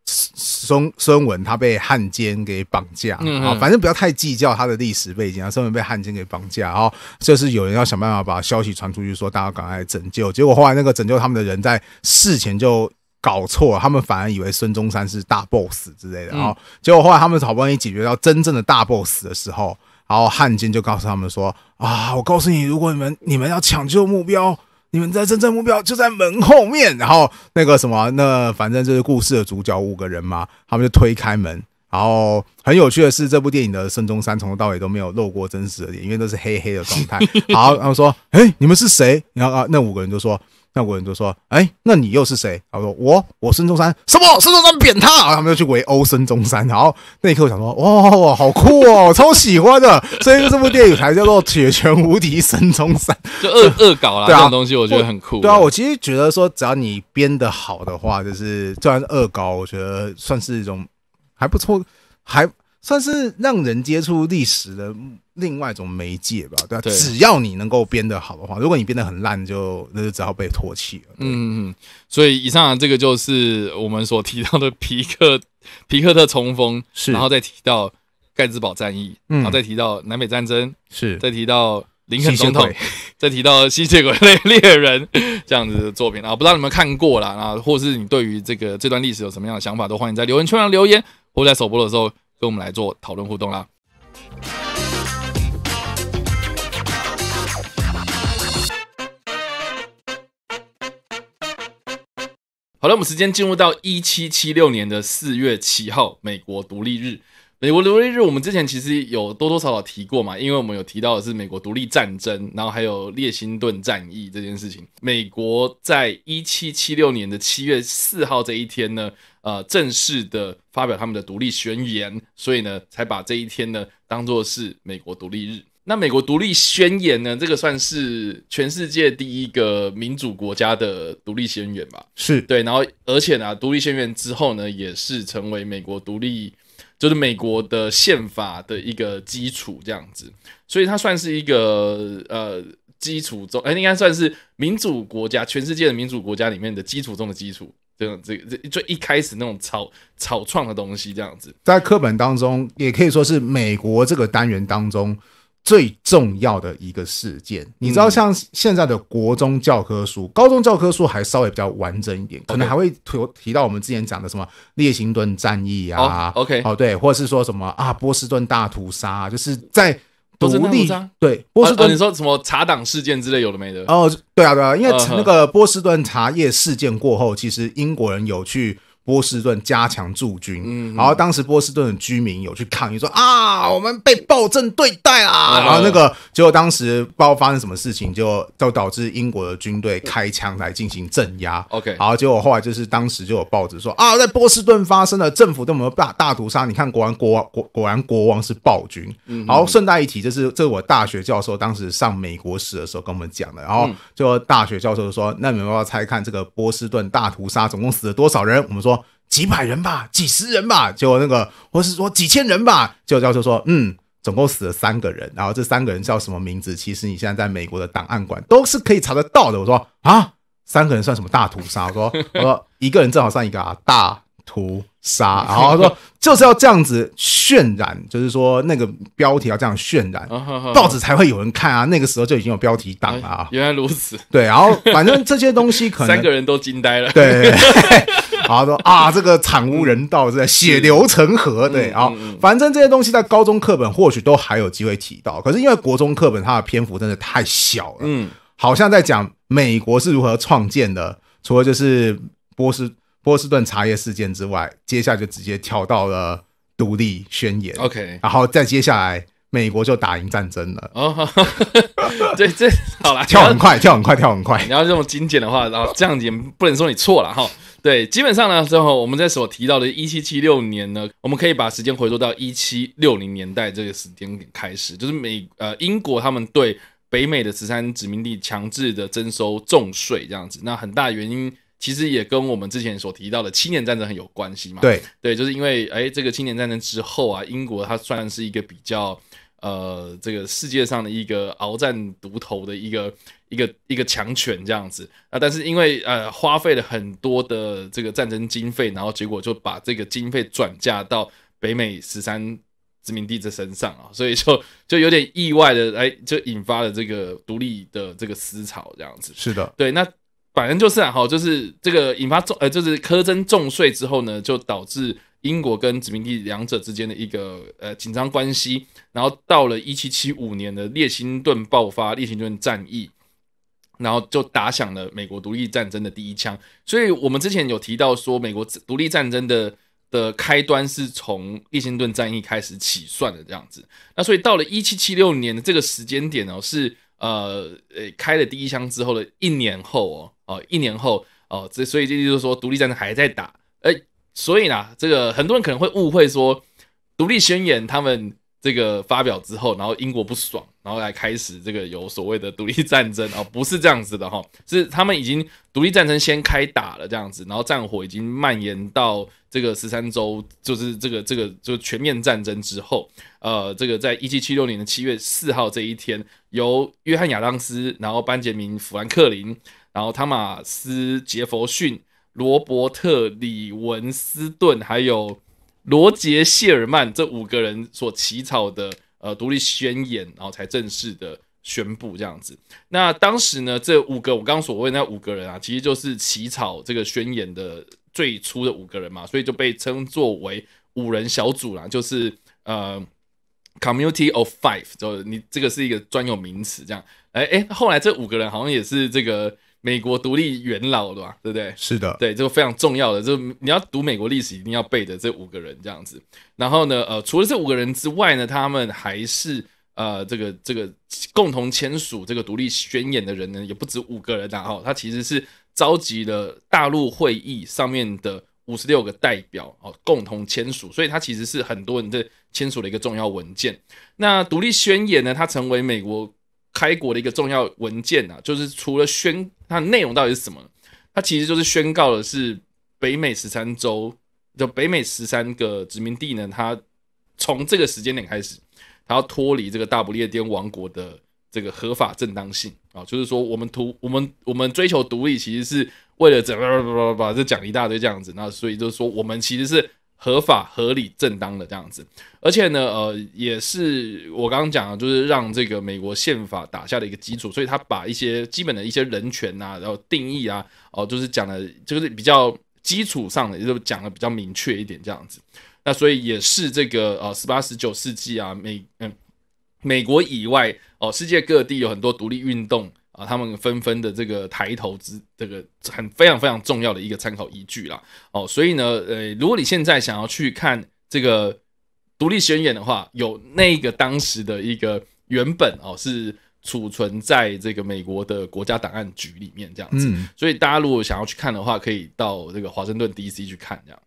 孙孙文他被汉奸给绑架啊，反正不要太计较他的历史背景啊，孙文被汉奸给绑架，然后就是有人要想办法把消息传出去，说大家赶快拯救，结果后来那个拯救他们的人在事前就搞错了，他们反而以为孙中山是大 boss 之类的，然后结果后来他们好不容易解决到真正的大 boss 的时候。然后汉奸就告诉他们说：“啊，我告诉你，如果你们你们要抢救目标，你们的真正目标就在门后面。”然后那个什么，那反正就是故事的主角五个人嘛，他们就推开门。然后很有趣的是，这部电影的孙中山从头到尾都没有露过真实的脸，因为都是黑黑的状态。好，然后说：“哎，你们是谁？”然后啊，那五个人就说。那我人就说：“哎，那你又是谁？”他说：“我，我孙中山。”什么？孙中山扁他！后他们又去围殴孙中山。然后那一刻，我想说：“哇，好酷哦，超喜欢的。”所以这部电影才叫做《铁拳无敌孙中山》，就恶恶搞啦这种东西，我觉得很酷。对啊，我其实觉得说，只要你编的好的话，就是虽然恶搞，我觉得算是一种还不错，还。算是让人接触历史的另外一种媒介吧，对吧？只要你能够编得好的话，如果你编得很烂，就那就只好被唾弃了。嗯嗯。所以以上这个就是我们所提到的皮克 皮克特冲锋，是，然后再提到盖茨堡战役，然后再提到南北战争，是，再提到林肯总统，再提到吸血鬼猎猎人 这样子的作品。啊，不知道你们看过了，啊，或是你对于这个这段历史有什么样的想法，都欢迎在留言区上留言，或在首播的时候。跟我们来做讨论互动啦！好了，我们时间进入到一七七六年的四月七号，美国独立日。美国独立日，我们之前其实有多多少少提过嘛，因为我们有提到的是美国独立战争，然后还有列辛顿战役这件事情。美国在一七七六年的七月四号这一天呢，呃，正式的发表他们的独立宣言，所以呢，才把这一天呢当做是美国独立日。那美国独立宣言呢，这个算是全世界第一个民主国家的独立宣言吧？是对，然后而且呢，独立宣言之后呢，也是成为美国独立。就是美国的宪法的一个基础，这样子，所以它算是一个呃基础中，哎，应该算是民主国家，全世界的民主国家里面的基础中的基础，这种这这最一开始那种草草创的东西，这样子，在课本当中也可以说是美国这个单元当中。最重要的一个事件，你知道，像现在的国中教科书、高中教科书还稍微比较完整一点，可能还会提提到我们之前讲的什么列辛顿战役啊，OK，哦对，或者是说什么啊波士顿大屠杀，就是在独立对波士顿你说什么查党事件之类有的没的？哦，对啊对啊，因为那个波士顿茶叶事件过后，其实英国人有去。波士顿加强驻军，嗯，然后当时波士顿的居民有去抗议说啊，我们被暴政对待啦。然后那个结果当时不知道发生什么事情，就就导致英国的军队开枪来进行镇压。OK，好，结果后来就是当时就有报纸说啊，在波士顿发生了政府我们大大屠杀。你看，国王国王果果然国王是暴君。嗯，好，顺带一提，就是这是我大学教授当时上美国史的时候跟我们讲的。然后就大学教授说，那你们要猜看这个波士顿大屠杀总共死了多少人？我们说。几百人吧，几十人吧，结果那个，或是说几千人吧，就果教授说，嗯，总共死了三个人，然后这三个人叫什么名字？其实你现在在美国的档案馆都是可以查得到的。我说啊，三个人算什么大屠杀？我说，我说一个人正好算一个大屠杀。然后说就是要这样子渲染，就是说那个标题要这样渲染，报纸才会有人看啊。那个时候就已经有标题党了。原来如此，对。然后反正这些东西可能三个人都惊呆了。对。然 后说啊，这个惨无人道，这血流成河。对，啊，反正这些东西在高中课本或许都还有机会提到，可是因为国中课本它的篇幅真的太小了，嗯，好像在讲美国是如何创建的，除了就是波斯波士顿茶叶事件之外，接下来就直接跳到了独立宣言，OK，然后再接下来美国就打赢战争了。哦，这这好了，跳很快，跳很快，跳很快。你要这种精简的话，然后这样也不能说你错了哈。对，基本上呢，之后我们在所提到的1776年呢，我们可以把时间回溯到1760年代这个时间点开始，就是美呃英国他们对北美的十三殖民地强制的征收重税这样子。那很大原因其实也跟我们之前所提到的七年战争很有关系嘛。对，对，就是因为哎这个七年战争之后啊，英国它算是一个比较呃这个世界上的一个鏖战独头的一个。一个一个强权这样子啊，但是因为呃花费了很多的这个战争经费，然后结果就把这个经费转嫁到北美十三殖民地的身上啊，所以就就有点意外的哎，就引发了这个独立的这个思潮这样子。是的，对，那反正就是啊，好，就是这个引发重呃就是苛征重税之后呢，就导致英国跟殖民地两者之间的一个呃紧张关系，然后到了一七七五年的列辛顿爆发列辛顿战役。然后就打响了美国独立战争的第一枪，所以我们之前有提到说，美国独立战争的的开端是从列新顿战役开始起算的这样子。那所以到了一七七六年的这个时间点呢，是呃呃开了第一枪之后的一年后哦哦一年后哦，这所以这就是说独立战争还在打。哎，所以呢，这个很多人可能会误会说，独立宣言他们这个发表之后，然后英国不爽。然后来开始这个有所谓的独立战争啊，不是这样子的哈，是他们已经独立战争先开打了这样子，然后战火已经蔓延到这个十三州，就是这个这个就全面战争之后，呃，这个在一七七六年的七月四号这一天，由约翰亚当斯，然后班杰明富兰克林，然后汤马斯杰佛逊，罗伯特李文斯顿，还有罗杰谢尔曼这五个人所起草的。呃，独立宣言，然后才正式的宣布这样子。那当时呢，这五个我刚所谓那五个人啊，其实就是起草这个宣言的最初的五个人嘛，所以就被称作为五人小组啦，就是呃，Community of Five，就你这个是一个专有名词，这样。哎哎，后来这五个人好像也是这个。美国独立元老对吧？对不对？是的，对，这个非常重要的，就你要读美国历史一定要背的这五个人这样子。然后呢，呃，除了这五个人之外呢，他们还是呃这个这个共同签署这个独立宣言的人呢，也不止五个人啊。后他其实是召集了大陆会议上面的五十六个代表哦，共同签署，所以它其实是很多人的签署的一个重要文件。那独立宣言呢，它成为美国。开国的一个重要文件啊，就是除了宣，它内容到底是什么？它其实就是宣告的是北美十三州，就北美十三个殖民地呢。它从这个时间点开始，它要脱离这个大不列颠王国的这个合法正当性啊。就是说，我们图我们我们追求独立，其实是为了怎？么把这讲一大堆这样子，那所以就是说，我们其实是。合法、合理、正当的这样子，而且呢，呃，也是我刚刚讲的，就是让这个美国宪法打下的一个基础，所以他把一些基本的一些人权啊，然后定义啊，哦，就是讲的，这个是比较基础上的，也就讲的比较明确一点这样子。那所以也是这个呃，十八、十九世纪啊，美嗯，美国以外哦，世界各地有很多独立运动。他们纷纷的这个抬头之，这个很非常非常重要的一个参考依据啦。哦，所以呢，呃，如果你现在想要去看这个独立宣言的话，有那个当时的一个原本哦，是储存在这个美国的国家档案局里面这样子。所以大家如果想要去看的话，可以到这个华盛顿 D.C. 去看这样。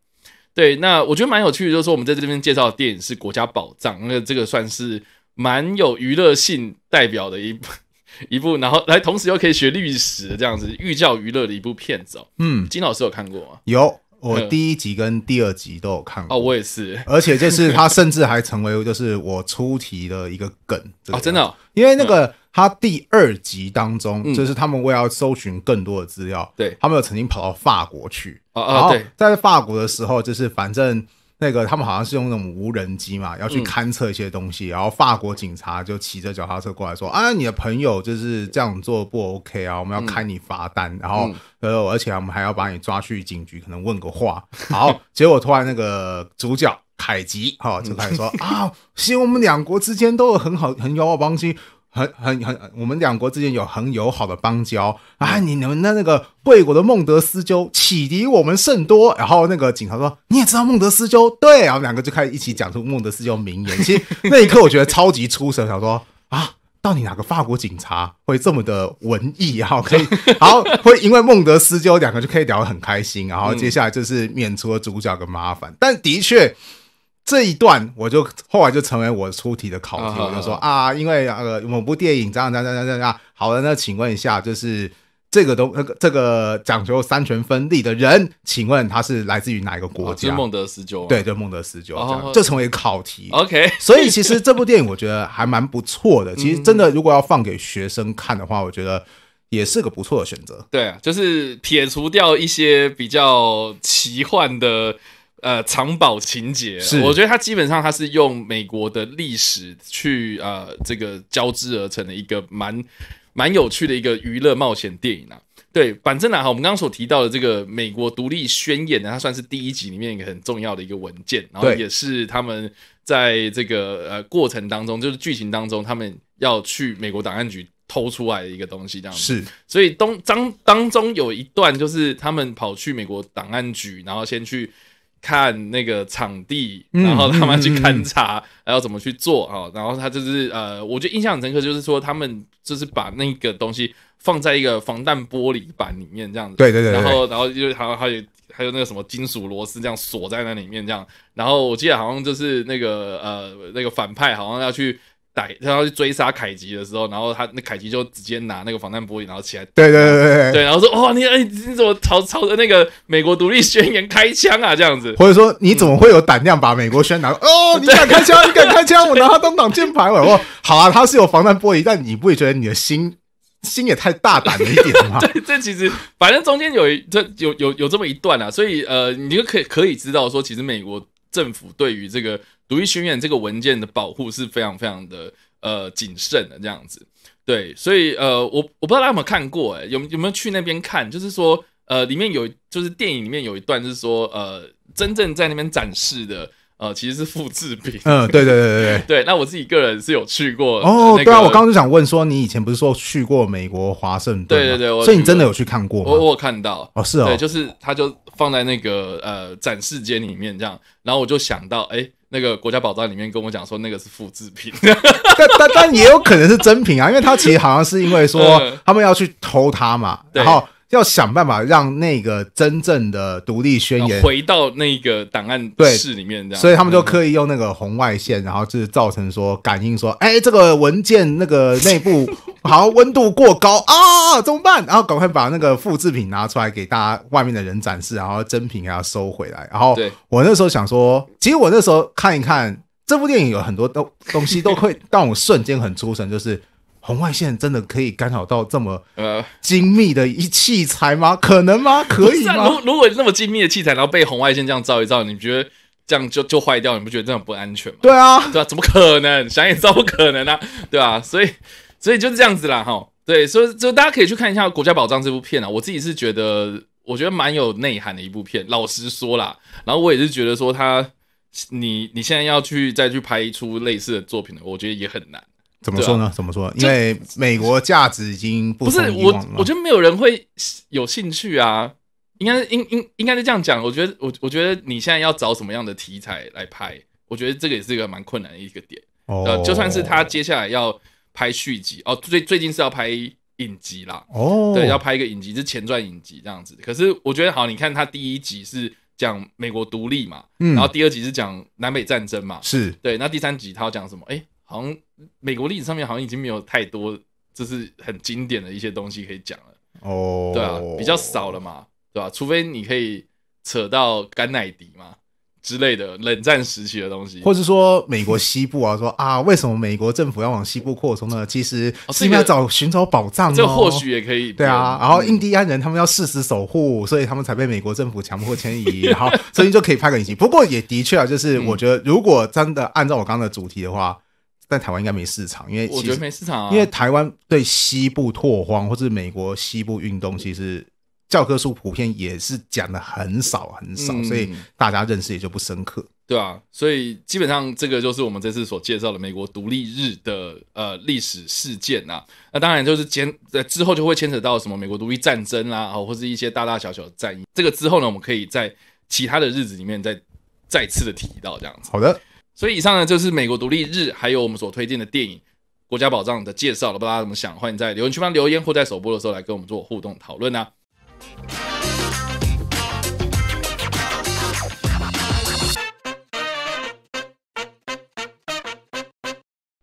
对，那我觉得蛮有趣的，就是说我们在这边介绍的电影是国家宝藏，那这个算是蛮有娱乐性代表的一部。一部，然后来同时又可以学历史这样子寓教于乐的一部片子。嗯，金老师有看过吗？有，我第一集跟第二集都有看。哦，我也是，而且就是他甚至还成为就是我出题的一个梗。啊，真的，因为那个他第二集当中，就是他们为了搜寻更多的资料，对他们有曾经跑到法国去。哦、啊，对，在法国的时候，就是反正。那个他们好像是用那种无人机嘛，要去勘测一些东西。然后法国警察就骑着脚踏车过来说：“啊，你的朋友就是这样做不 OK 啊，我们要开你罚单。然后呃，而且我们还要把你抓去警局，可能问个话。”好，结果突然那个主角凯吉哈就开始说：“啊，其 实我们两国之间都有很好很友好关系。”很很很，我们两国之间有很友好的邦交啊！你你们那那个贵国的孟德斯鸠启迪我们甚多。然后那个警察说：“你也知道孟德斯鸠？”对，然后两个就开始一起讲出孟德斯鸠名言。其实 那一刻我觉得超级出神，想说啊，到底哪个法国警察会这么的文艺？哈，可以，好，会因为孟德斯鸠两个就可以聊得很开心。然后接下来就是免除了主角的麻烦，但的确。这一段我就后来就成为我出题的考题，我就说啊，因为呃某部电影这样这样这样这样好的，那请问一下，就是这个东那个这个讲究三权分立的人，请问他是来自于哪一个国家？是孟德斯鸠，对，就孟德斯鸠，就成为考题。OK，所以其实这部电影我觉得还蛮不错的，其实真的如果要放给学生看的话，我觉得也是个不错的选择。对，就是撇除掉一些比较奇幻的。呃，藏宝情节，是我觉得它基本上它是用美国的历史去呃这个交织而成的一个蛮蛮有趣的一个娱乐冒险电影啊。对，反正呢，哈，我们刚刚所提到的这个美国独立宣言呢，它算是第一集里面一个很重要的一个文件，然后也是他们在这个呃过程当中，就是剧情当中他们要去美国档案局偷出来的一个东西，这样子。是，所以东当当中有一段就是他们跑去美国档案局，然后先去。看那个场地，然后他们去勘察，还要怎么去做啊？然后他就是呃，我觉得印象很深刻，就是说他们就是把那个东西放在一个防弹玻璃板里面，这样子。对对对。然后，然后就还有还有还有那个什么金属螺丝，这样锁在那里面这样。然后我记得好像就是那个呃那个反派好像要去。逮，他要去追杀凯吉的时候，然后他那凯吉就直接拿那个防弹玻璃，然后起来，对对对对，对，然后说：“哇，你哎，你怎么朝朝着那个美国独立宣言开枪啊？这样子，或者说你怎么会有胆量把美国宣拿？哦，你敢开枪？你敢开枪？我拿它当挡箭牌了。我好啊，他是有防弹玻璃，但你不会觉得你的心心也太大胆了一点吗？对，这其实反正中间有一这有有有这么一段啊，所以呃，你就可可以知道说，其实美国。政府对于这个独立宣言这个文件的保护是非常非常的呃谨慎的这样子，对，所以呃，我我不知道大家有没看过，哎，有有没有去那边看？就是说呃，里面有就是电影里面有一段是说呃，真正在那边展示的呃，其实是复制品。嗯，对对对对对。对，那我自己个人是有去过。哦，对啊，我刚刚就想问说，你以前不是说去过美国华盛顿？对对对，所以你真的有去看过？我我看到。哦，是哦。对，就是他就。放在那个呃展示间里面，这样，然后我就想到，哎，那个国家宝藏里面跟我讲说，那个是复制品，但但但也有可能是真品啊，因为他其实好像是因为说 他们要去偷它嘛，然后。要想办法让那个真正的《独立宣言》回到那个档案室里面，这样，所以他们就刻意用那个红外线，然后就是造成说感应，说，哎，这个文件那个内部好像温度过高啊，怎么办？然后赶快把那个复制品拿出来给大家外面的人展示，然后真品给要收回来。然后我那时候想说，其实我那时候看一看这部电影，有很多东东西都会让我瞬间很出神，就是。红外线真的可以干扰到这么呃精密的一器材吗？可能吗？可以吗？如如果那么精密的器材，然后被红外线这样照一照，你觉得这样就就坏掉？你不觉得这样不安全吗？对啊，对啊，怎么可能？想也知道不可能啊，对吧？所以所以就是这样子啦，哈。对，所以就大家可以去看一下《国家宝藏》这部片啊。我自己是觉得，我觉得蛮有内涵的一部片。老实说啦，然后我也是觉得说，他你你现在要去再去拍出类似的作品，我觉得也很难。怎么说呢？怎么说？因为美国价值已经不是我，我觉得没有人会有兴趣啊。应该，应应应该是这样讲。我觉得，我我觉得你现在要找什么样的题材来拍，我觉得这个也是一个蛮困难的一个点。哦，就算是他接下来要拍续集哦，最最近是要拍影集啦。哦，对，要拍一个影集，是前传影集这样子。可是我觉得，好，你看他第一集是讲美国独立嘛，嗯，然后第二集是讲南北战争嘛，是对。那第三集他要讲什么？哎。好像美国历史上面好像已经没有太多就是很经典的一些东西可以讲了哦，对啊，比较少了嘛，对吧？除非你可以扯到甘乃迪嘛之类的冷战时期的东西，或是说美国西部啊，说啊为什么美国政府要往西部扩充呢？其实是因为找寻找宝藏，这或许也可以对啊。然后印第安人他们要誓死守护，所以他们才被美国政府强迫迁移。然后所以就可以拍个影集。不过也的确啊，就是我觉得如果真的按照我刚刚的主题的话。但台湾应该没市场，因为我觉得没市场，啊，因为台湾对西部拓荒或是美国西部运动，其实教科书普遍也是讲的很少很少，所以大家认识也就不深刻，对啊，所以基本上这个就是我们这次所介绍的美国独立日的呃历史事件啊，那当然就是牵在之后就会牵扯到什么美国独立战争啦，啊，或是一些大大小小的战役。这个之后呢，我们可以在其他的日子里面再再次的提到这样子。好的。所以以上呢，就是美国独立日，还有我们所推荐的电影《国家宝藏》的介绍了。不知道大家怎么想？欢迎在留言区方留言，或在首播的时候来跟我们做互动讨论啊。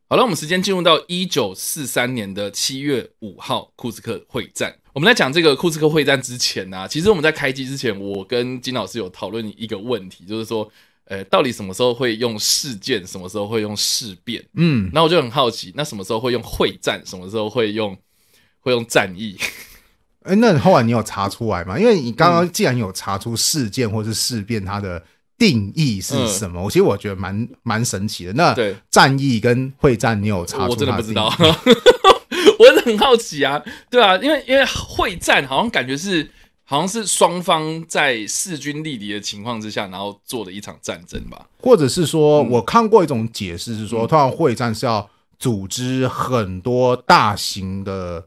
好了，我们时间进入到一九四三年的七月五号，库斯克会战。我们在讲这个库斯克会战之前呢，其实我们在开机之前，我跟金老师有讨论一个问题，就是说。呃，到底什么时候会用事件，什么时候会用事变？嗯，那我就很好奇，那什么时候会用会战，什么时候会用会用战役？哎，那后来你有查出来吗？因为你刚刚既然有查出事件或是事变，它的定义是什么？我其实我觉得蛮蛮神奇的。那战役跟会战你有查？我真的不知道，我真很好奇啊，对啊，因为因为会战好像感觉是。好像是双方在势均力敌的情况之下，然后做的一场战争吧，或者是说我看过一种解释，是说，突然会战是要组织很多大型的、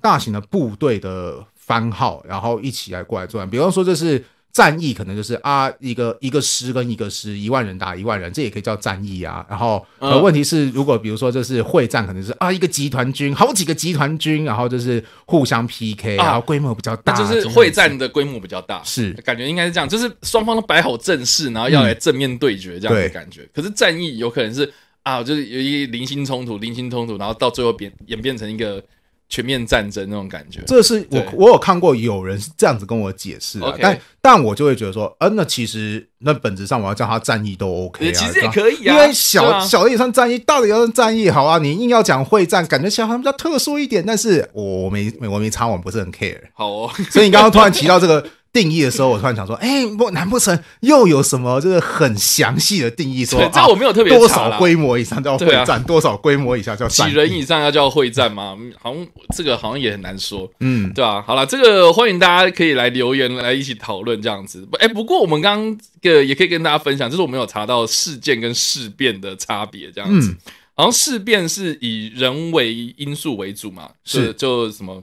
大型的部队的番号，然后一起来过来作战，比方说这是。战役可能就是啊，一个一个师跟一个师一万人打一万人，这也可以叫战役啊。然后，呃，问题是如果比如说这是会战，可能是啊，一个集团军，好几个集团军，然后就是互相 PK 啊，规模比较大，就是会战的规模比较大，是感觉应该是这样，就是双方都摆好阵势，然后要来正面对决这样的感觉。可是战役有可能是啊，就是有一零星冲突，零星冲突，然后到最后变演变成一个。全面战争那种感觉，这是我我有看过有人是这样子跟我解释的，但但我就会觉得说，呃，那其实那本质上我要叫他战役都 OK 啊，其实也可以啊，因为小小的也算战役，大的也算战役，好啊，你硬要讲会战，感觉好像比较特殊一点，但是我没我没插网不是很 care，好哦，所以你刚刚突然提到这个。定义的时候，我突然想说，哎，难不成又有什么这个很详细的定义？说啊，我没有特别多少规模以上叫会战，多少规模以下叫几人以上要叫会战吗？好像这个好像也很难说，嗯，对吧？好了，这个欢迎大家可以来留言，来一起讨论这样子。哎，不过我们刚刚个也可以跟大家分享，就是我们有查到事件跟事变的差别这样子。嗯，好像事变是以人为因素为主嘛，是就什么。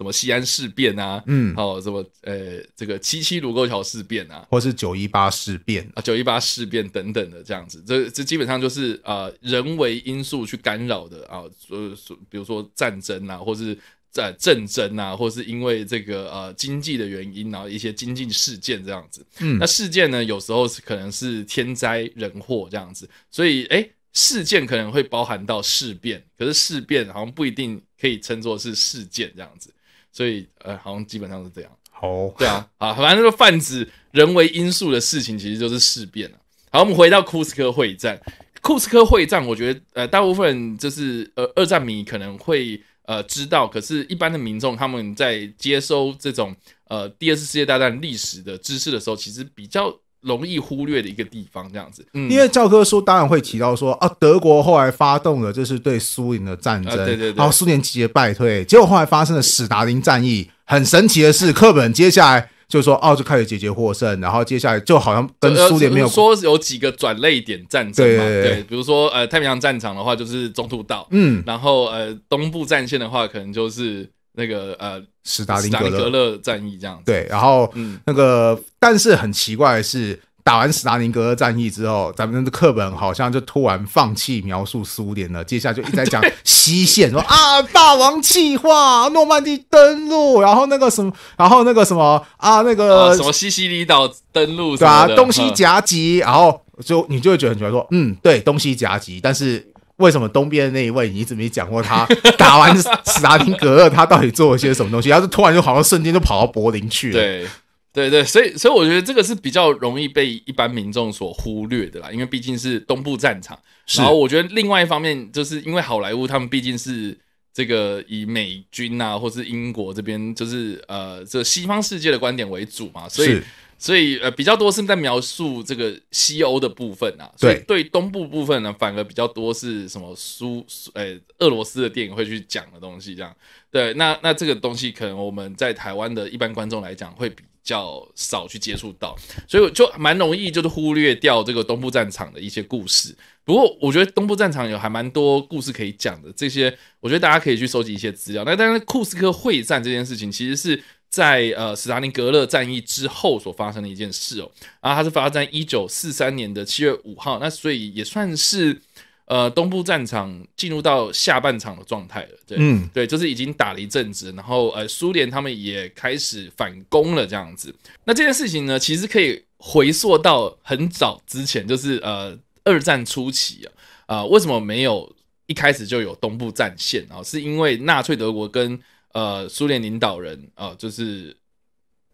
什么西安事变啊，嗯，有什么呃，这个七七卢沟桥事变啊，或是九一八事变啊，九一八事变等等的这样子，这这基本上就是啊人为因素去干扰的啊，所呃，比如说战争啊，或是在战争啊，或是因为这个呃经济的原因，然后一些经济事件这样子，嗯，那事件呢，有时候是可能是天灾人祸这样子，所以哎，事件可能会包含到事变，可是事变好像不一定可以称作是事件这样子。所以，呃，好像基本上是这样。好，对啊，啊，反正个泛指人为因素的事情，其实就是事变了。好，我们回到库斯科会战。库斯科会战，我觉得，呃，大部分人就是，呃，二战迷可能会，呃，知道。可是，一般的民众他们在接收这种，呃，第二次世界大战历史的知识的时候，其实比较。容易忽略的一个地方，这样子，因为教科书当然会提到说啊，德国后来发动了就是对苏联的战争，对对对，然后苏联节节败退，结果后来发生了史达林战役。很神奇的是，课本接下来就说哦，就开始节节获胜，然后接下来就好像跟苏联没有说有几个转泪点战争嘛，对，比如说呃太平洋战场的话就是中途岛，嗯，然后呃东部战线的话可能就是那个呃。斯达林格勒战役这样对，然后那个，但是很奇怪的是，打完斯达林格勒战役之后，咱们的课本好像就突然放弃描述苏联了，接下来就一直在讲西线，说啊，霸王计划，诺曼底登陆，然后那个什么，然后那个什么啊，那个什么西西里岛登陆，对啊，东西夹击，然后就你就会觉得很奇怪，说嗯，对，东西夹击，但是。为什么东边的那一位你一直没讲过？他 打完斯大林格勒，他到底做了些什么东西？他是突然就好像瞬间就跑到柏林去了？对对对，所以所以我觉得这个是比较容易被一般民众所忽略的啦，因为毕竟是东部战场。然后我觉得另外一方面，就是因为好莱坞他们毕竟是这个以美军啊，或是英国这边，就是呃这西方世界的观点为主嘛，所以。所以呃比较多是在描述这个西欧的部分啊，所以对东部部分呢，反而比较多是什么苏呃俄罗斯的电影会去讲的东西这样。对，那那这个东西可能我们在台湾的一般观众来讲会比较少去接触到，所以就蛮容易就是忽略掉这个东部战场的一些故事。不过我觉得东部战场有还蛮多故事可以讲的，这些我觉得大家可以去收集一些资料。那但是库斯科会战这件事情其实是。在呃，斯大林格勒战役之后所发生的一件事哦，啊，它是发生在一九四三年的七月五号，那所以也算是呃，东部战场进入到下半场的状态了，对，嗯，对，就是已经打了一阵子，然后呃，苏联他们也开始反攻了这样子。那这件事情呢，其实可以回溯到很早之前，就是呃，二战初期啊，啊，为什么没有一开始就有东部战线啊？是因为纳粹德国跟呃，苏联领导人啊，就是，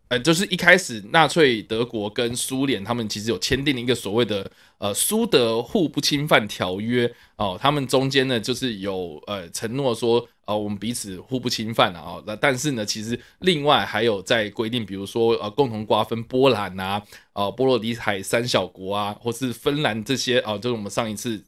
呃，就是一开始纳粹德国跟苏联，他们其实有签订了一个所谓的呃苏德互不侵犯条约哦，他们中间呢就是有呃承诺说，呃我们彼此互不侵犯啊，那但是呢，其实另外还有在规定，比如说呃共同瓜分波兰啊，呃波罗的海三小国啊，或是芬兰这些啊，就是我们上一次。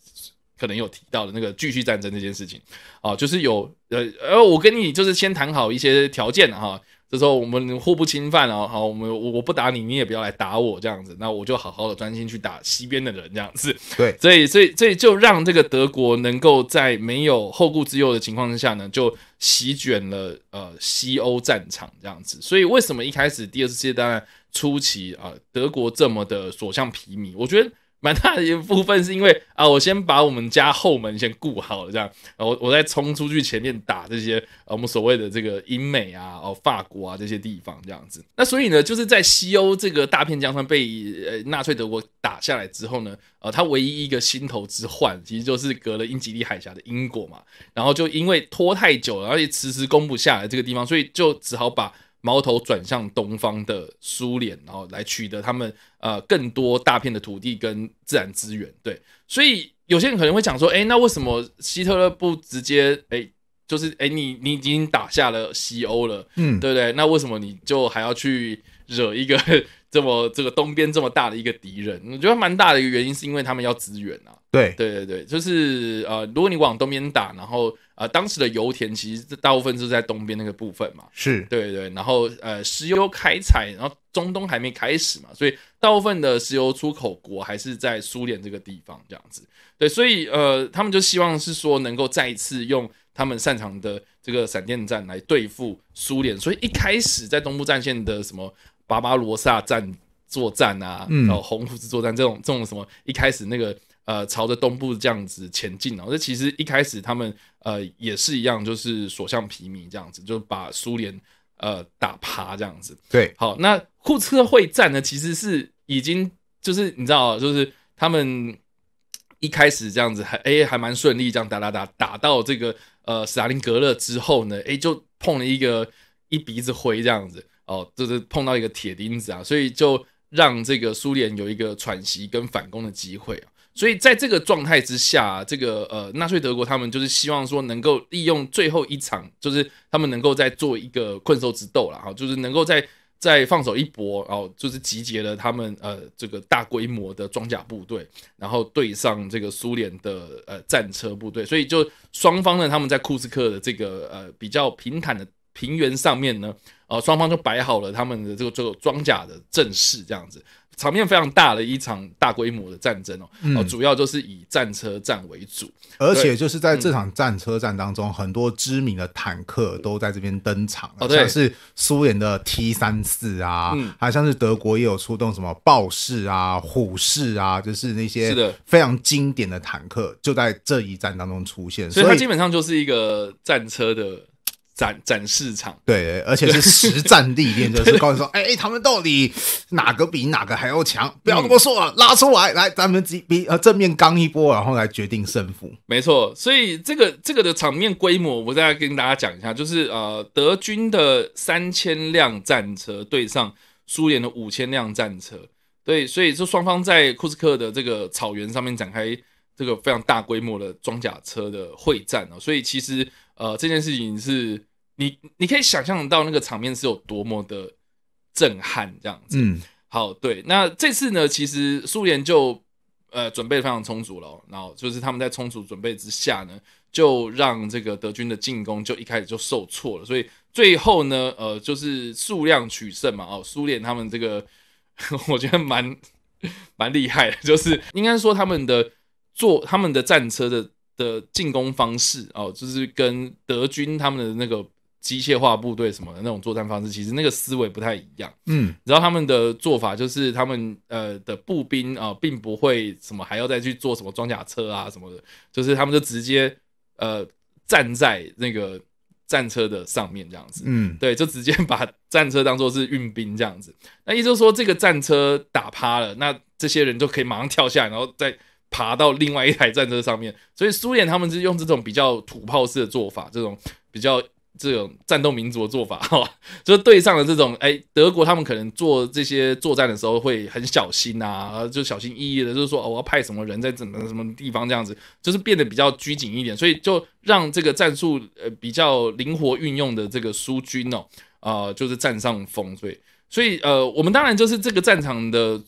可能有提到的那个继续战争这件事情，啊，就是有呃呃，我跟你就是先谈好一些条件的哈，就说我们互不侵犯了，好，我们我不打你，你也不要来打我这样子，那我就好好的专心去打西边的人这样子，对，所以所以所以就让这个德国能够在没有后顾之忧的情况之下呢，就席卷了呃西欧战场这样子，所以为什么一开始第二次世界大战初期啊德国这么的所向披靡？我觉得。蛮大的一部分是因为啊，我先把我们家后门先顾好了，这样，我我再冲出去前面打这些呃，我们所谓的这个英美啊，哦，法国啊这些地方这样子。那所以呢，就是在西欧这个大片江山被呃纳粹德国打下来之后呢，呃，他唯一一个心头之患其实就是隔了英吉利海峡的英国嘛，然后就因为拖太久了，而且迟迟攻不下来这个地方，所以就只好把。矛头转向东方的苏联，然后来取得他们呃更多大片的土地跟自然资源。对，所以有些人可能会讲说：“哎，那为什么希特勒不直接？哎，就是哎，你你已经打下了西欧了，嗯，对不对？那为什么你就还要去？”惹一个 这么这个东边这么大的一个敌人，我觉得蛮大的一个原因是因为他们要支援啊。对对对对，就是呃，如果你往东边打，然后呃，当时的油田其实大部分是在东边那个部分嘛。是对对，然后呃，石油开采，然后中东还没开始嘛，所以大部分的石油出口国还是在苏联这个地方这样子。对，所以呃，他们就希望是说能够再次用他们擅长的这个闪电战来对付苏联。所以一开始在东部战线的什么。巴巴罗萨战作战啊，然后红胡子作战这种这种什么，一开始那个呃朝着东部这样子前进啊，这其实一开始他们呃也是一样，就是所向披靡这样子，就把苏联呃打趴这样子。对，好，那库车会战呢，其实是已经就是你知道，就是他们一开始这样子还哎还蛮顺利，这样打打打打到这个呃斯大林格勒之后呢，哎就碰了一个一鼻子灰这样子。哦，就是碰到一个铁钉子啊，所以就让这个苏联有一个喘息跟反攻的机会啊。所以在这个状态之下，这个呃，纳粹德国他们就是希望说能够利用最后一场，就是他们能够在做一个困兽之斗了哈，就是能够在在放手一搏，然后就是集结了他们呃这个大规模的装甲部队，然后对上这个苏联的呃战车部队。所以就双方呢，他们在库斯克的这个呃比较平坦的。平原上面呢，呃，双方就摆好了他们的这个这个装甲的阵势，这样子，场面非常大的一场大规模的战争哦，主要就是以战车战为主，而且就是在这场战车战当中，很多知名的坦克都在这边登场，像是苏联的 T 三四啊，嗯，还像是德国也有出动什么豹式啊、虎式啊，就是那些非常经典的坦克就在这一战当中出现，所以它基本上就是一个战车的。展展市场对，而且是实战历练，就是告诉说，哎，他们到底哪个比哪个还要强？不要那么说，拉出来来，咱们几比呃正面刚一波，然后来决定胜负。没错，所以这个这个的场面规模，我再跟大家讲一下，就是呃，德军的三千辆战车对上苏联的五千辆战车，对，所以就双方在库斯克的这个草原上面展开这个非常大规模的装甲车的会战啊，所以其实呃这件事情是。你你可以想象到那个场面是有多么的震撼，这样子。嗯，好，对。那这次呢，其实苏联就呃准备非常充足了，然后就是他们在充足准备之下呢，就让这个德军的进攻就一开始就受挫了。所以最后呢，呃，就是数量取胜嘛。哦，苏联他们这个 我觉得蛮蛮厉害的，就是应该说他们的做他们的战车的的进攻方式哦，就是跟德军他们的那个。机械化部队什么的那种作战方式，其实那个思维不太一样。嗯，然后他们的做法就是，他们呃的步兵啊，并不会什么还要再去做什么装甲车啊什么的，就是他们就直接呃站在那个战车的上面这样子。嗯，对，就直接把战车当做是运兵这样子。那意思说，这个战车打趴了，那这些人就可以马上跳下来，然后再爬到另外一台战车上面。所以苏联他们是用这种比较土炮式的做法，这种比较。这种战斗民族的做法，哈，就是对上了这种哎，德国他们可能做这些作战的时候会很小心呐，就小心翼翼的，就是说我要派什么人在怎么什么地方这样子，就是变得比较拘谨一点，所以就让这个战术呃比较灵活运用的这个苏军哦，啊，就是占上风，所以所以呃，我们当然就是这个战场的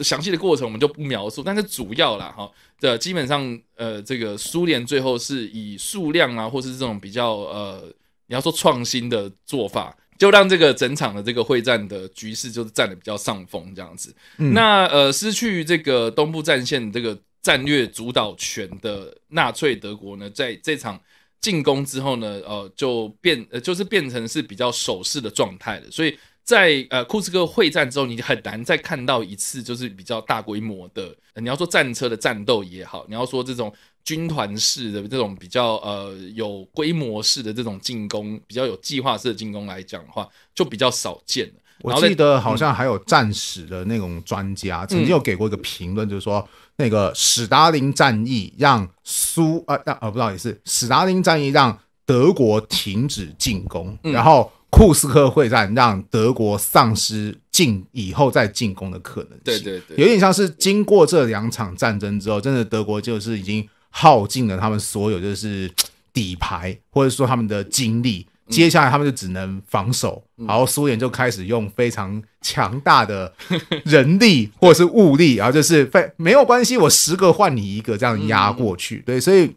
详细的过程我们就不描述，但是主要啦哈，这基本上呃，这个苏联最后是以数量啊，或是这种比较呃。你要说创新的做法，就让这个整场的这个会战的局势就是占的比较上风这样子。那呃，失去这个东部战线这个战略主导权的纳粹德国呢，在这场进攻之后呢，呃，就变呃就是变成是比较守势的状态了。所以在呃库斯科会战之后，你很难再看到一次就是比较大规模的，你要说战车的战斗也好，你要说这种。军团式的这种比较呃有规模式的这种进攻，比较有计划式的进攻来讲的话，就比较少见。我记得好像还有战史的那种专家曾经有给过一个评论，就是说那个史达林战役让苏呃，呃不道也是史达林战役让德国停止进攻，然后库斯科会战让德国丧失进以后再进攻的可能性。对对对，有点像是经过这两场战争之后，真的德国就是已经。耗尽了他们所有就是底牌，或者说他们的精力，接下来他们就只能防守，然后苏联就开始用非常强大的 人力或者是物力，然后就是非没有关系，我十个换你一个这样压过去，对，所以。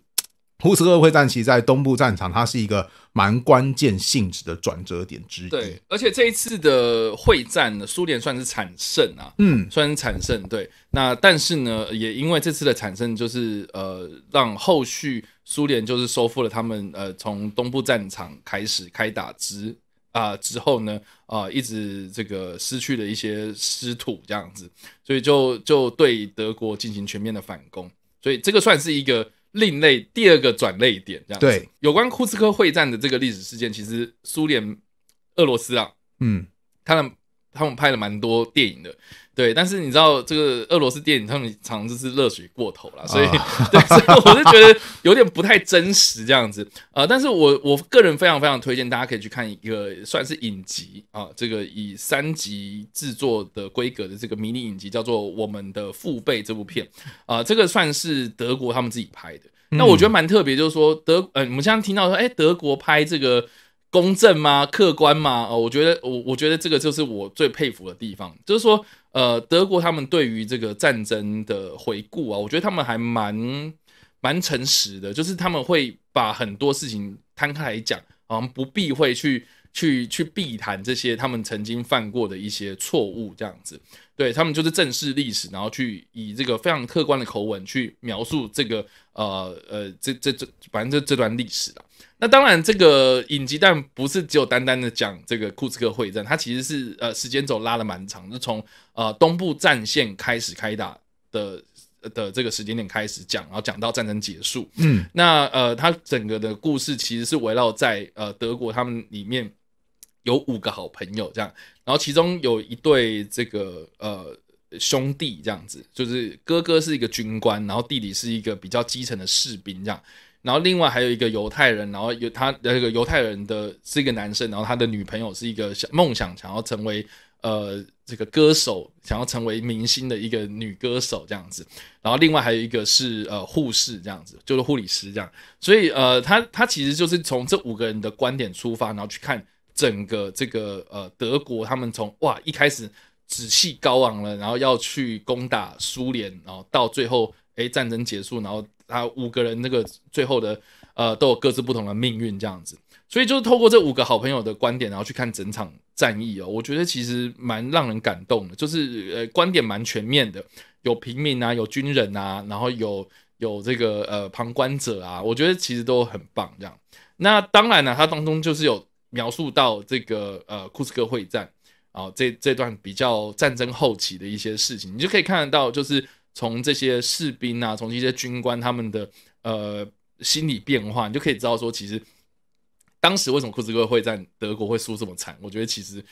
胡斯克会战其实，在东部战场，它是一个蛮关键性质的转折点之一。对，而且这一次的会战，呢，苏联算是惨胜啊，嗯，算是惨胜。对，那但是呢，也因为这次的惨胜，就是呃，让后续苏联就是收复了他们呃，从东部战场开始开打之啊之后呢，啊，一直这个失去了一些失土这样子，所以就就对德国进行全面的反攻，所以这个算是一个。另类第二个转类点，这样子。对，有关库斯科会战的这个历史事件，其实苏联、俄罗斯啊，嗯，他们他们拍了蛮多电影的。对，但是你知道这个俄罗斯电影他们常常就是热水过头了，所以，所以我是觉得有点不太真实这样子。呃，但是我我个人非常非常推荐大家可以去看一个算是影集啊，这个以三级制作的规格的这个迷你影集叫做《我们的父辈》这部片啊，这个算是德国他们自己拍的。那我觉得蛮特别，就是说德呃，我们刚刚听到说，哎，德国拍这个公正吗？客观吗？哦，我觉得我我觉得这个就是我最佩服的地方，就是说。呃，德国他们对于这个战争的回顾啊，我觉得他们还蛮蛮诚实的，就是他们会把很多事情摊开来讲，啊，不避讳去去去避谈这些他们曾经犯过的一些错误，这样子，对他们就是正视历史，然后去以这个非常客观的口吻去描述这个呃呃这这这反正这这段历史了。那当然，这个《影集》但不是只有单单的讲这个库兹克会战，它其实是呃时间轴拉的蛮长，就从呃东部战线开始开打的的这个时间点开始讲，然后讲到战争结束。嗯，那呃，它整个的故事其实是围绕在呃德国他们里面有五个好朋友这样，然后其中有一对这个呃兄弟这样子，就是哥哥是一个军官，然后弟弟是一个比较基层的士兵这样。然后另外还有一个犹太人，然后有他那个犹太人的是一个男生，然后他的女朋友是一个想梦想想要成为呃这个歌手，想要成为明星的一个女歌手这样子。然后另外还有一个是呃护士这样子，就是护理师这样。所以呃他他其实就是从这五个人的观点出发，然后去看整个这个呃德国他们从哇一开始仔气高昂了，然后要去攻打苏联，然后到最后哎战争结束，然后。啊，五个人那个最后的呃，都有各自不同的命运，这样子，所以就是透过这五个好朋友的观点，然后去看整场战役哦，我觉得其实蛮让人感动的，就是呃，观点蛮全面的，有平民啊，有军人啊，然后有有这个呃旁观者啊，我觉得其实都很棒。这样，那当然呢，它当中就是有描述到这个呃库斯科会战啊，这这段比较战争后期的一些事情，你就可以看得到，就是。从这些士兵啊，从这些军官他们的呃心理变化，你就可以知道说，其实当时为什么库兹哥会在德国会输这么惨？我觉得其实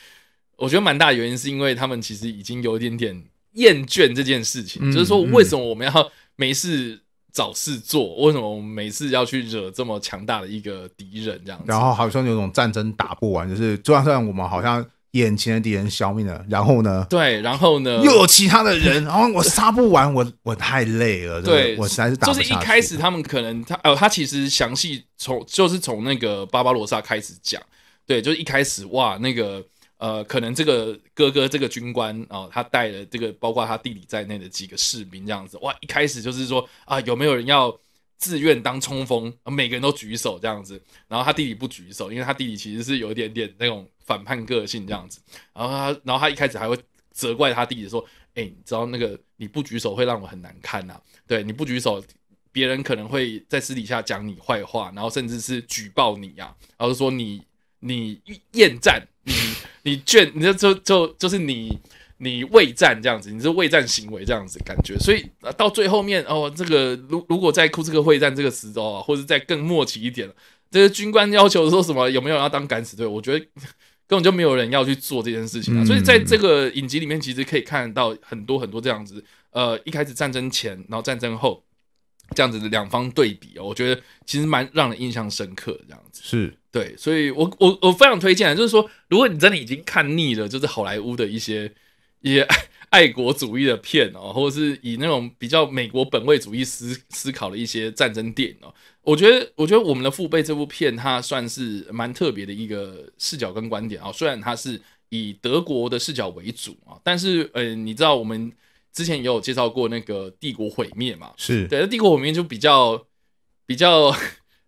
我觉得蛮大原因是因为他们其实已经有一点点厌倦这件事情，就是说为什么我们要没事找事做？为什么我们没事要去惹这么强大的一个敌人这样？然后好像有种战争打不完，就是就算我们好像。眼前的敌人消灭了，然后呢？对，然后呢？又有其他的人，然 后我杀不完，我我太累了。对，我实在是打不就是一开始他们可能他哦，他其实详细从就是从那个巴巴罗萨开始讲，对，就是一开始哇，那个呃，可能这个哥哥这个军官哦，他带了这个包括他弟弟在内的几个士兵这样子，哇，一开始就是说啊，有没有人要？自愿当冲锋，每个人都举手这样子。然后他弟弟不举手，因为他弟弟其实是有一点点那种反叛个性这样子。然后他，然后他一开始还会责怪他弟弟说：“哎，你知道那个你不举手会让我很难看呐？对，你不举手，别人可能会在私底下讲你坏话，然后甚至是举报你呀。然后说你你厌战，你你倦，你就就就就是你。”你畏战这样子，你是畏战行为这样子感觉，所以到最后面哦，这个如如果在库兹克会战这个时钟啊，或者在更末期一点这些军官要求说什么有没有要当敢死队？我觉得根本就没有人要去做这件事情啊。所以在这个影集里面，其实可以看到很多很多这样子，呃，一开始战争前，然后战争后这样子的两方对比，我觉得其实蛮让人印象深刻这样子。是对，所以我我我非常推荐，就是说，如果你真的已经看腻了，就是好莱坞的一些。一些 爱国主义的片哦，或者是以那种比较美国本位主义思思考的一些战争电影哦，我觉得，我觉得我们的父辈这部片，它算是蛮特别的一个视角跟观点啊。虽然它是以德国的视角为主啊，但是，呃，你知道我们之前也有介绍过那个《帝国毁灭》嘛？是，对，《帝国毁灭》就比较比较，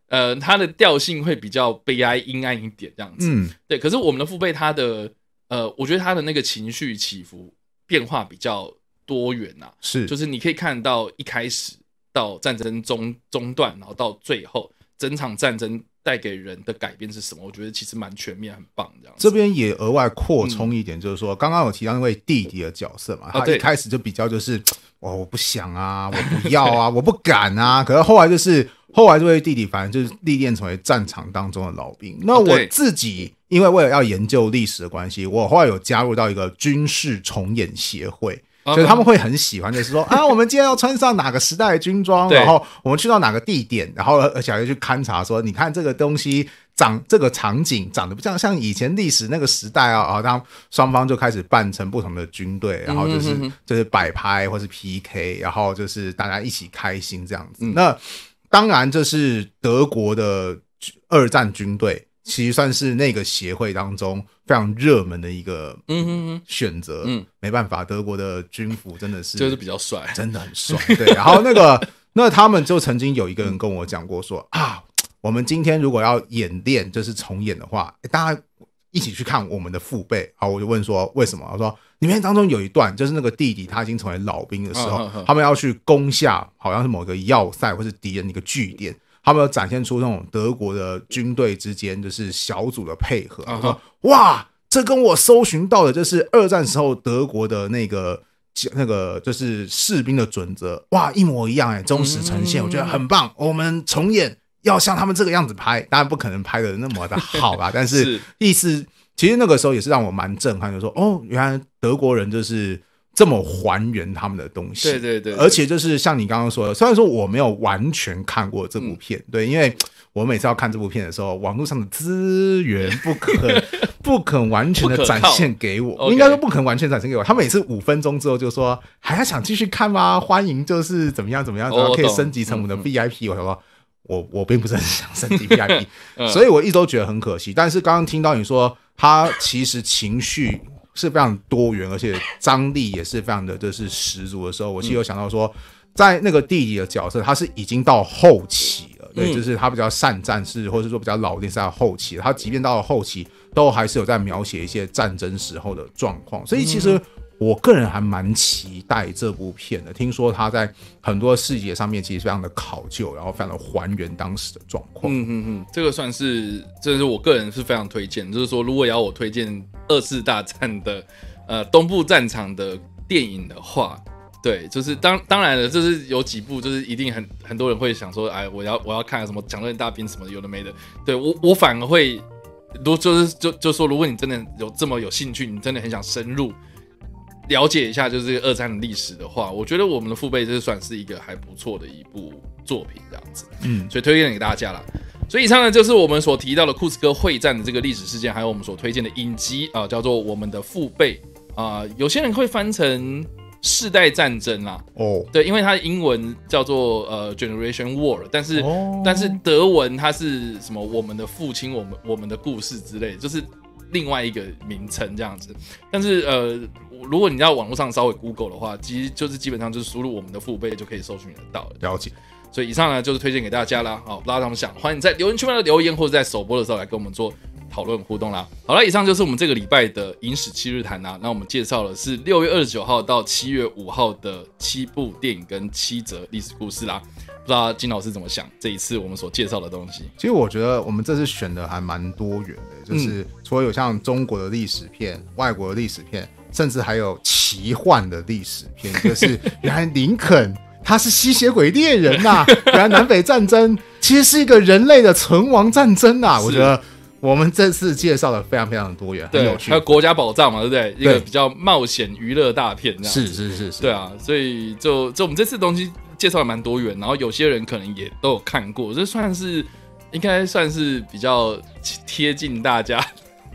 呃，它的调性会比较悲哀、阴暗一点这样子。嗯，对。可是我们的父辈，他的。呃，我觉得他的那个情绪起伏变化比较多元呐，是，就是你可以看到一开始到战争中中断，然后到最后整场战争。带给人的改变是什么？我觉得其实蛮全面、很棒这样。这边也额外扩充一点，就是说，刚刚有提到那位弟弟的角色嘛，他一开始就比较就是，哦，我不想啊，我不要啊，我不敢啊。可是后来就是，后来这位弟弟反正就是历练成为战场当中的老兵。那我自己因为为了要研究历史的关系，我后来有加入到一个军事重演协会。就他们会很喜欢，就是说啊，我们今天要穿上哪个时代的军装，然后我们去到哪个地点，然后小要去勘察，说你看这个东西长，这个场景长得不像像以前历史那个时代啊后当双方就开始扮成不同的军队，然后就是就是摆拍或是 PK，然后就是大家一起开心这样子。那当然这是德国的二战军队。其实算是那个协会当中非常热门的一个选择。嗯选择。没办法，德国的军服真的是就是比较帅，真的很帅。对，然后那个 那他们就曾经有一个人跟我讲过说啊，我们今天如果要演练，就是重演的话，大家一起去看我们的父辈。好，我就问说为什么？他说里面当中有一段，就是那个弟弟他已经成为老兵的时候，他们要去攻下好像是某个要塞或是敌人的一个据点。他们展现出那种德国的军队之间就是小组的配合啊，说哇，这跟我搜寻到的，就是二战时候德国的那个那个就是士兵的准则，哇，一模一样哎，忠实呈现，我觉得很棒。我们重演要像他们这个样子拍，当然不可能拍的那么的好吧，但是意思其实那个时候也是让我蛮震撼，就说哦，原来德国人就是。这么还原他们的东西，对对对，而且就是像你刚刚说的，虽然说我没有完全看过这部片，对，因为我每次要看这部片的时候，网络上的资源不可，不肯完全的展现给我，应该说不肯完全展现给我。他每次五分钟之后就说，还要想继续看吗？欢迎就是怎么样怎么样，可以升级成我们的 VIP。我说，我我并不是很想升级 VIP，所以我一直都觉得很可惜。但是刚刚听到你说，他其实情绪。是非常多元，而且张力也是非常的，就是十足的时候，我其实有想到说，在那个弟弟的角色，他是已经到后期了，对，就是他比较善战士，或者是说比较老练，在后期，他即便到了后期，都还是有在描写一些战争时候的状况，所以其实。我个人还蛮期待这部片的。听说他在很多细节上面其实非常的考究，然后非常还原当时的状况。嗯嗯嗯，这个算是，这是我个人是非常推荐。就是说，如果要我推荐二次大战的，呃，东部战场的电影的话，对，就是当当然了，就是有几部就是一定很很多人会想说，哎，我要我要看什么强论大兵什么有的没的。对我我反而会，如就是就就说，如果你真的有这么有兴趣，你真的很想深入。了解一下，就是二战的历史的话，我觉得我们的父辈这算是一个还不错的一部作品，这样子，嗯，所以推荐给大家了。所以，以上呢就是我们所提到的库斯科会战的这个历史事件，还有我们所推荐的影集啊，叫做《我们的父辈》啊，有些人会翻成“世代战争”啦。哦，对，因为它的英文叫做呃 “Generation War”，但是但是德文它是什么？我们的父亲，我们我们的故事之类，就是另外一个名称这样子，但是呃。如果你要网络上稍微 Google 的话，其实就是基本上就是输入我们的父辈就可以搜寻得到的。了解，所以以上呢就是推荐给大家啦。好，大家怎么想？欢迎在留言区的留言，或者在首播的时候来跟我们做讨论互动啦。好了，以上就是我们这个礼拜的《影史七日谈》啦。那我们介绍的是六月二十九号到七月五号的七部电影跟七则历史故事啦。不知道金老师怎么想？这一次我们所介绍的东西，其实我觉得我们这次选的还蛮多元的，就是除了有像中国的历史片、外国的历史片。甚至还有奇幻的历史片，就是 原来林肯他是吸血鬼猎人呐！原来南北战争其实是一个人类的存亡战争呐！我觉得我们这次介绍的非常非常多元，有趣。还有国家宝藏嘛，对不对？一个比较冒险娱乐大片，这样是是是是。对啊，所以就就我们这次东西介绍的蛮多元，然后有些人可能也都有看过，这算是应该算是比较贴近大家。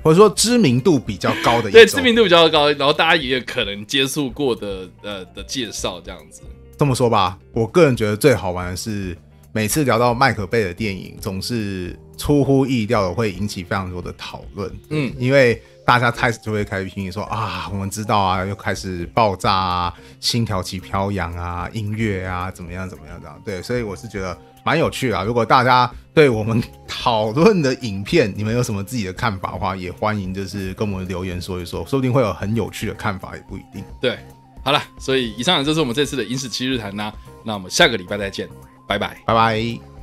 或者说知名度比较高的，对，知名度比较高，然后大家也可能接触过的，呃的介绍这样子。这么说吧，我个人觉得最好玩的是，每次聊到麦克贝的电影，总是出乎意料的会引起非常多的讨论。嗯，因为大家开始就会开始评你说啊，我们知道啊，又开始爆炸啊，心跳起飘扬啊，音乐啊，怎么样怎么样这样。对，所以我是觉得。蛮有趣啊！如果大家对我们讨论的影片，你们有什么自己的看法的话，也欢迎就是跟我们留言说一说，说不定会有很有趣的看法，也不一定。对，好了，所以以上就是我们这次的《影视七日谈》啦。那我们下个礼拜再见，拜拜，拜拜。